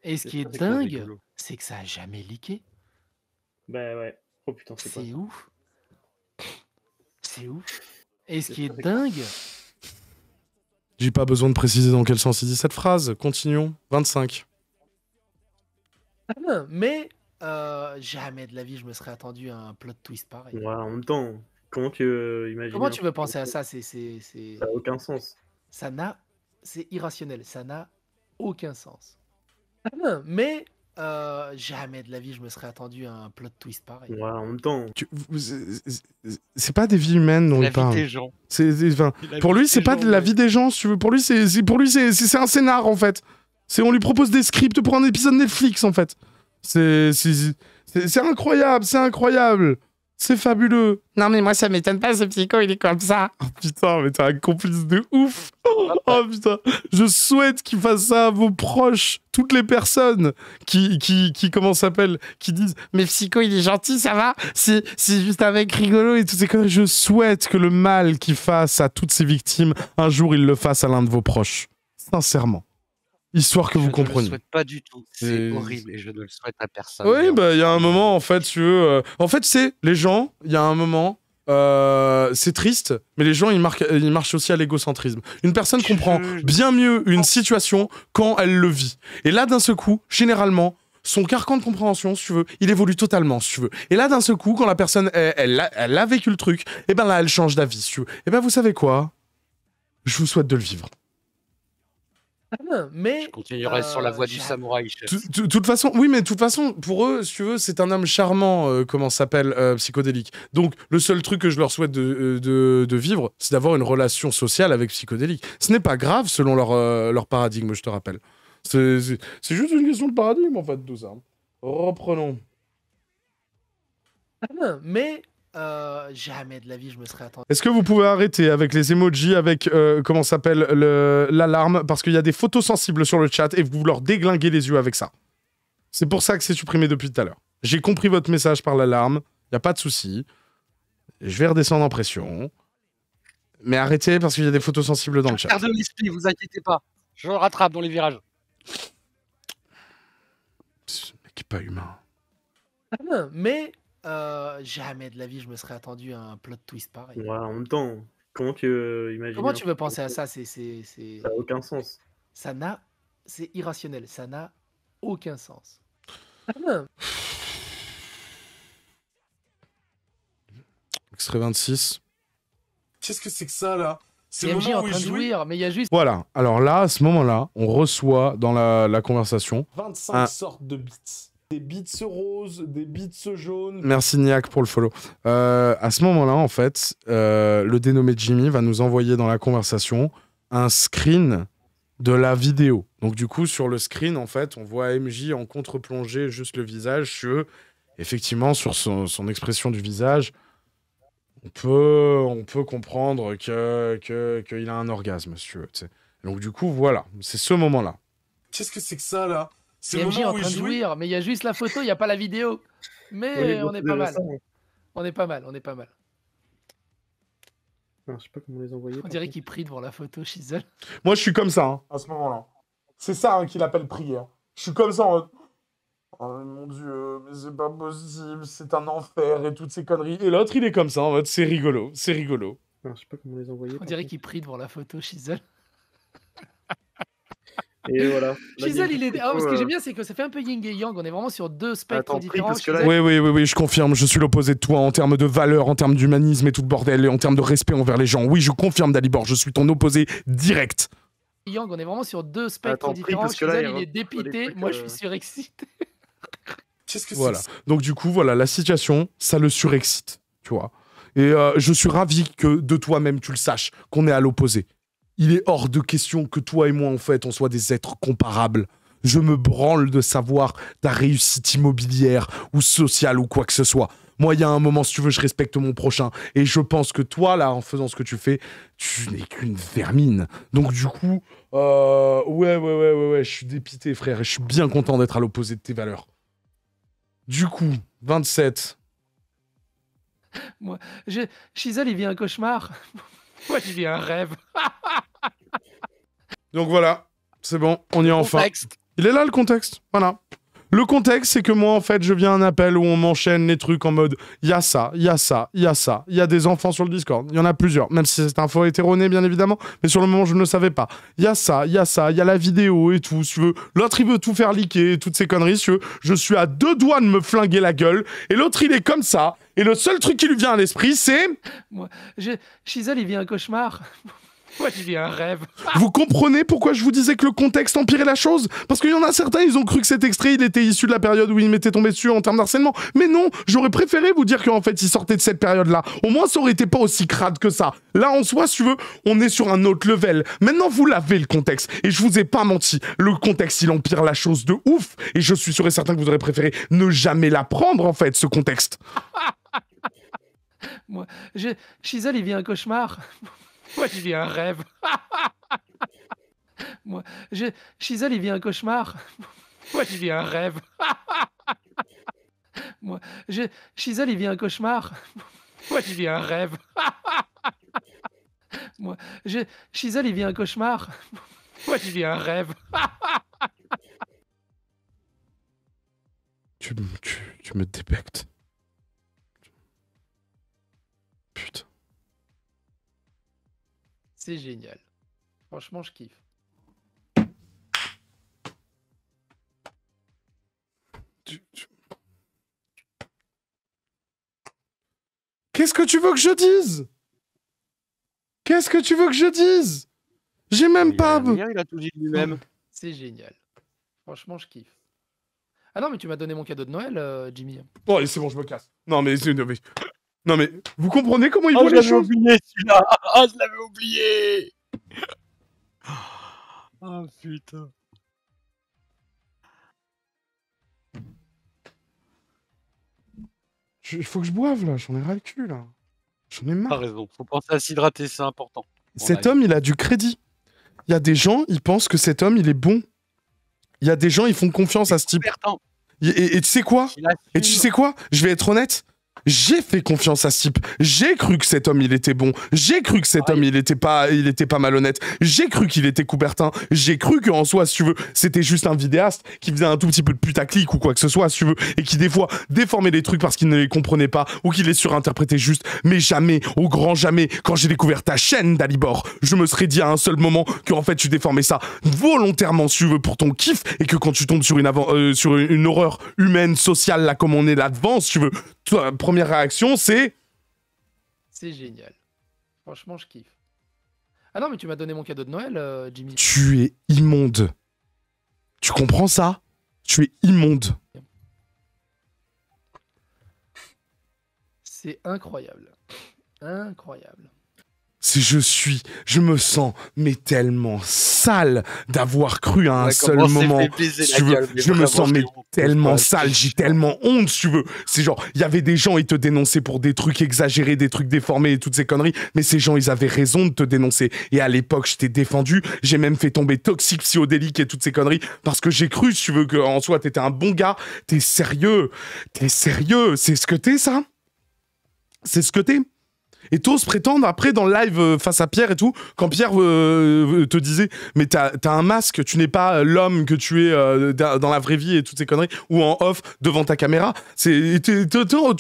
Et ce qui est dingue, c'est que ça a jamais Liqué Bah ouais. Oh putain, c'est C'est ouf. C'est ouf. Et ce qui est dingue. J'ai pas besoin de préciser dans quel sens il dit cette phrase. Continuons. 25. Ah, mais euh, jamais de la vie, je me serais attendu à un plot twist pareil. Ouais, en même temps, comment tu euh, imagines Comment tu veux penser à ça C'est ça n'a aucun sens. Ça n'a, c'est irrationnel. Ça n'a aucun sens. Mais euh, jamais de la vie, je me serais attendu à un plot twist pareil. Ouais, en même temps. C'est pas des vies humaines dont la parle. Vie des gens. enfin, pour lui, c'est pas de la vie des gens, si tu veux. Pour lui, c'est pour lui, c'est un scénar en fait. on lui propose des scripts pour un épisode Netflix en fait. C'est incroyable, c'est incroyable. C'est fabuleux. Non, mais moi, ça m'étonne pas, ce psycho, il est comme ça. Oh putain, mais t'es un complice de ouf. Oh putain, je souhaite qu'il fasse ça à vos proches, toutes les personnes qui, qui, qui comment s'appelle, qui disent Mais psycho, il est gentil, ça va C'est juste un mec rigolo et tout. C'est je souhaite que le mal qu'il fasse à toutes ces victimes, un jour, il le fasse à l'un de vos proches. Sincèrement. Histoire que vous compreniez. Je ne le souhaite pas du tout. C'est horrible et je ne le souhaite à personne. Oui, bah, il y a un moment en fait, tu veux. Euh, en fait, c'est les gens. Il y a un moment. Euh, c'est triste, mais les gens ils, euh, ils marchent aussi à l'égocentrisme. Une personne comprend bien mieux une oh. situation quand elle le vit. Et là, d'un seul coup, généralement, son carcan de compréhension, si tu veux, il évolue totalement, si tu veux. Et là, d'un seul coup, quand la personne, elle, a, vécu le truc, et eh ben là, elle change d'avis, si tu veux. Et eh ben, vous savez quoi Je vous souhaite de le vivre. Ah, mais je continuerai sur la euh, voie du samouraï. De toute façon, oui, mais de toute façon, pour eux, si tu veux, c'est un homme charmant, euh, comment s'appelle, euh, psychodélique. Donc, le seul truc que je leur souhaite de, vivre, c'est d'avoir une relation sociale avec psychodélique. Ce n'est pas grave selon leur, leur paradigme, je te rappelle. C'est juste une question de paradigme, en fait, tout ça. Reprenons. Ah, mais euh, jamais de la vie, je me serais attendu. Est-ce que vous pouvez arrêter avec les emojis, avec euh, comment s'appelle l'alarme, parce qu'il y a des photos sensibles sur le chat et vous leur déglinguez les yeux avec ça. C'est pour ça que c'est supprimé depuis tout à l'heure. J'ai compris votre message par l'alarme, il n'y a pas de souci. Je vais redescendre en pression. Mais arrêtez parce qu'il y a des photos sensibles dans le chat. Gardez l'esprit, vous inquiétez pas. Je rattrape dans les virages. Ce mec pas humain. Ah, mais euh, jamais de la vie, je me serais attendu à un plot twist pareil. en même temps, comment tu veux Comment tu veux penser à ça c'est, Ça n'a aucun sens. Ça n'a... C'est irrationnel, ça n'a aucun sens. Ah. Extrait 26. Qu'est-ce que c'est que ça, là c'est MJ en train de jouir, mais il y a juste... Voilà, alors là, à ce moment-là, on reçoit dans la, conversation... 25 sortes de bits des bits roses, des bits jaunes. Merci Niak pour le follow. Euh, à ce moment-là, en fait, euh, le dénommé Jimmy va nous envoyer dans la conversation un screen de la vidéo. Donc du coup, sur le screen, en fait, on voit MJ en contre-plongée, juste le visage, effectivement, sur son, expression du visage, on peut, on peut comprendre qu'il que, a un orgasme, si tu Donc du coup, voilà, c'est ce moment-là. Qu'est-ce que c'est que ça, là c'est MJ en train de jouir, mais il y a juste la photo, il n'y a pas la vidéo. Mais on est pas mal. On est pas mal, on est pas mal. Non, je sais pas comment les envoyer. On dirait qu'il prie devant la photo, Chisel. Moi, je suis comme ça, hein. à ce moment-là. C'est ça hein, qu'il appelle prière. Je suis comme ça en Oh mon dieu, mais c'est pas possible, c'est un enfer et toutes ces conneries. Et l'autre, il est comme ça en mode, c'est rigolo, c'est rigolo. Non, je sais pas comment les envoyer. On dirait qu'il prie devant la photo, chisel et voilà. il est. ah, ce que j'aime euh, bien, c'est que ça fait un peu yin et yang. On est vraiment sur deux spectres différents. oui, oui, oui, oui, je confirme. Je suis l'opposé de toi en termes de valeur, en termes d'humanisme et tout le bordel, et en termes de respect envers les gens. Oui, je confirme, Dalibor. Je suis ton opposé direct. Yang, on est vraiment sur deux spectres différents. Prie, Gisèle, il, est dépité. Moi, je euh, suis surexcité. Qu'est-ce que c'est Voilà. Donc, du coup, voilà, la situation, ça le surexcite. Tu vois. Et euh, je suis ravi que de toi-même, tu le saches, qu'on est à l'opposé il est hors de question que toi et moi, en fait, on soit des êtres comparables. Je me branle de savoir ta réussite immobilière ou sociale ou quoi que ce soit. Moi, il y a un moment, si tu veux, je respecte mon prochain. Et je pense que toi, là, en faisant ce que tu fais, tu n'es qu'une vermine. Donc, du coup, euh, ouais, ouais, ouais, ouais, ouais, je suis dépité, frère. je suis bien content d'être à l'opposé de tes valeurs. Du coup, 27. Moi, je, Chisel, il vit un cauchemar. Moi, je vis un rêve. Donc voilà, c'est bon, on y est enfin. Il est là le contexte, voilà. Le contexte, c'est que moi, en fait, je viens un appel où on m'enchaîne les trucs en mode il y a ça, il y a ça, il y a ça, il y a des enfants sur le Discord, il y en a plusieurs, même si cette info est erronée, bien évidemment, mais sur le moment, je ne le savais pas. Il y a ça, il y a ça, il y a la vidéo et tout, si tu veux. L'autre, il veut tout faire liquer, toutes ces conneries, si tu veux. Je suis à deux doigts de me flinguer la gueule, et l'autre, il est comme ça, et le seul truc qui lui vient à l'esprit, c'est. Moi, je... Chisel, il vient un cauchemar. Moi, un rêve. vous comprenez pourquoi je vous disais que le contexte empirait la chose Parce qu'il y en a certains, ils ont cru que cet extrait, il était issu de la période où il m'était tombé dessus en termes d'harcèlement. Mais non, j'aurais préféré vous dire qu'en fait, il sortait de cette période-là. Au moins, ça aurait été pas aussi crade que ça. Là, en soi, si tu veux, on est sur un autre level. Maintenant, vous l'avez, le contexte. Et je vous ai pas menti. Le contexte, il empire la chose de ouf. Et je suis sûr et certain que vous aurez préféré ne jamais l'apprendre, en fait, ce contexte. Moi, je... Chisel, il vit un cauchemar. Moi, je vis un rêve. Moi, je... Chisel, il vit un cauchemar. Moi, je vis un rêve. Moi, je... Chisel, il vit un cauchemar. Moi, je vis un rêve. Moi, je... Chisel, il vit un cauchemar. Moi, je vis un rêve. tu, tu, tu me dépectes. Putain génial. Franchement, je kiffe. Qu'est-ce que tu veux que je dise Qu'est-ce que tu veux que je dise J'ai même pas. tout dit lui-même. C'est génial. Franchement, je kiffe. Ah non, mais tu m'as donné mon cadeau de Noël, euh, Jimmy. Oh, c'est bon, je me casse. Non, mais c'est une. Non mais vous comprenez comment il ah, vont voit les choses oublié celui-là. Ah, ah, ah, je l'avais oublié. Ah putain. Il faut que je boive là, j'en ai ras le cul là. J'en ai marre. T'as raison, faut penser à s'hydrater, c'est important. cet homme, il a du crédit. Il y a des gens, ils pensent que cet homme, il est bon. Il y a des gens, ils font confiance à ce type. Et tu sais quoi Et tu sais quoi Je vais être honnête, j'ai fait confiance à Sip. J'ai cru que cet homme, il était bon. J'ai cru que cet homme, il était pas, il était pas malhonnête. J'ai cru qu'il était Coubertin. J'ai cru qu'en soi, si tu veux, c'était juste un vidéaste qui faisait un tout petit peu de putaclic ou quoi que ce soit, si tu veux, et qui des fois déformait les trucs parce qu'il ne les comprenait pas ou qu'il les surinterprétait juste. Mais jamais, au grand jamais, quand j'ai découvert ta chaîne d'Alibor, je me serais dit à un seul moment que en fait, tu déformais ça volontairement, si tu veux, pour ton kiff et que quand tu tombes sur une, avant, euh, sur une horreur humaine, sociale, là, comme on est là devant, si tu veux, première réaction, c'est. C'est génial. Franchement, je kiffe. Ah non, mais tu m'as donné mon cadeau de Noël, euh, Jimmy. Tu es immonde. Tu comprends ça Tu es immonde. C'est incroyable. Incroyable. Si je suis, je me sens mais tellement sale d'avoir cru à un seul moment. je me sens mais tellement sale, j'ai tellement honte, tu veux. C'est genre, il y avait des gens, ils te dénonçaient pour des trucs exagérés, des trucs déformés et toutes ces conneries, mais ces gens, ils avaient raison de te dénoncer. Et à l'époque, je t'ai défendu, j'ai même fait tomber toxique, psychodélique et toutes ces conneries, parce que j'ai cru, tu veux, qu'en soi, t'étais un bon gars, t'es sérieux, t'es sérieux, c'est ce que t'es, ça C'est ce que t'es et t'oses prétendre après dans le live euh, face à Pierre et tout, quand Pierre euh, euh, te disait Mais t'as as un masque, tu n'es pas l'homme que tu es dans la vraie vie et toutes ces conneries, ou en off devant ta caméra. Tu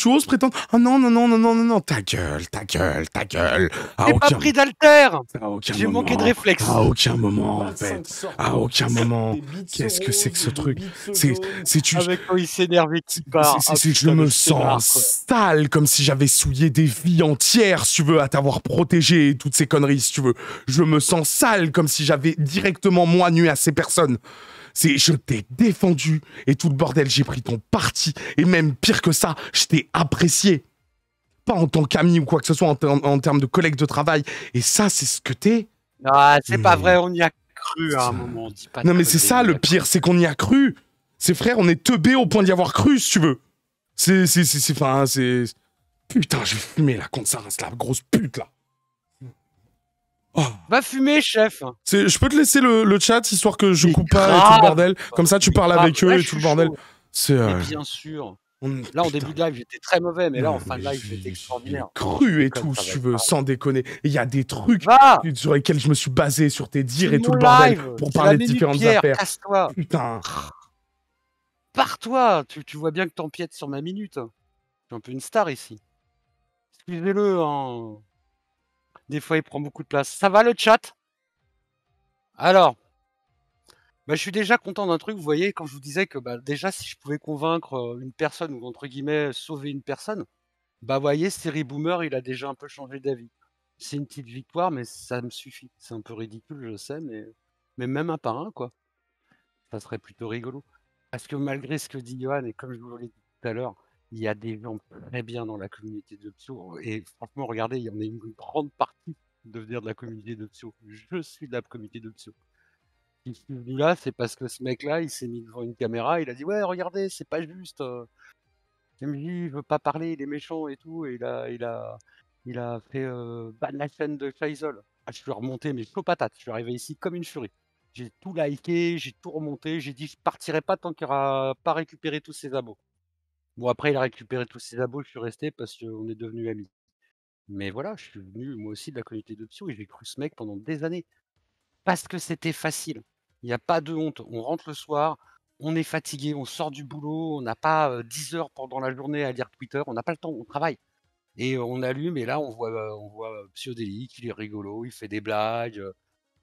oses prétendre Ah non, non, non, non, non, non, non, ta gueule, ta gueule, ta gueule. J'ai pas pris d'alter J'ai manqué de réflexe. À aucun moment, en fait. À aucun moment. Qu'est-ce que c'est que ce truc C'est tu. Avec il s'énerve ah, Je me sens sale comme si j'avais souillé des vies entières si tu veux, à t'avoir protégé et toutes ces conneries, si tu veux. Je me sens sale, comme si j'avais directement, moi, nu à ces personnes. C'est, je t'ai défendu et tout le bordel, j'ai pris ton parti. Et même pire que ça, je t'ai apprécié. Pas en tant qu'ami ou quoi que ce soit, en, termes de collègue de travail. Et ça, c'est ce que t'es. Non, ah, c'est pas vrai, on y a cru à un moment. non, mais c'est ça le pire, c'est qu'on y a cru. C'est frères, on est teubé au point d'y avoir cru, si tu veux. C'est, c'est, c'est, c'est. Putain, je fumé la là la grosse pute là. Va fumer, chef. Je peux te laisser le, chat histoire que je coupe pas et tout le bordel. Comme ça, tu parles avec eux et tout le bordel. C'est. Euh, bien sûr. Là, en début de live, j'étais très mauvais, mais là, en fin de live, j'étais extraordinaire. Cru et tout, si tu veux, sans déconner. Il y a des trucs sur lesquels je me suis basé sur tes dires et tout le bordel pour parler de différentes affaires. -toi. Putain. Pars-toi. Tu, vois bien que t'empiètes sur ma minute. Je suis un peu une star ici. Excusez-le, hein. des fois il prend beaucoup de place. Ça va le chat Alors, bah, je suis déjà content d'un truc, vous voyez, quand je vous disais que bah, déjà si je pouvais convaincre euh, une personne ou entre guillemets sauver une personne, bah vous voyez, Siri Boomer, il a déjà un peu changé d'avis. C'est une petite victoire, mais ça me suffit. C'est un peu ridicule, je sais, mais, mais même un par un, quoi. Ça serait plutôt rigolo. Parce que malgré ce que dit Johan, et comme je vous l'ai dit tout à l'heure, il y a des gens très bien dans la communauté de Et franchement, regardez, il y en a une grande partie de venir de la communauté de Je suis de la communauté de Psio. je suis là, c'est parce que ce mec-là, il s'est mis devant une caméra, il a dit Ouais, regardez, c'est pas juste. MJ, euh. il veut pas parler, il est méchant et tout. Et il a, il a, il a fait euh, ban la chaîne de Faisal. Ah, je suis remonté, mais chaud patate. Je suis arrivé ici comme une furie. J'ai tout liké, j'ai tout remonté. J'ai dit Je partirai pas tant qu'il n'aura pas récupéré tous ses abos. Bon, après, il a récupéré tous ses abos, je suis resté parce qu'on est devenu amis. Mais voilà, je suis venu moi aussi de la communauté de Psyo et j'ai cru ce mec pendant des années. Parce que c'était facile. Il n'y a pas de honte. On rentre le soir, on est fatigué, on sort du boulot, on n'a pas 10 heures pendant la journée à lire Twitter, on n'a pas le temps, on travaille. Et on allume et là, on voit, on voit Psyodélique, il est rigolo, il fait des blagues,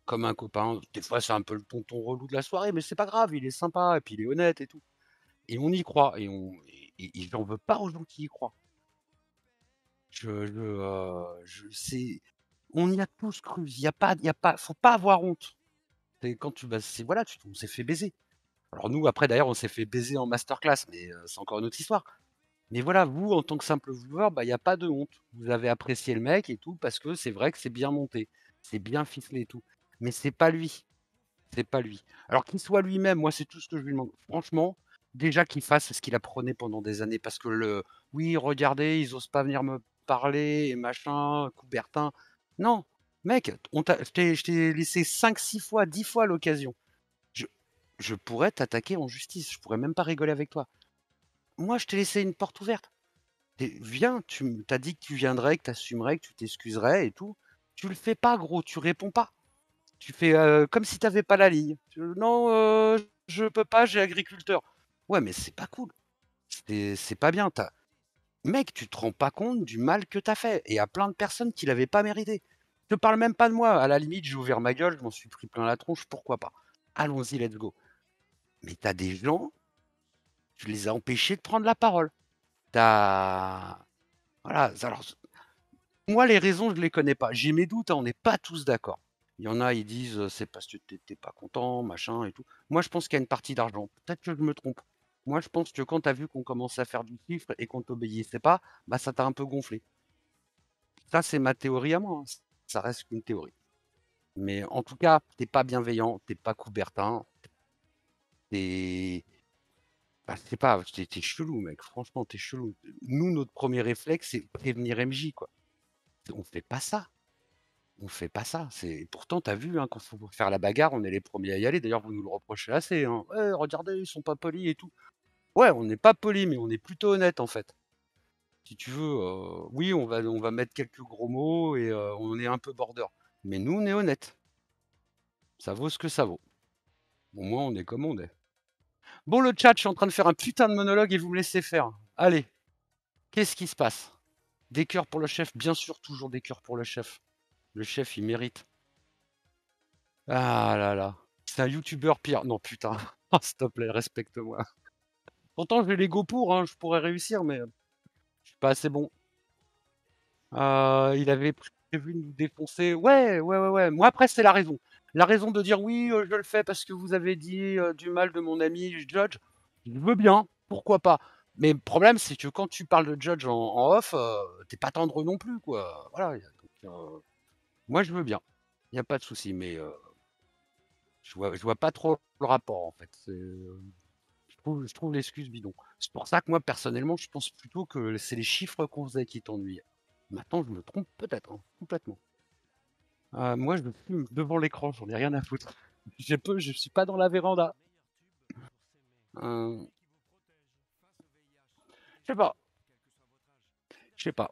comme un copain. Des fois, c'est un peu le tonton relou de la soirée, mais c'est pas grave, il est sympa et puis il est honnête et tout. Et on y croit et on, et, n'en j'en veux pas aux gens qui y croient. Je, euh, je, sais, on y a tous cru. Il y a pas, il y a pas, faut pas avoir honte. Et quand tu, bah, voilà, tu, on s'est fait baiser. Alors nous, après d'ailleurs, on s'est fait baiser en masterclass, mais euh, c'est encore une autre histoire. Mais voilà, vous, en tant que simple viewer, bah, il bah, n'y a pas de honte. Vous avez apprécié le mec et tout, parce que c'est vrai que c'est bien monté, c'est bien ficelé et tout. Mais c'est pas lui. C'est pas lui. Alors qu'il soit lui-même, moi, c'est tout ce que je lui demande. Franchement, déjà qu'il fasse ce qu'il apprenait pendant des années. Parce que le oui, regardez, ils osent pas venir me parler et machin, Coubertin. Non, mec, je t'ai laissé 5, 6 fois, 10 fois l'occasion. Je, je pourrais t'attaquer en justice, je pourrais même pas rigoler avec toi. Moi, je t'ai laissé une porte ouverte. Viens, tu t'as dit que tu viendrais, que tu assumerais, que tu t'excuserais et tout. Tu le fais pas, gros, tu réponds pas. Tu fais euh, comme si t'avais pas la ligne. non, euh, je peux pas, j'ai agriculteur. Ouais, mais c'est pas cool. C'est pas bien. Mec, tu te rends pas compte du mal que t'as fait. Et à plein de personnes qui l'avaient pas mérité. Je te parle même pas de moi. À la limite, j'ai ouvert ma gueule, je m'en suis pris plein la tronche, pourquoi pas. Allons-y, let's go. Mais t'as des gens, tu les as empêchés de prendre la parole. T'as. Voilà. Alors, moi, les raisons, je les connais pas. J'ai mes doutes, hein, on n'est pas tous d'accord. Il y en a, ils disent euh, c'est parce que tu pas content, machin et tout. Moi, je pense qu'il y a une partie d'argent. Peut-être que je me trompe. Moi, je pense que quand tu as vu qu'on commençait à faire du chiffre et qu'on t'obéissait pas, bah ça t'a un peu gonflé. Ça, c'est ma théorie à moi. Hein. Ça reste qu'une théorie. Mais en tout cas, t'es pas bienveillant, t'es pas coubertin, t'es. Bah, c'est pas, t'es, chelou, mec. Franchement, t'es chelou. Nous, notre premier réflexe, c'est prévenir MJ, quoi. On fait pas ça. On fait pas ça. C'est... Pourtant, t'as vu, quand hein, quand faut faire la bagarre, on est les premiers à y aller. D'ailleurs, vous nous le reprochez assez. Hein. Eh, regardez, ils sont pas polis et tout ouais, on n'est pas poli, mais on est plutôt honnête en fait. Si tu veux, euh, oui, on va, on va mettre quelques gros mots et euh, on est un peu border. Mais nous, on est honnête. Ça vaut ce que ça vaut. Au moins, on est comme on est. Bon, le chat, je suis en train de faire un putain de monologue et vous me laissez faire. Allez, qu'est-ce qui se passe Des cœurs pour le chef, bien sûr, toujours des cœurs pour le chef. Le chef, il mérite. Ah là là. C'est un youtubeur pire. Non, putain. Oh, s'il te plaît, respecte-moi. Pourtant, j'ai Go pour, hein, je pourrais réussir, mais euh, je suis pas assez bon. Euh, il avait prévu de nous défoncer. Ouais, ouais, ouais, ouais. Moi, après, c'est la raison. La raison de dire oui, euh, je le fais parce que vous avez dit du mal de mon ami Judge. Je veux bien, pourquoi pas. Mais le problème, c'est que quand tu parles de Judge en, off, t'es pas tendre non plus, quoi. Voilà. moi, je veux bien. Il n'y a pas de souci, mais je vois, je vois pas trop le rapport, en fait. C'est je trouve l'excuse bidon. C'est pour ça que moi, personnellement, je pense plutôt que c'est les chiffres qu'on faisait qui t'ennuient. Maintenant, je me trompe peut-être, hein, complètement. Euh, moi, je me fume devant l'écran, j'en ai rien à foutre. Je ne je suis pas dans la véranda. Je euh, Je sais pas. Je sais pas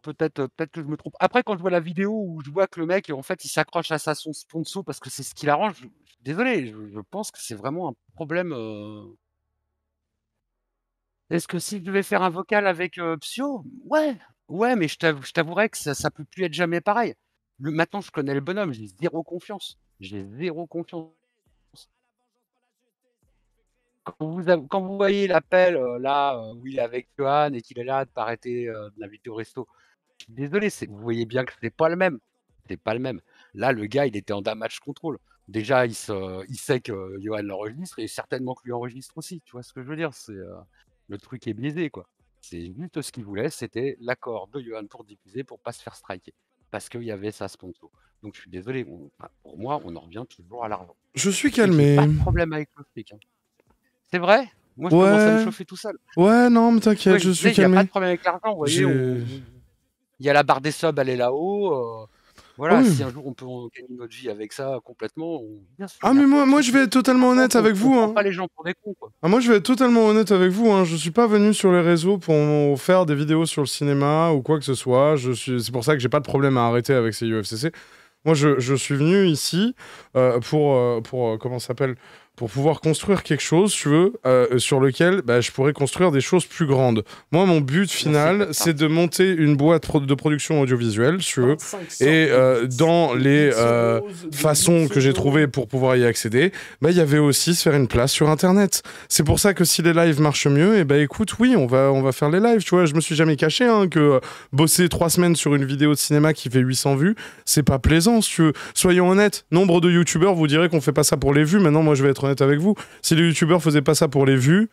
peut-être peut-être que je me trompe. Après, quand je vois la vidéo où je vois que le mec, en fait, il s'accroche à sa son sponsor parce que c'est ce qui l'arrange, désolé, je, pense que c'est vraiment un problème. Est-ce que si je devais faire un vocal avec euh, Ouais, ouais, mais je t'avouerais que ça, ça peut plus être jamais pareil. maintenant, je connais le bonhomme, j'ai zéro confiance. J'ai zéro confiance. Quand vous, voyez l'appel là où il est avec Johan et qu'il est là de pas arrêter de au resto, Désolé, vous voyez bien que c'est pas le même. C'est pas le même. Là, le gars, il était en damage control. Déjà, il, il sait que Johan l'enregistre et certainement que lui enregistre aussi. Tu vois ce que je veux dire C'est euh, le truc est biaisé, quoi. C'est juste ce qu'il voulait, c'était l'accord de Johan pour diffuser, pour pas se faire striker, parce qu'il y avait ça sponsor. Donc je suis désolé, pour moi, on en revient toujours à l'argent. Je suis calmé. Pas de problème avec le hein. C'est vrai Moi, je commence à me chauffer tout seul. Ouais, non, mais t'inquiète, je, suis calmé. Il y a la barre des subs, elle est là-haut. Euh, voilà, si un jour on peut gagner notre vie avec ça complètement, ah mais moi, moi je vais être totalement honnête avec vous. Hein. les ah, moi je vais totalement honnête avec vous. Hein. Je suis pas venu sur les réseaux pour faire des vidéos sur le cinéma ou quoi que ce soit. C'est pour ça que j'ai pas de problème à arrêter avec ces UFCC. Moi je, suis venu ici euh, pour, euh, pour comment s'appelle pour pouvoir construire quelque chose, tu veux, euh, sur lequel bah, je pourrais construire des choses plus grandes. Moi, mon but final, c'est de monter une boîte de production audiovisuelle, tu veux, et euh, dans les euh, façons que j'ai trouvées pour pouvoir y accéder, bah, il y avait aussi se faire une place sur Internet. C'est pour ça que si les lives marchent mieux, et eh bah, ben, écoute, oui, on va, on va faire les lives, tu vois. Je me suis jamais caché hein, que bosser trois semaines sur une vidéo de cinéma qui fait 800 vues, c'est pas plaisant, tu veux. Soyons honnêtes, nombre de YouTubeurs vous diraient qu'on fait pas ça pour les vues, maintenant, moi, je vais être honnête, avec vous. Si les youtubeurs faisaient pas ça pour les vues,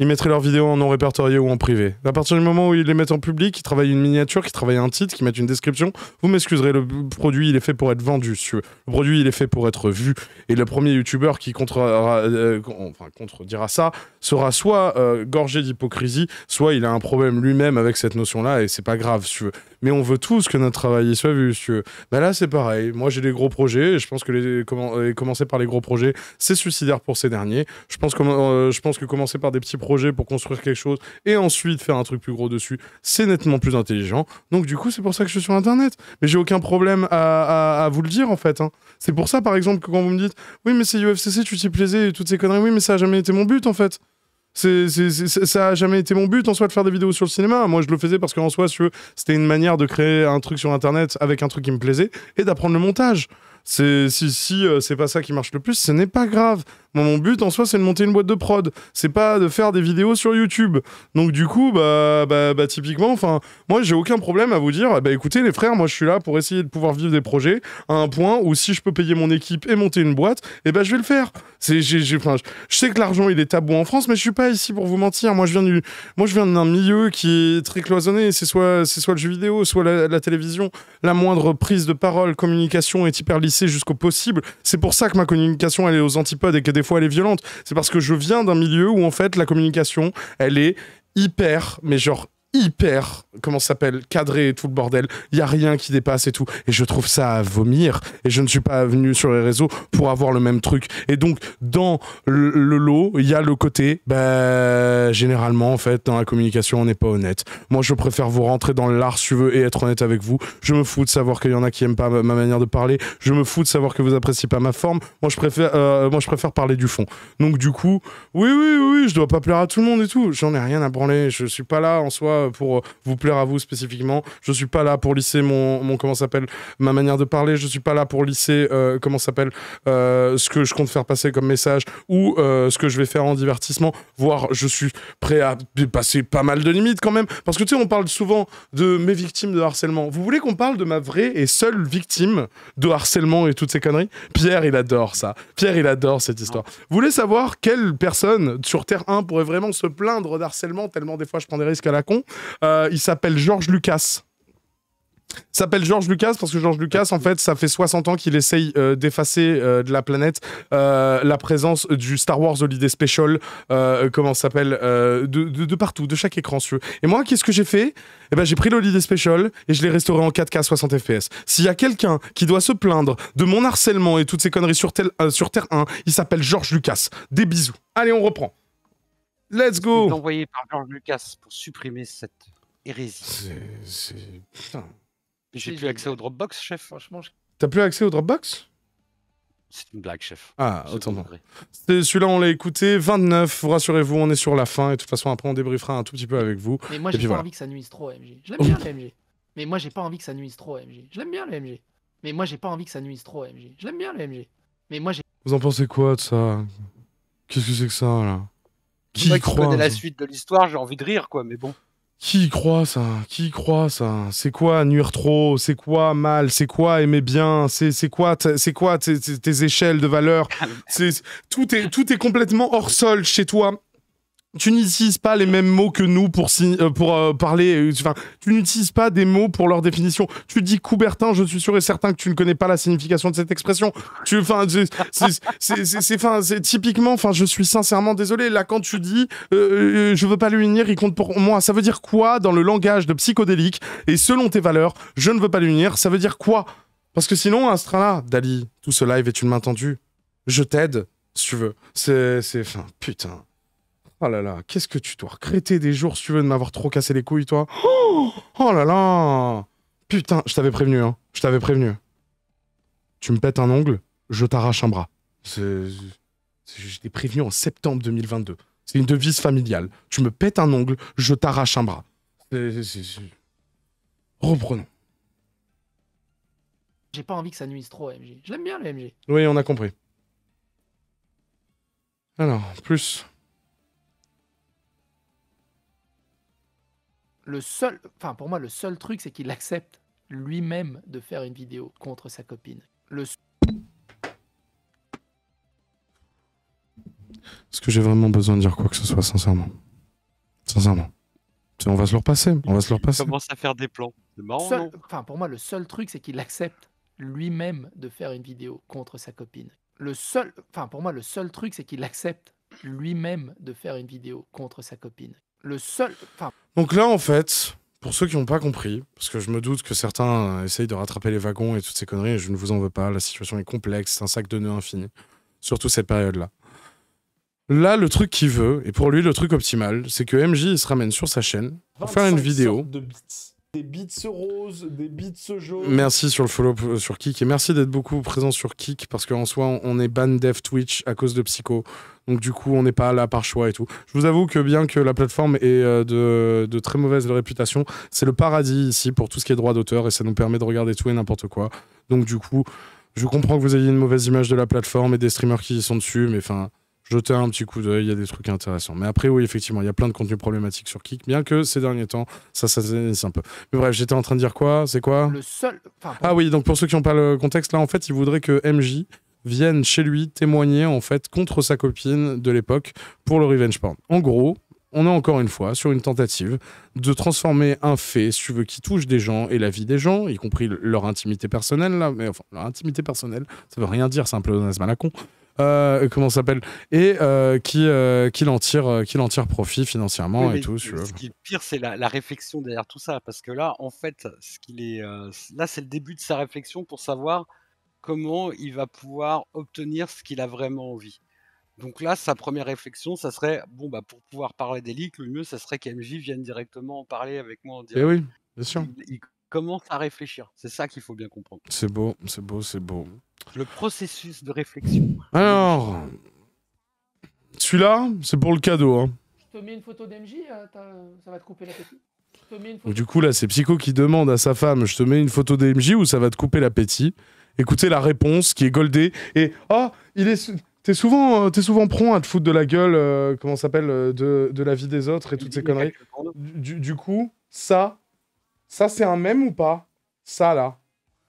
ils mettraient leurs vidéos en non répertorié ou en privé. À partir du moment où ils les mettent en public, ils travaillent une miniature, ils travaillent un titre, ils mettent une description, vous m'excuserez, le produit il est fait pour être vendu. Si le produit il est fait pour être vu. Et le premier youtubeur qui contrera, euh, euh, enfin, contredira ça sera soit euh, gorgé d'hypocrisie, soit il a un problème lui-même avec cette notion-là et c'est pas grave. Si Mais on veut tous que notre travail soit vu. monsieur. Bah là c'est pareil. Moi j'ai des gros projets. Et je pense que les, comment, commencer par les gros projets c'est suicidaire pour ces derniers. Je pense, que, je pense que commencer par des petits projets pour construire quelque chose et ensuite faire un truc plus gros dessus, c'est nettement plus intelligent. Donc du coup, c'est pour ça que je suis sur Internet. Mais j'ai aucun problème à, vous le dire en fait. Hein. C'est pour ça, par exemple, que quand vous me dites oui, mais c'est UFCC, tu t'y plaisais et toutes ces conneries, oui, mais ça a jamais été mon but en fait. c'est ça a jamais été mon but en soi de faire des vidéos sur le cinéma. Moi, je le faisais parce qu'en soi, c'était une manière de créer un truc sur Internet avec un truc qui me plaisait et d'apprendre le montage. Si, si euh, c'est pas ça qui marche le plus, ce n'est pas grave mon but en soi, c'est de monter une boîte de prod. C'est pas de faire des vidéos sur YouTube. Donc, du coup, bah, bah, bah typiquement, enfin, moi, j'ai aucun problème à vous dire, bah écoutez, les frères, moi, je suis là pour essayer de pouvoir vivre des projets à un point où si je peux payer mon équipe et monter une boîte, et eh ben bah, je vais le faire. C'est, j'ai, je sais que l'argent, il est tabou en France, mais je suis pas ici pour vous mentir. Moi, je viens du, moi, je viens d'un milieu qui est très cloisonné. C'est soit, c'est soit le jeu vidéo, soit la, télévision. La moindre prise de parole, communication est hyper lissée jusqu'au possible. C'est pour ça que ma communication, elle est aux antipodes et qu'elle des fois elle est violente. C'est parce que je viens d'un milieu où en fait la communication, elle est hyper, mais genre hyper comment s'appelle cadré et tout le bordel. Il y a rien qui dépasse et tout. Et je trouve ça à vomir. Et je ne suis pas venu sur les réseaux pour avoir le même truc. Et donc dans le, lot, il y a le côté, bah, généralement en fait dans la communication on n'est pas honnête. Moi je préfère vous rentrer dans l'art si veux et être honnête avec vous. Je me fous de savoir qu'il y en a qui n'aiment pas ma manière de parler. Je me fous de savoir que vous appréciez pas ma forme. Moi je préfère, euh, moi je préfère parler du fond. Donc du coup, oui oui oui, je dois pas plaire à tout le monde et tout. J'en ai rien à branler. Je suis pas là en soi pour euh, vous plaire à vous spécifiquement. Je suis pas là pour lisser mon, mon comment s'appelle ma manière de parler. Je suis pas là pour lisser euh, comment s'appelle euh, ce que je compte faire passer comme message ou euh, ce que je vais faire en divertissement. Voire je suis prêt à passer pas mal de limites quand même parce que tu sais on parle souvent de mes victimes de harcèlement. Vous voulez qu'on parle de ma vraie et seule victime de harcèlement et toutes ces conneries Pierre il adore ça. Pierre il adore cette histoire. Vous voulez savoir quelle personne sur Terre 1 pourrait vraiment se plaindre d'harcèlement tellement des fois je prends des risques à la con Il s'appelle George Lucas s'appelle George Lucas parce que George Lucas en fait ça fait 60 ans qu'il essaye euh, d'effacer euh, de la planète euh, la présence du Star Wars Holiday Special comment ça s'appelle de, partout de chaque écran et moi qu'est-ce que j'ai fait eh ben j'ai pris l'Holiday Special et je l'ai restauré en 4K 60 FPS s'il y a quelqu'un qui doit se plaindre de mon harcèlement et toutes ces conneries sur, sur Terre 1 il s'appelle George Lucas des bisous allez on reprend let's go envoyé par George Lucas pour supprimer cette hérésie. Putain. J'ai plus accès au Dropbox, chef, franchement. T'as plus accès au Dropbox C'est une blague, chef. Ah, autant Celui-là, on l'a écouté. 29, rassurez-vous, on est sur la fin. Et de toute façon, après, on débriefera un tout petit peu avec vous. Mais moi, j'ai pas envie que ça nuise trop, MG. Je l'aime bien, le MG. Mais moi, j'ai pas envie que ça nuise trop, MG. Je l'aime bien, le MG. Mais moi, j'ai pas envie que ça nuise trop, MG. Je bien, MG. Mais moi, j'ai. Vous en pensez quoi de ça Qu'est-ce que c'est que ça, là Qui croit qu la suite de l'histoire, j'ai envie de rire, quoi, mais bon. Qui croit ça Qui croit ça C'est quoi nuire trop C'est quoi mal C'est quoi aimer bien C'est quoi c'est quoi tes, tes échelles de valeur ah, C'est tout est tout est complètement hors sol chez toi tu n'utilises pas les mêmes mots que nous pour, euh, euh, parler. Euh, enfin, tu n'utilises pas des mots pour leur définition. Tu dis Coubertin, je suis sûr et certain que tu ne connais pas la signification de cette expression. Tu, enfin, c'est c'est typiquement. Enfin, je suis sincèrement désolé. Là, quand tu dis, je je veux pas l'unir, il compte pour moi. Ça veut dire quoi dans le langage de psychodélique Et selon tes valeurs, je ne veux pas l'unir. Ça veut dire quoi Parce que sinon, à là Dali, tout ce live est une main tendue. Je t'aide, si tu veux. C'est, c'est, putain. Oh là là, qu'est-ce que tu dois regretter des jours si tu veux de m'avoir trop cassé les couilles, toi oh, là là Putain, je t'avais prévenu, hein. Je t'avais prévenu. Tu me pètes un ongle, je t'arrache un bras. J'étais prévenu en septembre 2022. C'est une devise familiale. Tu me pètes un ongle, je t'arrache un bras. Reprenons. J'ai pas envie que ça nuise trop, MG. Je l'aime bien, le MG. Oui, on a compris. Alors, plus... le seul, enfin pour moi, le seul truc, c'est qu'il accepte lui-même de faire une vidéo contre sa copine. Le... Est-ce que j'ai vraiment besoin de dire quoi que ce soit, sincèrement Sincèrement. On va se le repasser. On va se le repasser. Il commence à faire des plans. C'est marrant. Seul... Enfin, pour moi, le seul truc, c'est qu'il accepte lui-même de faire une vidéo contre sa copine. Le seul, enfin pour moi, le seul truc, c'est qu'il accepte lui-même de faire une vidéo contre sa copine. Le seul, donc là, en fait, pour ceux qui n'ont pas compris, parce que je me doute que certains euh, essayent de rattraper les wagons et toutes ces conneries, et je ne vous en veux pas, la situation est complexe, c'est un sac de nœuds infini, surtout cette période-là. Là, le truc qu'il veut, et pour lui le truc optimal, c'est que MJ se ramène sur sa chaîne pour faire une vidéo des bits roses, des bits jaunes. Merci sur le follow euh, sur Kik et merci d'être beaucoup présent sur Kik parce qu'en soi on est ban dev Twitch à cause de Psycho. Donc du coup on n'est pas là par choix et tout. Je vous avoue que bien que la plateforme ait euh, de, très mauvaise réputation, c'est le paradis ici pour tout ce qui est droit d'auteur et ça nous permet de regarder tout et n'importe quoi. Donc du coup je comprends que vous ayez une mauvaise image de la plateforme et des streamers qui sont dessus mais enfin jeter un petit coup d'œil, il y a des trucs intéressants. Mais après, oui, effectivement, il y a plein de contenus problématiques sur Kik, bien que ces derniers temps, ça s'assainisse un peu. Mais bref, j'étais en train de dire quoi C'est quoi Le seul. Ah oui, donc pour ceux qui n'ont pas le contexte, là, en fait, il voudrait que MJ vienne chez lui témoigner, en fait, contre sa copine de l'époque pour le revenge porn. En gros, on est encore une fois sur une tentative de transformer un fait, si tu veux, qui touche des gens et la vie des gens, y compris leur intimité personnelle, là, mais enfin, leur intimité personnelle, ça veut rien dire, c'est un peu à la euh, comment comment s'appelle et euh, qui, euh, en tire, qui en tire profit financièrement et tout. Ce, qui est pire, c'est la, réflexion derrière tout ça, parce que là, en fait, ce qu'il est, là, c'est le début de sa réflexion pour savoir comment il va pouvoir obtenir ce qu'il a vraiment envie. Donc là, sa première réflexion, ça serait bon, bah, pour pouvoir parler des le mieux, ça serait qu'MJ vienne directement en parler avec moi en eh direct. Et oui, bien sûr commence à réfléchir. C'est ça qu'il faut bien comprendre. C'est beau, c'est beau, c'est beau. Le processus de réflexion. Alors, celui-là, c'est pour le cadeau. Hein. Je te mets une photo d'MJ, euh, ça va te couper l'appétit. Du coup, là, c'est Psycho qui demande à sa femme Je te mets une photo d'MJ ou ça va te couper l'appétit Écoutez la réponse qui est goldée. Et oh, il est. T'es souvent, euh, souvent prompt à te foutre de la gueule, euh, comment s'appelle, de, la vie des autres et toutes ces conneries. du coup, ça, ça, c'est un mème ou pas Ça, là.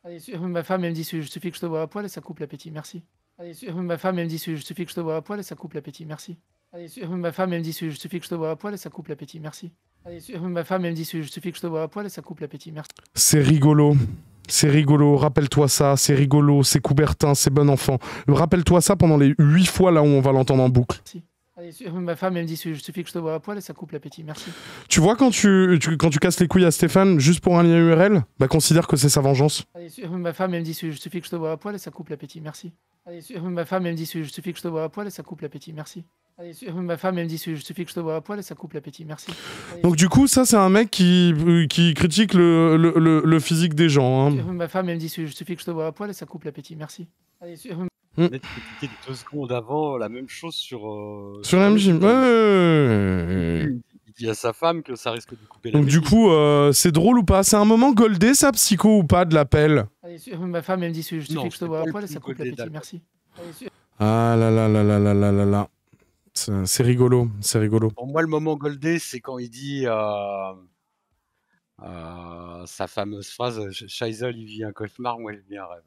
Allez, ma femme, elle me dit je suffit que je te vois à poil et ça coupe l'appétit, merci. Allez, ma femme, elle me dit je suffit que je te vois à poil et ça coupe l'appétit, merci. Allez, ma femme, elle me dit je suffit que je te vois à poil ça coupe l'appétit, merci. Allez, ma femme, elle me dit je suffit que je te vois à poil et ça coupe l'appétit, merci. C'est rigolo. C'est rigolo, rappelle-toi ça, c'est rigolo, c'est Coubertin, c'est bon enfant. Rappelle-toi ça pendant les huit fois là où on va l'entendre en boucle. Ma femme, elle me dit il suffit que je te vois à poil et ça coupe l'appétit. Merci. Tu vois, quand tu, quand tu casses les couilles à Stéphane juste pour un lien URL, bah considère que c'est sa vengeance. Ma femme, elle me dit il suffit que je te vois à poil et ça coupe l'appétit. Merci. Ma femme, elle me dit il suffit que je te vois à poil ça coupe l'appétit. Merci. Ma femme, elle me dit il suffit que je te vois à poil et ça coupe l'appétit. Merci. Donc, du coup, ça, c'est un mec qui, qui critique le, le, le, physique des gens. Hein. Ma femme, elle me dit il suffit que je te vois à poil et ça coupe l'appétit. Merci. Mm. peut deux secondes avant la même chose sur. Euh, sur, la MJ. Il dit à sa femme que ça risque de couper la Donc, du coup, euh, c'est drôle ou pas C'est un moment goldé, ça, psycho ou pas, de l'appel Ma femme, elle me dit je te fais que je te vois ça coupe la petite merci. Ah là là là là là là là là. C'est rigolo, c'est rigolo. Pour moi, le moment goldé, c'est quand il dit. sa fameuse phrase Scheisel, il vit un cauchemar, moi je vis un rêve.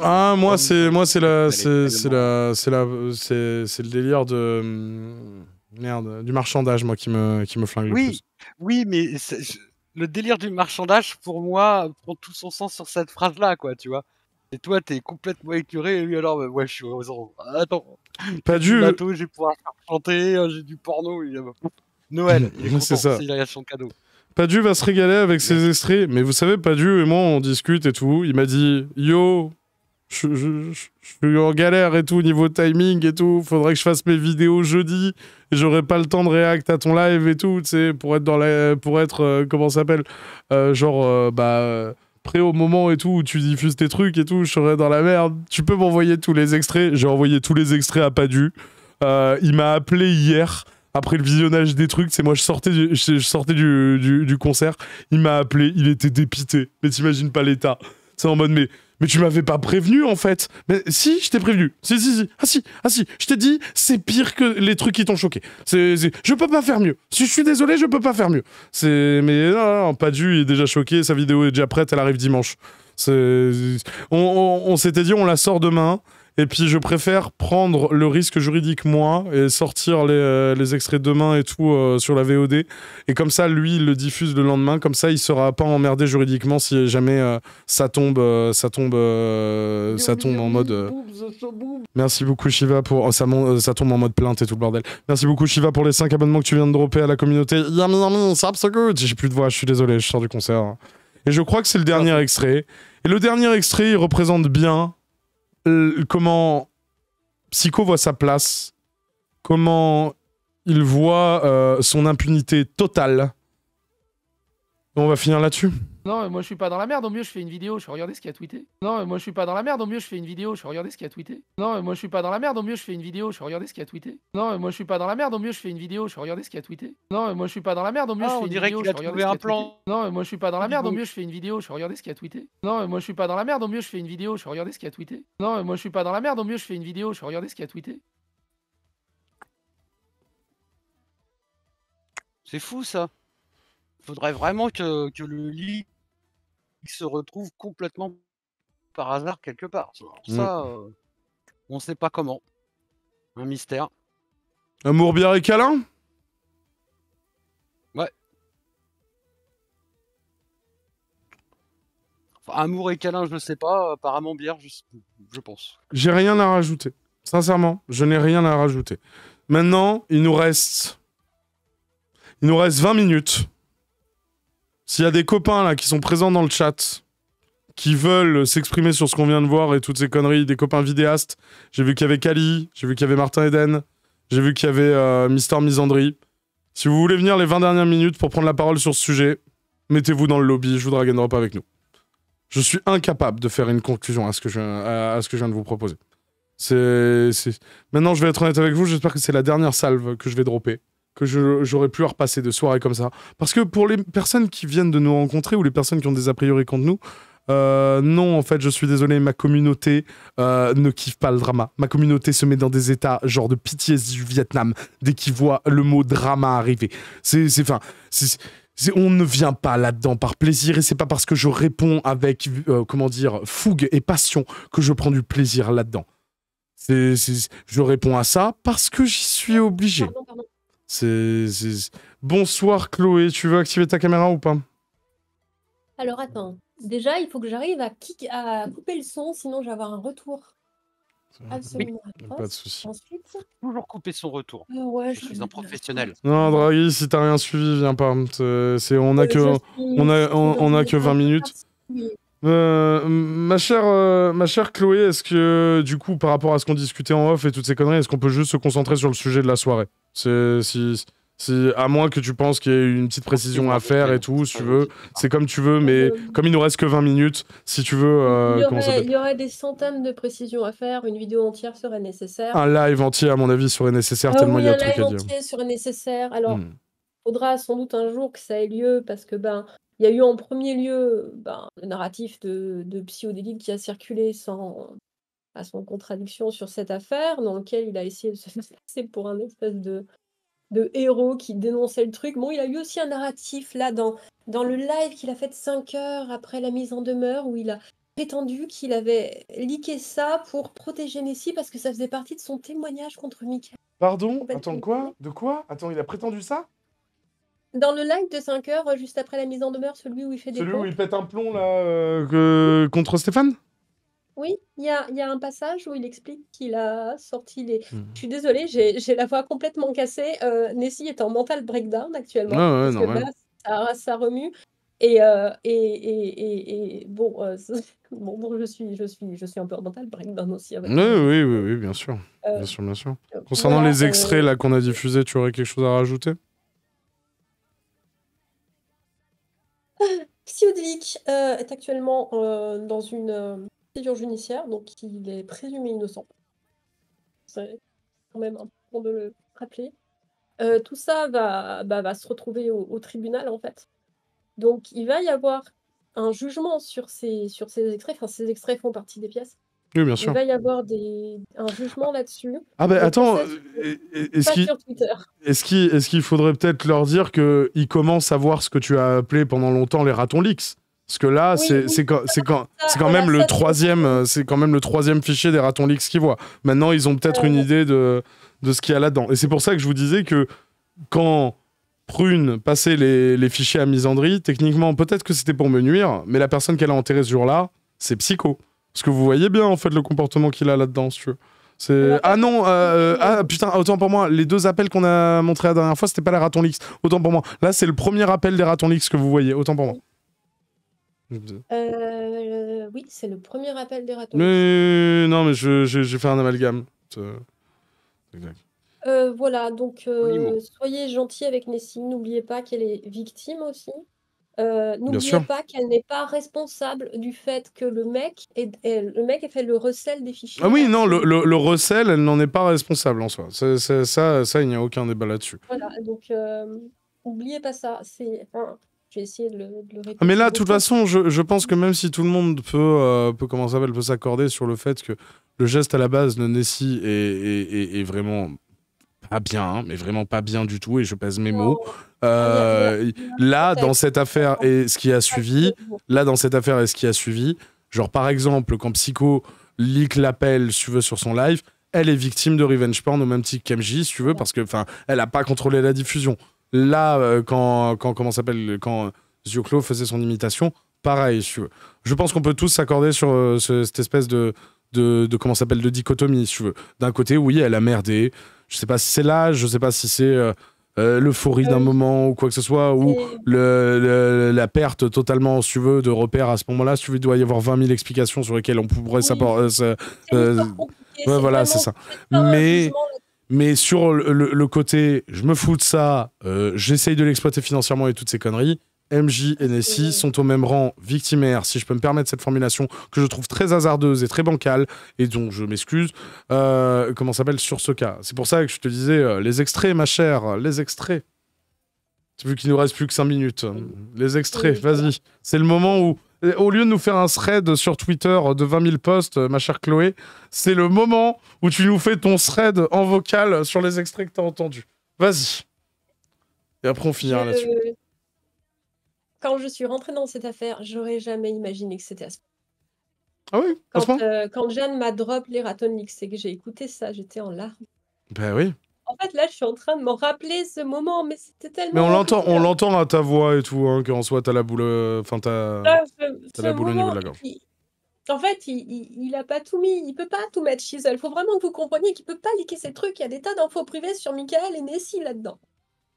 Ah, moi, c'est moi, c'est la, c'est la, c'est la, c'est le délire de hmm, merde, du marchandage, moi, qui me, qui me flingue. Oui, oui, mais le délire du marchandage, pour moi, prend tout son sens sur cette phrase-là, quoi, tu vois. Et toi, t'es complètement écuré, et lui, alors, bah, je suis aux Attends. Pas du. Bateau, j'ai pouvoir chanter, euh, j'ai du porno. Noël, c'est ça. son cadeau. Padu va se régaler avec ses extraits, mais vous savez, Padu et moi, on discute et tout. Il m'a dit Yo, je, suis en galère et tout, niveau timing et tout. Faudrait que je fasse mes vidéos jeudi. J'aurais pas le temps de réact à ton live et tout, tu sais, pour être dans la. Pour être. Euh, comment ça s'appelle euh, Genre, euh, bah. Prêt au moment et tout où tu diffuses tes trucs et tout, je serais dans la merde. Tu peux m'envoyer tous les extraits. J'ai envoyé tous les extraits à Padu. il m'a appelé hier après le visionnage des trucs, c'est moi je sortais du, je, sortais du, concert, il m'a appelé, il était dépité. Mais t'imagines pas l'état. C'est en mode mais mais tu m'avais pas prévenu en fait. Mais si, je t'ai prévenu. Si si si. Ah si, ah si, je t'ai dit c'est pire que les trucs qui t'ont choqué. C'est je peux pas faire mieux. Si je suis désolé, je peux pas faire mieux. C'est mais non, non, pas du, il est déjà choqué, sa vidéo est déjà prête, elle arrive dimanche. On, on, on s'était dit on la sort demain. Et puis je préfère prendre le risque juridique moi et sortir euh, les, extraits demain et tout euh, sur la VOD. Et comme ça, lui, il le diffuse le lendemain. Comme ça, il sera pas emmerdé juridiquement si jamais euh, ça tombe, ça tombe, ça tombe en mode. Merci beaucoup Shiva pour oh, ça, tombe en mode plainte et tout le bordel. Merci beaucoup Shiva pour les 5 abonnements que tu viens de dropper à la communauté. ça ça so good. J'ai plus de voix, je suis désolé, je sors du concert. Et je crois que c'est le dernier ah. extrait. Et le dernier extrait, il représente bien euh, comment Psycho voit sa place, comment il voit euh, son impunité totale on va finir là-dessus. Non, moi je suis pas dans la merde, au mieux je fais une vidéo, je vais regarder ce qu'il a tweeté. Non, moi je suis pas dans la merde, au mieux je fais une vidéo, je vais regarder ce qu'il a tweeté. Non, moi je suis pas dans la merde, au mieux je fais une vidéo, je vais regarder ce qu'il a tweeté. Non, moi je suis pas dans la merde, au mieux je fais une vidéo, je vais regarder ce qu'il a tweeté. Non, moi je suis pas dans la merde, au mieux je fais une vidéo, je vais regarder ce qu'il a tweeté. Non, moi je suis pas dans la merde, au mieux je fais une vidéo, je vais regarder ce qu'il a tweeté. Non, moi je suis pas dans la merde, au mieux je fais une vidéo, je vais regarder ce qu'il a tweeté. Non, moi je suis pas dans la merde, au mieux je fais une vidéo, je vais regarder ce qu'il a tweeté. C'est fou ça faudrait vraiment que, que le lit se retrouve complètement par hasard quelque part. Ça, mm. euh, on sait pas comment. Un mystère. Amour bière et câlin Ouais. amour et câlin, je ne sais pas. Apparemment, bière, je, je pense. J'ai rien à rajouter. Sincèrement, je n'ai rien à rajouter. Maintenant, il nous reste. Il nous reste 20 minutes. S'il y a des copains là qui sont présents dans le chat, qui veulent s'exprimer sur ce qu'on vient de voir et toutes ces conneries, des copains vidéastes, j'ai vu qu'il y avait Kali, j'ai vu qu'il y avait Martin Eden, j'ai vu qu'il y avait euh, Mister Misandry. Si vous voulez venir les 20 dernières minutes pour prendre la parole sur ce sujet, mettez-vous dans le lobby, je vous drag and drop avec nous. Je suis incapable de faire une conclusion à ce que je, ce que je viens de vous proposer. C'est, Maintenant, je vais être honnête avec vous, j'espère que c'est la dernière salve que je vais dropper que j'aurais pu repasser de soirée comme ça. Parce que pour les personnes qui viennent de nous rencontrer ou les personnes qui ont des a priori contre nous, euh, non, en fait, je suis désolé, ma communauté euh, ne kiffe pas le drama. Ma communauté se met dans des états genre de pitié du Vietnam dès qu'ils voient le mot drama arriver. C'est, c'est, on ne vient pas là-dedans par plaisir et c'est pas parce que je réponds avec, euh, comment dire, fougue et passion que je prends du plaisir là-dedans. je réponds à ça parce que j'y suis obligé. C'est, Bonsoir Chloé, tu veux activer ta caméra ou pas Alors attends, déjà il faut que j'arrive à, à couper le son, sinon je vais avoir un retour. Ah, Absolument. Pas de soucis Ensuite... Toujours couper son retour. Euh, ouais, je, suis un professionnel. Euh, non, Draghi, si t'as rien suivi, viens pas. on a que, on a, on, a que 20 minutes. Euh, ma chère, ma chère Chloé, est-ce que du coup, par rapport à ce qu'on discutait en off et toutes ces conneries, est-ce qu'on peut juste se concentrer sur le sujet de la soirée c'est si, à moins que tu penses qu'il y ait une petite précision à faire et tout, si tu veux, c'est comme tu veux, mais euh, comme il nous reste que 20 minutes, si tu veux. Euh, il, y aurait, des centaines de précisions à faire, une vidéo entière serait nécessaire. Un live entier, à mon avis, serait nécessaire, ah tellement il y a de trucs à dire. Un live entier serait nécessaire. Alors, hmm. faudra sans doute un jour que ça ait lieu, parce que ben, il y a eu en premier lieu ben, le narratif de, de Psyodélite qui a circulé sans, à son contradiction sur cette affaire, dans laquelle il a essayé de se passer pour un espèce de, de héros qui dénonçait le truc. Bon, il a eu aussi un narratif là dans, dans le live qu'il a fait 5 heures après la mise en demeure où il a prétendu qu'il avait liqué ça pour protéger Nessie parce que ça faisait partie de son témoignage contre Michael. Pardon Attends, quoi De quoi Attends, il a prétendu ça dans le live de 5 heures, juste après la mise en demeure, celui où il fait des. Celui où il pète un plomb là euh, contre Stéphane oui, il y a, un passage où il explique qu'il a sorti les. Mhm. Je suis désolée, j'ai la voix complètement cassée. Euh, Nessie est en mental breakdown actuellement. parce que ça, remue. Et, euh, euh, bon, je, suis, je, suis, je suis un peu en mental breakdown aussi. oui, oui, oui, bien sûr. bien sûr, bien sûr. Concernant les extraits là qu'on a diffusés, tu aurais quelque chose à rajouter euh, est actuellement dans une procédure judiciaire, donc il est présumé innocent. C'est quand même important de le rappeler. Euh, tout ça va, bah, va se retrouver au, tribunal, en fait. Donc, il va y avoir un jugement sur ces, sur ces extraits. Enfin, ces extraits font partie des pièces. Oui, bien sûr. Il va y avoir des... un jugement là-dessus. Ah ben attends, euh, est-ce qu'il est faudrait peut-être leur dire qu'ils commencent à voir ce que tu as appelé pendant longtemps les ratons leaks parce que là, c'est quand, même le troisième, c'est quand même le troisième fichier des ratons leaks qu'ils voient. Maintenant, ils ont peut-être une euh. idée de, ce qu'il y a là-dedans. Et c'est pour ça que je vous disais que quand Prune passait les, fichiers à misandrie, techniquement, peut-être que c'était pour me nuire, mais la personne qu'elle a enterrée ce jour-là, c'est Psycho. Parce que vous voyez bien, en fait, le comportement qu'il a là-dedans, si tu veux. Bah, ah non, euh, euh, ah, putain, autant pour moi, les deux appels qu'on a montrés la dernière fois, c'était pas les Raton Lix. Autant pour moi. Là, c'est le premier appel des ratons Lix que vous voyez, autant pour moi. Euh, oui, c'est le premier appel des ratons. Mais non, mais je, vais faire un amalgame. Euh, voilà, donc euh, soyez gentils avec Nessie. N'oubliez pas qu'elle est victime aussi. N'oubliez pas qu'elle n'est pas responsable du fait que le mec ait le mec a fait le recel des fichiers. Ah oui, non, le, recel, elle n'en est pas responsable en soi. ça, ça, il n'y a aucun débat là-dessus. Voilà, donc n'oubliez pas ça. C'est de le, ah, Mais là, de toute façon, je, pense que même si tout le monde peut, euh, peut peut s'accorder sur le fait que le geste à la base de Nessie est, vraiment pas bien, hein, mais vraiment pas bien du tout, et je pèse mes mots. Oh. Euh, là, dans cette affaire et ce qui a suivi, là, dans cette affaire et ce qui a suivi, genre par exemple, quand Psycho leak l'appel, si tu veux, sur son live, elle est victime de revenge porn au même titre qu'MJ, si tu veux, parce que, enfin, elle a pas contrôlé la diffusion. Là, euh, quand, quand comment s'appelle, quand faisait son imitation, pareil. Si je pense qu'on peut tous s'accorder sur euh, cette espèce de, de, de comment s'appelle, de dichotomie, si tu veux. D'un côté, oui, elle a merdé. Je sais pas si c'est l'âge, je sais pas si c'est euh, l'euphorie d'un moment ou quoi que ce soit, ou le, la perte totalement, si tu veux, de repères à ce moment-là. Si tu veux, il doit y avoir 20 000 explications sur lesquelles on pourrait oui. s'apporter. voilà, c'est ça. Mais. Mais sur le, côté, je me fous de ça, euh, j'essaye de l'exploiter financièrement et toutes ces conneries, MJ et Nessie sont au même rang victimaire, si je peux me permettre cette formulation que je trouve très hasardeuse et très bancale, et dont je m'excuse, euh, comment s'appelle sur ce cas. C'est pour ça que je te disais, euh, les extraits, ma chère, les extraits. Vu qu'il nous reste plus que 5 minutes, les extraits, vas-y. C'est le moment où au lieu de nous faire un thread sur Twitter de 20 000 posts, euh, ma chère Chloé, c'est le moment où tu nous fais ton thread en vocal sur les extraits que tu entendus. Vas-y. Et après, on finira là-dessus. Quand je suis rentrée dans cette affaire, j'aurais jamais imaginé que c'était à ce Ah oui euh, Quand, Jeanne m'a drop les Ratonics c'est que j'ai écouté ça, j'étais en larmes. Ben oui en fait, là, je suis en train de m'en rappeler ce moment, mais c'était tellement. Mais on l'entend, on l'entend à ta voix et tout, hein, qu'en soit, t'as la boule, euh, enfin, ah, la boule au niveau de la gorge. En fait, il, n'a a pas tout mis, il peut pas tout mettre chez Il Faut vraiment que vous compreniez qu'il peut pas liquer ces trucs. Il y a des tas d'infos privées sur Michael et Nessie là-dedans.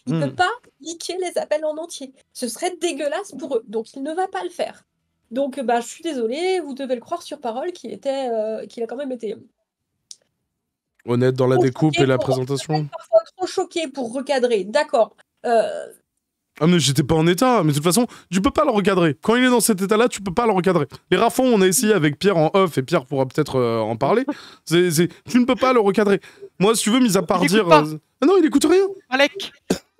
Il ne hmm. peut pas liquer les appels en entier. Ce serait dégueulasse pour eux. Donc, il ne va pas le faire. Donc, bah, je suis désolée, vous devez le croire sur parole qu'il était, euh, qu'il a quand même été Honnête dans la découpe et la présentation. Parfois trop choqué pour recadrer, d'accord. Euh, ah mais j'étais pas en état, mais de toute façon, tu peux pas le recadrer. Quand il est dans cet état-là, tu peux pas le recadrer. Les rafons, on a essayé avec Pierre en off, et Pierre pourra peut-être euh, en parler. C'est, Tu ne peux pas le recadrer. Moi, si tu veux, mis à part dire... Euh, ah non, il écoute rien. Alec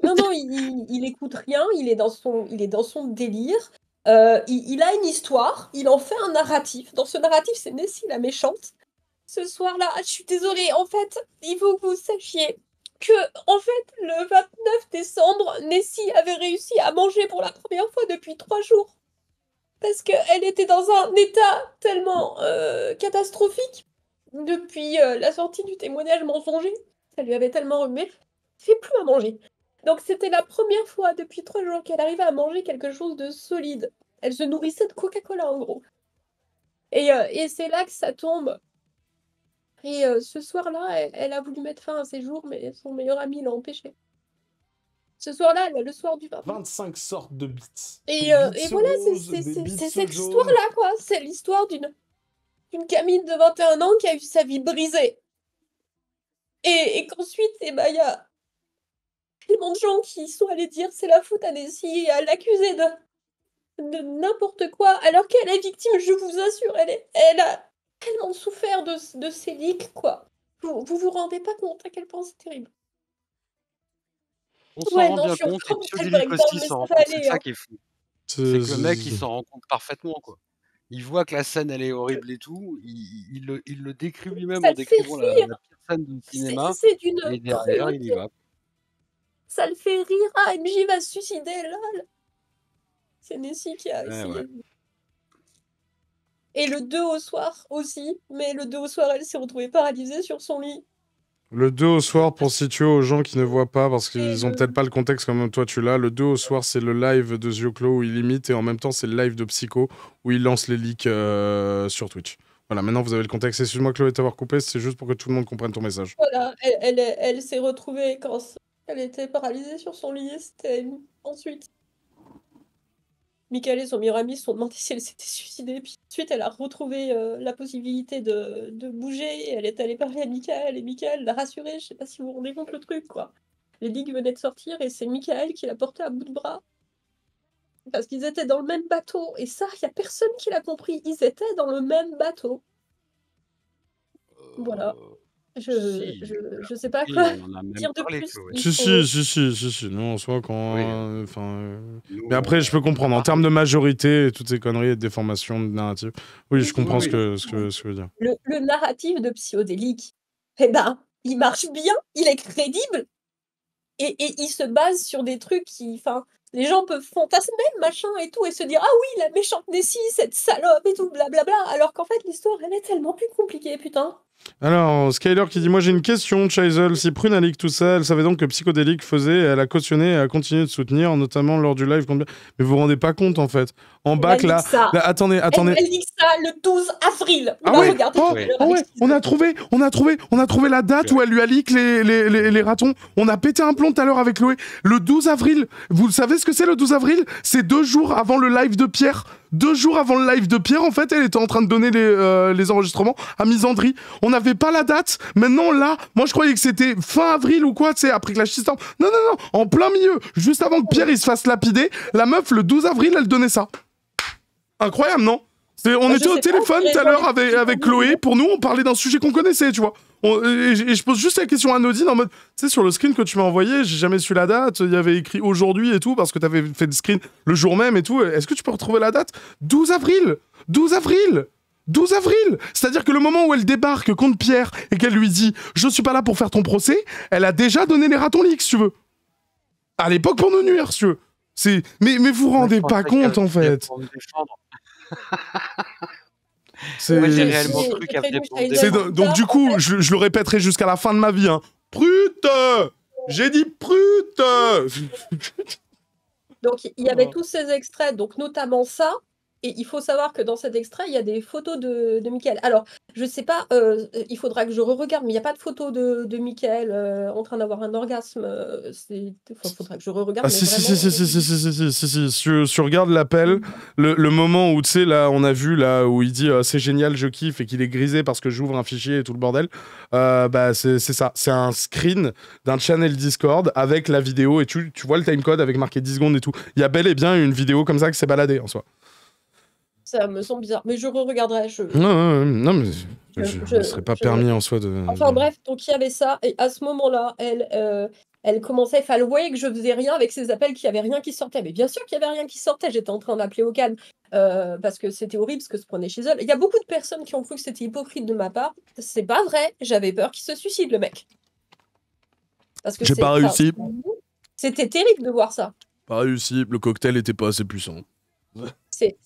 Non, non, il, il, écoute rien, il est dans son, il est dans son délire. il, a une histoire, il en fait un narratif. Dans ce narratif, c'est Nessie la méchante ce soir-là. Ah, je suis désolée. En fait, il faut que vous sachiez que, en fait, le 29 décembre, Nessie avait réussi à manger pour la première fois depuis trois jours. Parce qu'elle était dans un état tellement euh, catastrophique depuis euh, la sortie du témoignage mensonger. Ça lui avait tellement remué. fait plus à manger. Donc c'était la première fois depuis trois jours qu'elle arrivait à manger quelque chose de solide. Elle se nourrissait de Coca-Cola en gros. Et, euh, et c'est là que ça tombe et euh, ce soir-là, elle, a voulu mettre fin à ses jours, mais son meilleur ami l'a empêché. Ce soir-là, le soir du 20. 25 sortes de bits. Et, euh, voilà, c'est cette histoire-là, quoi. C'est l'histoire d'une Camille de 21 ans qui a eu sa vie brisée. Et, et qu'ensuite, eh ben, il y a tellement de gens qui sont allés dire c'est la faute à Nessie et à l'accuser de, de n'importe quoi, alors qu'elle est victime, je vous assure, elle, est, elle a tellement souffert de, de ces quoi. Vous, vous, vous rendez pas compte à quel point c'est terrible. On s'en ouais, rend non, bien compte et c'est ça hein. qui est fou. C'est que le mec, il s'en rend compte parfaitement, quoi. Il voit que la scène, elle est horrible et tout, il, le, il le, décrit lui-même en décrivant la, la, pire scène du cinéma, et derrière, il y va. Ça le fait rire, ah, MJ va se suicider, lol C'est Nessie qui a essayé et le 2 au soir aussi, mais le 2 au soir, elle s'est retrouvée paralysée sur son lit. Le 2 au soir, pour situer aux gens qui ne voient pas, parce qu'ils ont peut-être pas le contexte comme toi tu l'as, le 2 au soir, c'est le live de Zio où il imite, et en même temps, c'est le live de Psycho où il lance les leaks euh, sur Twitch. Voilà, maintenant vous avez le contexte. Excuse-moi, Chloé, de t'avoir coupé, c'est juste pour que tout le monde comprenne ton message. Voilà, elle, elle, s'est retrouvée quand elle était paralysée sur son lit, c'était ensuite. Michael et son meilleur ami se sont demandé si elle s'était suicidée. Puis ensuite, elle a retrouvé euh, la possibilité de, bouger. elle est allée parler à Michael et Michael l'a rassurée. Je sais pas si vous vous rendez compte le truc, quoi. Les ligues venaient de sortir et c'est Michael qui l'a portée à bout de bras. Parce qu'ils étaient dans le même bateau. Et ça, il n'y a personne qui l'a compris. Ils étaient dans le même bateau. Voilà. Euh, je ne sais pas quoi dire de plus. Si, si, si, si, si, Non, en soi, quand. Euh, euh, mais après, je peux comprendre. En termes de majorité, toutes ces conneries et déformations de narratif. Oui, je comprends ce, que, ce, que, je veux dire. Le, narratif de Psyodélique, eh ben, il marche bien, il est crédible. Et, et il se base sur des trucs qui. Enfin, les gens peuvent fantasmer machin et tout et se dire ah oui la méchante Nessie cette salope et tout blablabla alors qu'en fait l'histoire elle est tellement plus compliquée putain alors, Skyler qui dit Moi j'ai une question, Chisel. Si Prune a leak tout ça, elle savait donc que Psychodélique faisait, elle a cautionné et a continué de soutenir, notamment lors du live. Mais vous vous rendez pas compte en fait. En bac, là, Attendez, attendez. Elle, leak ça le 12 avril. Ah oh, oh On a trouvé, on a trouvé, on a trouvé la date où elle lui a leak les, les, ratons. On a pété un plomb tout à l'heure avec Loé. Le 12 avril. Vous savez ce que c'est le 12 avril C'est deux jours avant le live de Pierre deux jours avant le live de Pierre, en fait, elle était en train de donner euh, les, enregistrements à Misandry. On n'avait pas la date. Maintenant, là, moi, je croyais que c'était fin avril ou quoi, tu sais, après Clash System. Non, non, non, en plein milieu, juste avant que Pierre il se fasse lapider, la meuf, le 12 avril, elle donnait ça. Incroyable, non on bah, était au téléphone tout à l'heure avec, avec hein. Chloé. Pour nous, on parlait d'un sujet qu'on connaissait, tu vois et, je pose juste la question anodine en mode, tu sais, sur le screen que tu m'as envoyé, j'ai jamais su la date, il y avait écrit aujourd'hui et tout, parce que tu avais fait le screen le jour même et tout. Est-ce que tu peux retrouver la date 12 avril 12 avril 12 avril C'est-à-dire que le moment où elle débarque contre Pierre et qu'elle lui dit « Je suis pas là pour faire ton procès », elle a déjà donné les ratons leaks, si tu veux. À l'époque, pour nous nuire, si tu veux. Mais, mais vous vous rendez pas compte, en fait. donc du coup, je, le répéterai jusqu'à la fin de ma vie. Hein. Prute J'ai dit prute Donc il y avait tous ces extraits, donc notamment ça, et il faut savoir que dans cet extrait, il y a des photos de, de Michael. Alors, je ne sais pas, euh, il faudra que je re-regarde, mais il n'y a pas de photos de, de Michael en train d'avoir un orgasme. Il faudra que je re-regarde. Ah, si, si, si, si, si, si, si, si, si, regarde l'appel, le, le, moment où, tu sais, là, on a vu, là, où il dit c'est génial, je kiffe, et qu'il est grisé parce que j'ouvre un fichier et tout le bordel, bah, c'est ça. C'est un screen d'un channel Discord avec la vidéo, et tu, tu vois le timecode avec marqué 10 secondes et tout. Il y a bel et bien une vidéo comme ça qui s'est baladée en soi ça me semble bizarre. Mais je re-regarderai. Je... Non, non, mais je ne serais pas permis en soi de. Enfin bref, donc il y avait ça. Et à ce moment-là, elle, euh, elle commençait. à fallouer que je faisais rien avec ses appels, qu'il n'y avait rien qui sortait. Mais bien sûr qu'il n'y avait rien qui sortait. J'étais en train d'appeler au calme euh, parce que c'était horrible ce que se prenait chez elle. Il y a beaucoup de personnes qui ont cru que c'était hypocrite de ma part. C'est pas vrai. J'avais peur qu'il se suicide, le mec. Parce que j'ai pas réussi. C'était terrible de voir ça. Pas réussi. Le cocktail était pas assez puissant. C'est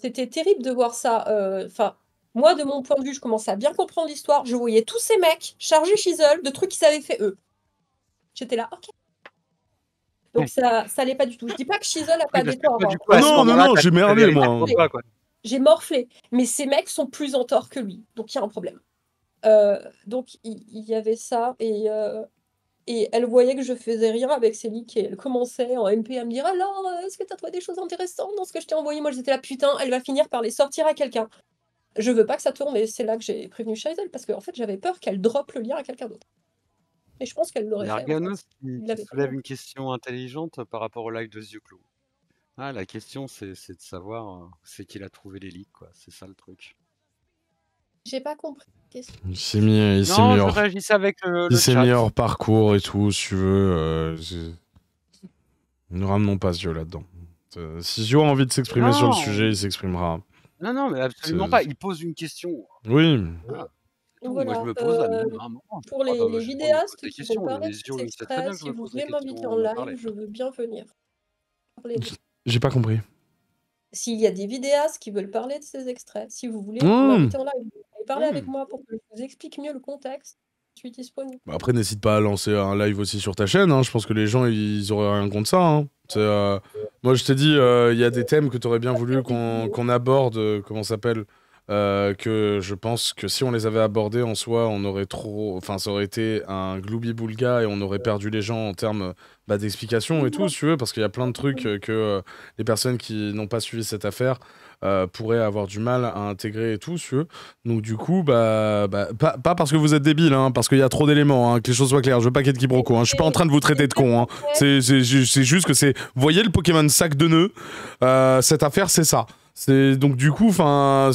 c'était terrible de voir ça. Euh, enfin, moi, de mon point de vue, je commençais à bien comprendre l'histoire. Je voyais tous ces mecs chargés chisel de trucs qu'ils avaient fait eux. J'étais là, ok. Donc ça, ça allait pas du tout. Je dis pas que Chisel a pas des torts. Hein. non, non, non, j'ai merdé moi. J'ai morflé. Mais ces mecs sont plus en tort que lui, donc il y a un problème. Euh, donc il y, avait ça et euh, et elle voyait que je faisais rien avec ces leaks et elle commençait en MP à me dire Alors, ah, euh, est-ce que tu as trouvé des choses intéressantes dans ce que je t'ai envoyé Moi, j'étais là, putain, elle va finir par les sortir à quelqu'un. Je veux pas que ça tourne et c'est là que j'ai prévenu Shizel parce qu'en en fait, j'avais peur qu'elle droppe le lien à quelqu'un d'autre. Et je pense qu'elle l'aurait fait. Arganos qui soulève une question intelligente par rapport au live de Zio Ah, la question, c'est de savoir, euh, c'est qu'il a trouvé les leaks, quoi. C'est ça le truc. J'ai pas compris. Il s'est mis, il s'est mis, hors... Euh, mis, hors... parcours et tout, si tu veux. Euh, ne ramenons pas Zio là-dedans. Euh, si Zio a envie de s'exprimer sur le sujet, il s'exprimera. Non, non, mais absolument pas. Il pose une question. Oui. Ah. Moi, je me pose pour les, vidéastes qui veulent parler de ces extraits, si vous voulez m'inviter en live, je veux bien venir. J'ai pas compris. S'il y a des vidéastes qui veulent parler de ces extraits, si vous voulez m'inviter mmh. en live parlez ah. avec moi pour que je vous explique mieux le contexte. Je suis disponible. Bah, après, n'hésite pas à lancer un live aussi sur ta chaîne. Hein. Je pense que les gens, ils auraient rien contre ça. Hein. Euh, moi, je t'ai dit, euh, il y a des thèmes que tu aurais bien voulu qu'on aborde. Euh, comment s'appelle que je pense que si on les avait abordés en soi, on aurait trop, enfin, ça aurait été un gloubi boulga et on aurait perdu les gens en termes bah, d'explications et tout, si tu veux, parce qu'il y a plein de trucs que les personnes qui n'ont pas suivi cette affaire euh, pourrait avoir du mal à intégrer et tout. veux. Donc du coup, bah, bah pas, parce que vous êtes débile, hein, parce qu'il y a trop d'éléments, hein, que les choses soient claires. Je veux pas qu'il y ait de Hein. Je suis pas en train de vous traiter de con. Hein. C'est juste que c'est... Voyez le Pokémon sac de nœuds. Euh, cette affaire, c'est ça. Donc du coup, enfin...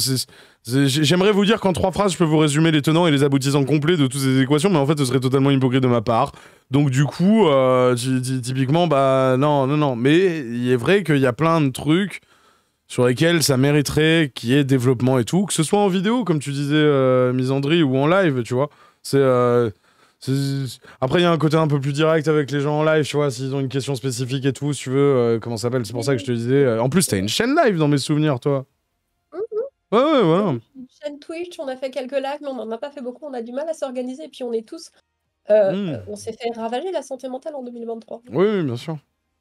J'aimerais vous dire qu'en trois phrases, je peux vous résumer les tenants et les aboutissants complets de toutes ces équations, mais en fait, ce serait totalement hypocrite de ma part. Donc, du coup, euh, typiquement, bah non, non, non. Mais il est vrai qu'il y a plein de trucs sur lesquels ça mériterait qu'il y ait développement et tout, que ce soit en vidéo, comme tu disais, euh, ou en live, tu vois. Euh, c'est. après, il y a un côté un peu plus direct avec les gens en live, tu vois, s'ils ont une question spécifique et tout, si tu veux, euh, comment ça s'appelle C'est pour ça que je te disais. Euh, en plus, t'as une chaîne live dans mes souvenirs, toi. Mm-hmm. Ouais, ouais, voilà. Une chaîne Twitch, on a fait quelques lives, mais on n'en a pas fait beaucoup, on a du mal à s'organiser, et puis on est tous. Mm. On s'est fait ravager la santé mentale en 2023. Oui, bien sûr.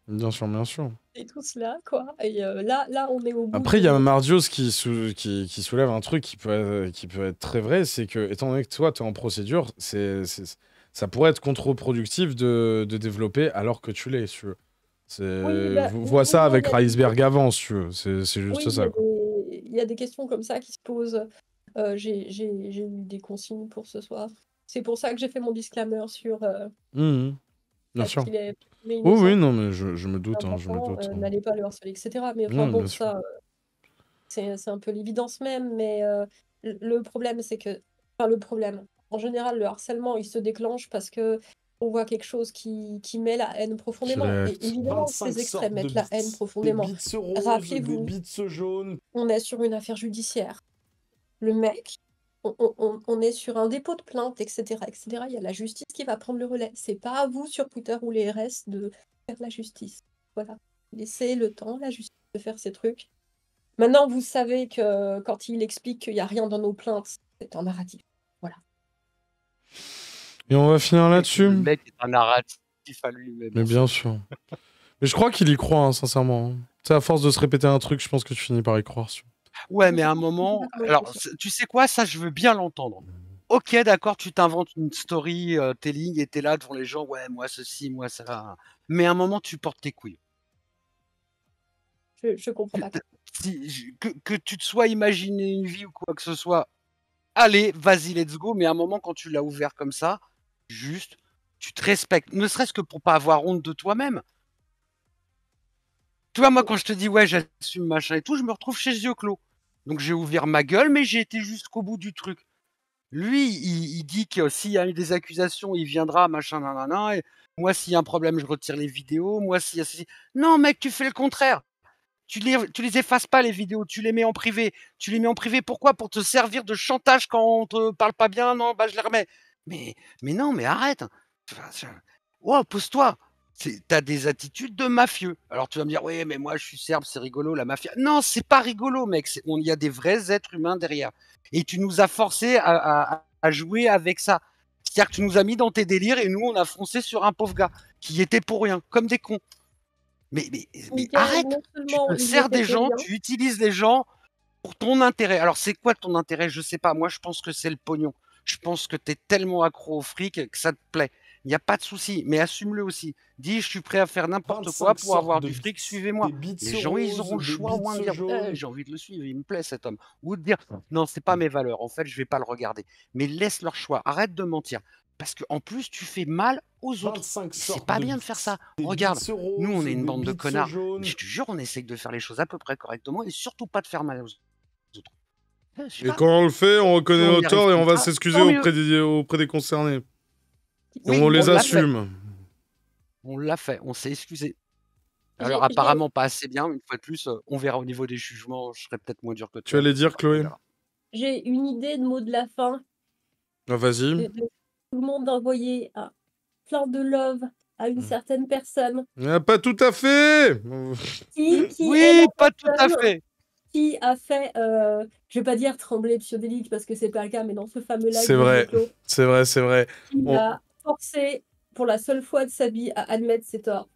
Bien sûr, bien sûr. Et tout cela, quoi. Et euh, là, là, on est au bout. Après, il y a Mardios qui, qui, qui, soulève un truc qui peut, être, qui peut être très vrai, c'est que, étant donné que toi, tu es en procédure, c'est ça pourrait être contre-productif de, développer alors que tu l'es, si tu veux. vois ça avec Reisberg avant, si tu veux. C'est juste ça. Il y a des questions comme ça qui se posent. Euh, j'ai eu des consignes pour ce soir. C'est pour ça que j'ai fait mon disclaimer sur euh, mmh Bien sûr. Oui, oui, non, mais je, me doute. je me doute. Hein, euh, hein. N'allez pas le harceler, etc. Mais bon, ça, euh, c'est un peu l'évidence même. Mais euh, le problème, c'est que. Enfin, le problème. En général, le harcèlement, il se déclenche parce que on voit quelque chose qui, qui met la haine profondément. Et évidemment, ces extrêmes mettent la haine profondément. Rappelez-vous, on est sur une affaire judiciaire. Le mec, on, est sur un dépôt de plainte, etc., etc. Il y a la justice qui va prendre le relais. C'est pas à vous sur Twitter ou les RS de faire la justice. Voilà. Laissez le temps, la justice, de faire ses trucs. Maintenant, vous savez que quand il explique qu'il n'y a rien dans nos plaintes, c'est un narratif. Voilà. Et on va finir là-dessus. Le mec est un narratif à lui-même. Mais bien sûr. Mais je crois qu'il y croit, hein, sincèrement. Tu à force de se répéter un truc, je pense que tu finis par y croire. Ouais, mmh, mais à un moment. Alors, tu sais quoi, ça, je veux bien l'entendre. Ok, d'accord, tu t'inventes une story telling et t'es là devant les gens. Ouais, moi ceci, moi ça. Mais à un moment, tu portes tes couilles. Je, comprends pas. que, tu te sois imaginé une vie ou quoi que ce soit, allez, vas-y, let's go. Mais à un moment, quand tu l'as ouvert comme ça, juste, tu te respectes. Ne serait-ce que pour pas avoir honte de toi-même. Tu vois, moi, quand je te dis, ouais, j'assume machin et tout, je me retrouve chez clos donc j'ai ouvert ma gueule, mais j'ai été jusqu'au bout du truc. Lui, il, dit que s'il y a eu des accusations, il viendra, machin, nanana. Et moi, s'il y a un problème, je retire les vidéos. Moi, s'il y a ceci. Non, mec, tu fais le contraire. Tu les, les effaces pas, les vidéos. Tu les mets en privé. Tu les mets en privé. Pourquoi Pour te servir de chantage quand on te parle pas bien. Non, bah, je les remets. Mais, mais non, mais arrête. Oh, pose-toi tu as des attitudes de mafieux. Alors tu vas me dire, oui, mais moi je suis serbe, c'est rigolo, la mafia. Non, c'est pas rigolo, mec. Il y a des vrais êtres humains derrière. Et tu nous as forcés à, jouer avec ça. C'est-à-dire que tu nous as mis dans tes délires et nous, on a foncé sur un pauvre gars qui était pour rien, comme des cons. Mais, mais, arrête Tu te sers des gens, tu utilises les gens pour ton intérêt. Alors, c'est quoi ton intérêt Je sais pas. Moi, je pense que c'est le pognon. Je pense que tu es tellement accro au fric que ça te plaît. Il n'y a pas de souci, mais assume-le aussi. Dis, je suis prêt à faire n'importe quoi pour avoir du fric, suivez-moi. Les gens, ils auront le choix au moins de dire, eh, j'ai envie de le suivre, il me plaît cet homme. Ou de dire, non, c'est pas mes valeurs, en fait, je ne vais pas le regarder. Mais laisse leur choix, arrête de mentir. Parce qu'en plus, tu fais mal aux autres. C'est pas bien de faire ça. Regarde, nous, on est une bande de connards. Je te jure, on essaie de faire les choses à peu près correctement et surtout pas de faire mal aux autres. Euh, et quand on le fait, on reconnaît torts et on va ah, s'excuser auprès auprès des concernés on, les assume. On l'a fait, on s'est excusé. Alors apparemment pas assez bien, une fois de plus, euh, on verra au niveau des jugements, je serais peut-être moins dur que toi. Tu allais dire, Chloé J'ai une idée de mot de la fin. Ah, vas-y. Tout le monde envoyé ah, plein de love à une mm. certaine personne. Ah, pas tout à fait Oui, pas tout à fait Qui a fait, euh, je vais pas dire trembler psychédélique parce que c'est pas le cas, mais dans ce fameux live. C'est vrai, c'est vrai, c'est vrai forcé pour la seule fois de sa vie à admettre ses torts.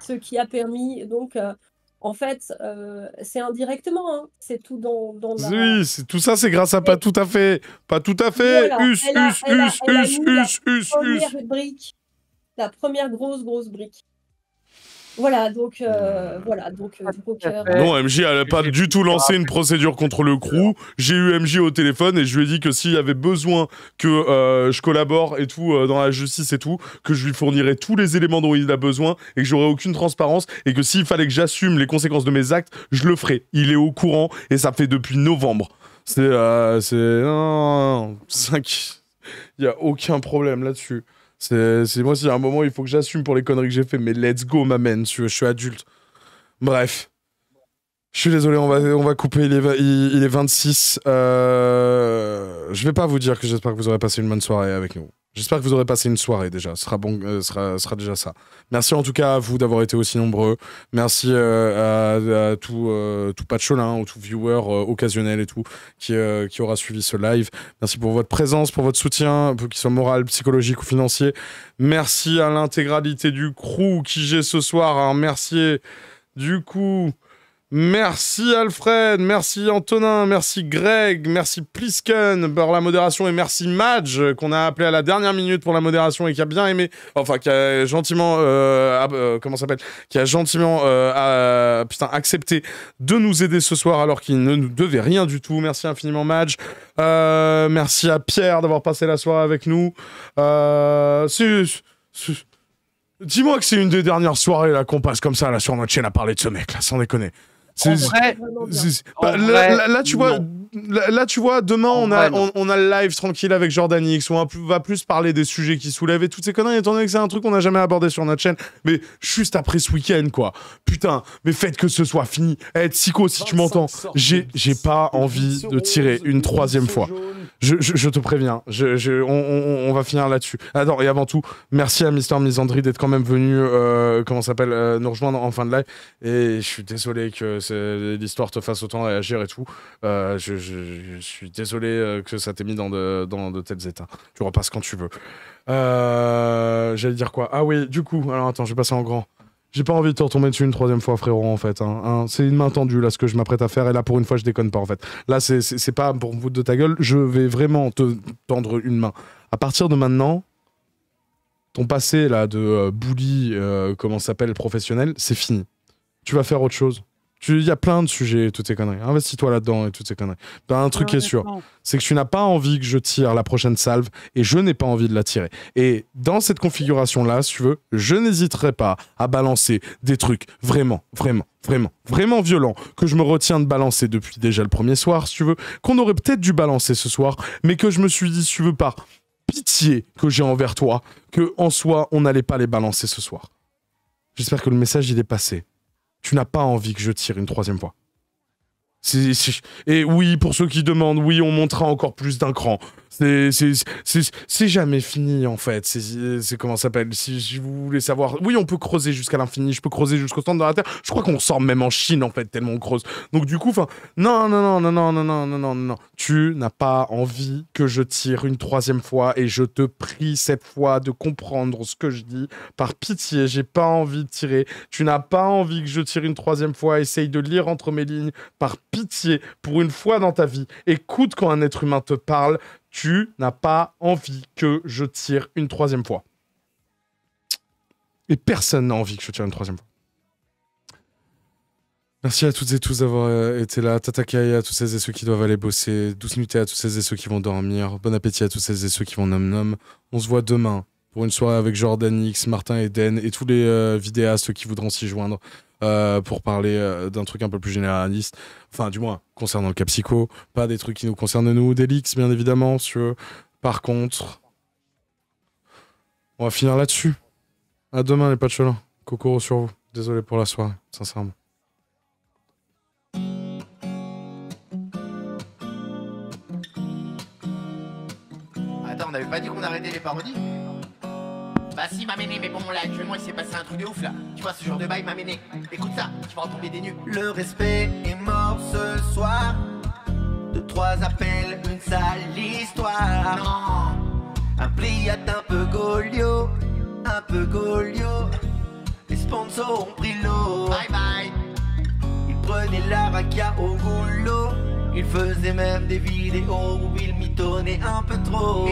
Ce qui a permis donc euh, en fait, euh, c'est indirectement, hein, c'est tout dans, la... Oui, tout ça, c'est grâce à pas tout à fait, pas tout à fait, La us, us, us, us, us, us, us. La première grosse, grosse brique. Voilà, donc, euh, euh, voilà, donc euh, Non, MJ, n'a pas du tout lancé une procédure contre le crew. J'ai eu MJ au téléphone et je lui ai dit que s'il y avait besoin que je collabore et tout dans la justice et tout, que je lui fournirais tous les éléments dont il a besoin et que j'aurais aucune transparence et que s'il fallait que j'assume les conséquences de mes actes, je le ferai. Il est au courant et ça fait depuis novembre. C'est. c'est. Non, 5. Il n'y a aucun problème là-dessus. C'est moi, si à un moment, il faut que j'assume pour les conneries que j'ai fait, mais let's go, ma man, je, suis adulte. Bref. Je suis désolé, on va, on va couper, il est, il, est 26. Euh, je vais pas vous dire que j'espère que vous aurez passé une bonne soirée avec nous. J'espère que vous aurez passé une soirée déjà. Ce sera, bon, euh, sera, déjà ça. Merci en tout cas à vous d'avoir été aussi nombreux. Merci euh, à, tout, euh, tout patcholin hein, ou tout viewer occasionnel et tout qui, qui aura suivi ce live. Merci pour votre présence, pour votre soutien, qu'il soit moral, psychologique ou financier. Merci à l'intégralité du crew qui j'ai ce soir Merci Du coup. Merci Alfred, merci Antonin, merci Greg, merci Plisken pour la modération et merci Madge euh, qu'on a appelé à la dernière minute pour la modération et qui a bien aimé, enfin qui a gentiment, euh, euh comment s'appelle, qui a gentiment euh, accepté de nous aider ce soir alors qu'il ne nous devait rien du tout. Merci infiniment Madge, merci à Pierre d'avoir passé la soirée avec nous. Dis-moi que c'est une des dernières soirées là qu'on passe comme ça là sur notre chaîne à parler de ce mec là, sans déconner. Bah, là, tu vois, là, tu vois, demain, on a, on, a le live tranquille avec Jordanix, où on va plus parler des sujets qui soulèvent et toutes ces conneries, étant donné que c'est un truc qu'on n'a jamais abordé sur notre chaîne, mais juste après ce week-end, quoi. Putain, mais faites que ce soit fini. être eh, Psycho, si tu m'entends, j'ai, j'ai pas envie de tirer une troisième fois. Je, je, te préviens, je, je on, on, va finir là-dessus. Attends, et avant tout, merci à Mister Misandry d'être quand même venu, euh, comment s'appelle, euh, nous rejoindre en fin de live. Et je suis désolé que l'histoire te fasse autant réagir et tout. Euh, je, je, suis désolé euh, que ça t'ait mis dans de, tels états. Tu repasses quand tu veux. Euh, j'allais dire quoi Ah oui, du coup, alors attends, je vais passer en grand. J'ai pas envie de te retomber dessus une troisième fois, frérot, en fait. Hein. Hein, c'est une main tendue, là, ce que je m'apprête à faire. Et là, pour une fois, je déconne pas, en fait. Là, c'est pas pour me foutre de ta gueule. Je vais vraiment te tendre une main. À partir de maintenant, ton passé, là, de euh, bully, euh, comment s'appelle, professionnel, c'est fini. Tu vas faire autre chose. Il y a plein de sujets et toutes ces conneries. Investis-toi là-dedans et toutes ces conneries. Ben, un truc est sûr, c'est que tu n'as pas envie que je tire la prochaine salve et je n'ai pas envie de la tirer. Et dans cette configuration-là, si tu veux, je n'hésiterai pas à balancer des trucs vraiment, vraiment, vraiment, vraiment violents que je me retiens de balancer depuis déjà le premier soir, si tu veux, qu'on aurait peut-être dû balancer ce soir, mais que je me suis dit, si tu veux, par pitié que j'ai envers toi, que en soi, on n'allait pas les balancer ce soir. J'espère que le message, il est passé tu n'as pas envie que je tire une troisième fois. Et oui, pour ceux qui demandent, oui, on montera encore plus d'un cran. C'est jamais fini, en fait. C'est comment ça s'appelle si, vous voulez savoir. Oui, on peut creuser jusqu'à l'infini, je peux creuser jusqu'au centre de la Terre. Je crois qu'on sort même en Chine, en fait, tellement on creuse. Donc, du coup, enfin, non, non, non, non, non, non, non, non, non, non. Tu n'as pas envie que je tire une troisième fois et je te prie cette fois de comprendre ce que je dis. Par pitié, j'ai pas envie de tirer. Tu n'as pas envie que je tire une troisième fois. Essaye de lire entre mes lignes. Par pitié, pour une fois dans ta vie, écoute quand un être humain te parle tu n'as pas envie que je tire une troisième fois. Et personne n'a envie que je tire une troisième fois. Merci à toutes et tous d'avoir euh, été là. Tatakai à tous celles et ceux qui doivent aller bosser. Douce nuit à tous celles et ceux qui vont dormir. Bon appétit à tous celles et ceux qui vont nom nom. On se voit demain pour une soirée avec Jordan X, Martin Eden et tous les euh, vidéastes qui voudront s'y joindre. Euh, pour parler euh, d'un truc un peu plus généraliste, enfin du moins concernant le Capsico, pas des trucs qui nous concernent nous, Des leaks bien évidemment, sur... par contre, on va finir là-dessus. À demain les patchelins, Kokoro sur vous, désolé pour la soirée, sincèrement. Attends, on n'avait pas dit qu'on arrêtait les parodies bah si m'a mené, mais bon là actuellement il s'est passé un truc de ouf là. Tu vois ce genre de bail m'a Écoute ça, tu vas retomber des nues. Le respect est mort ce soir. Deux trois appels, une sale histoire. Non, un pliat un peu golio, un peu golio. Les sponsors ont pris l'eau. Bye bye. Ils prenaient la au goulot. Il faisait même des vidéos où il mitonnait un peu trop.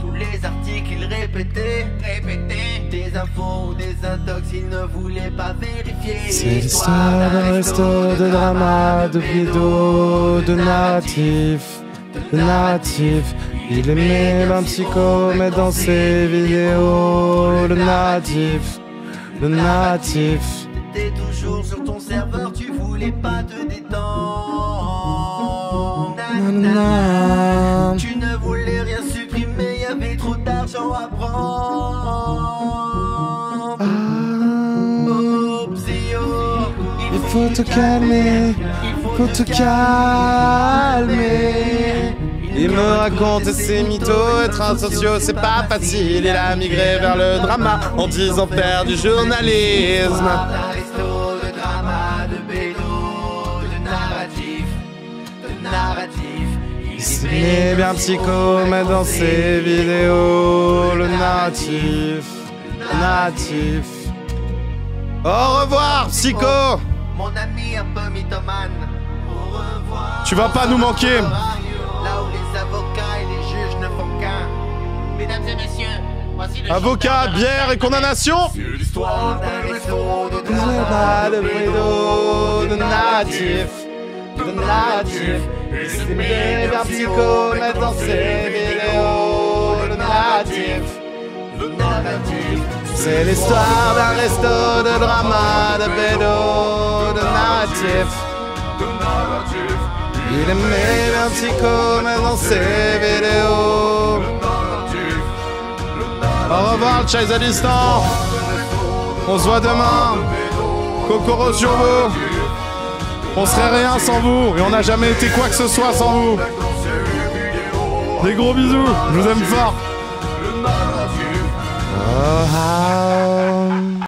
Tous les articles il répétait, répétait. Des infos ou des intox, il ne voulait pas vérifier. C'est l'histoire d'un resto de drama, de vidéo de natif, de natif. Il aimait même psycho, mais dans ses vidéos, le natif, le natif. T'étais toujours sur ton serveur, tu voulais pas te détendre. Tu ne voulais rien supprimer, y avait trop d'argent à prendre. Ah. Oh. il, faut, te calmer, il faut, te calmer. Il, me raconte ses mythos, être un c'est pas facile. Il a migré vers le drama en disant faire du journalisme. est bien psycho, mais dans ces vidéos, le natif, le natif. Au revoir, psycho Mon ami un peu mythomane. Au revoir. Tu vas pas nous manquer. Là où les avocats et les juges ne font qu'un. Mesdames et messieurs, voici le Avocat, bière et condamnation l'histoire d'un réseau de natif. De natif. Il un psychomet dans ses vidéos, le narratif, le narratif. C'est l'histoire d'un resto de drama, de pédo, de narratif, de Il aimait bien mais dans ses vidéos. Au revoir, Chaises à distance. On se voit demain. Kokoro sur vous. On serait rien sans vous et on n'a jamais été quoi que ce soit sans vous. Des gros bisous, je vous aime fort. Ah.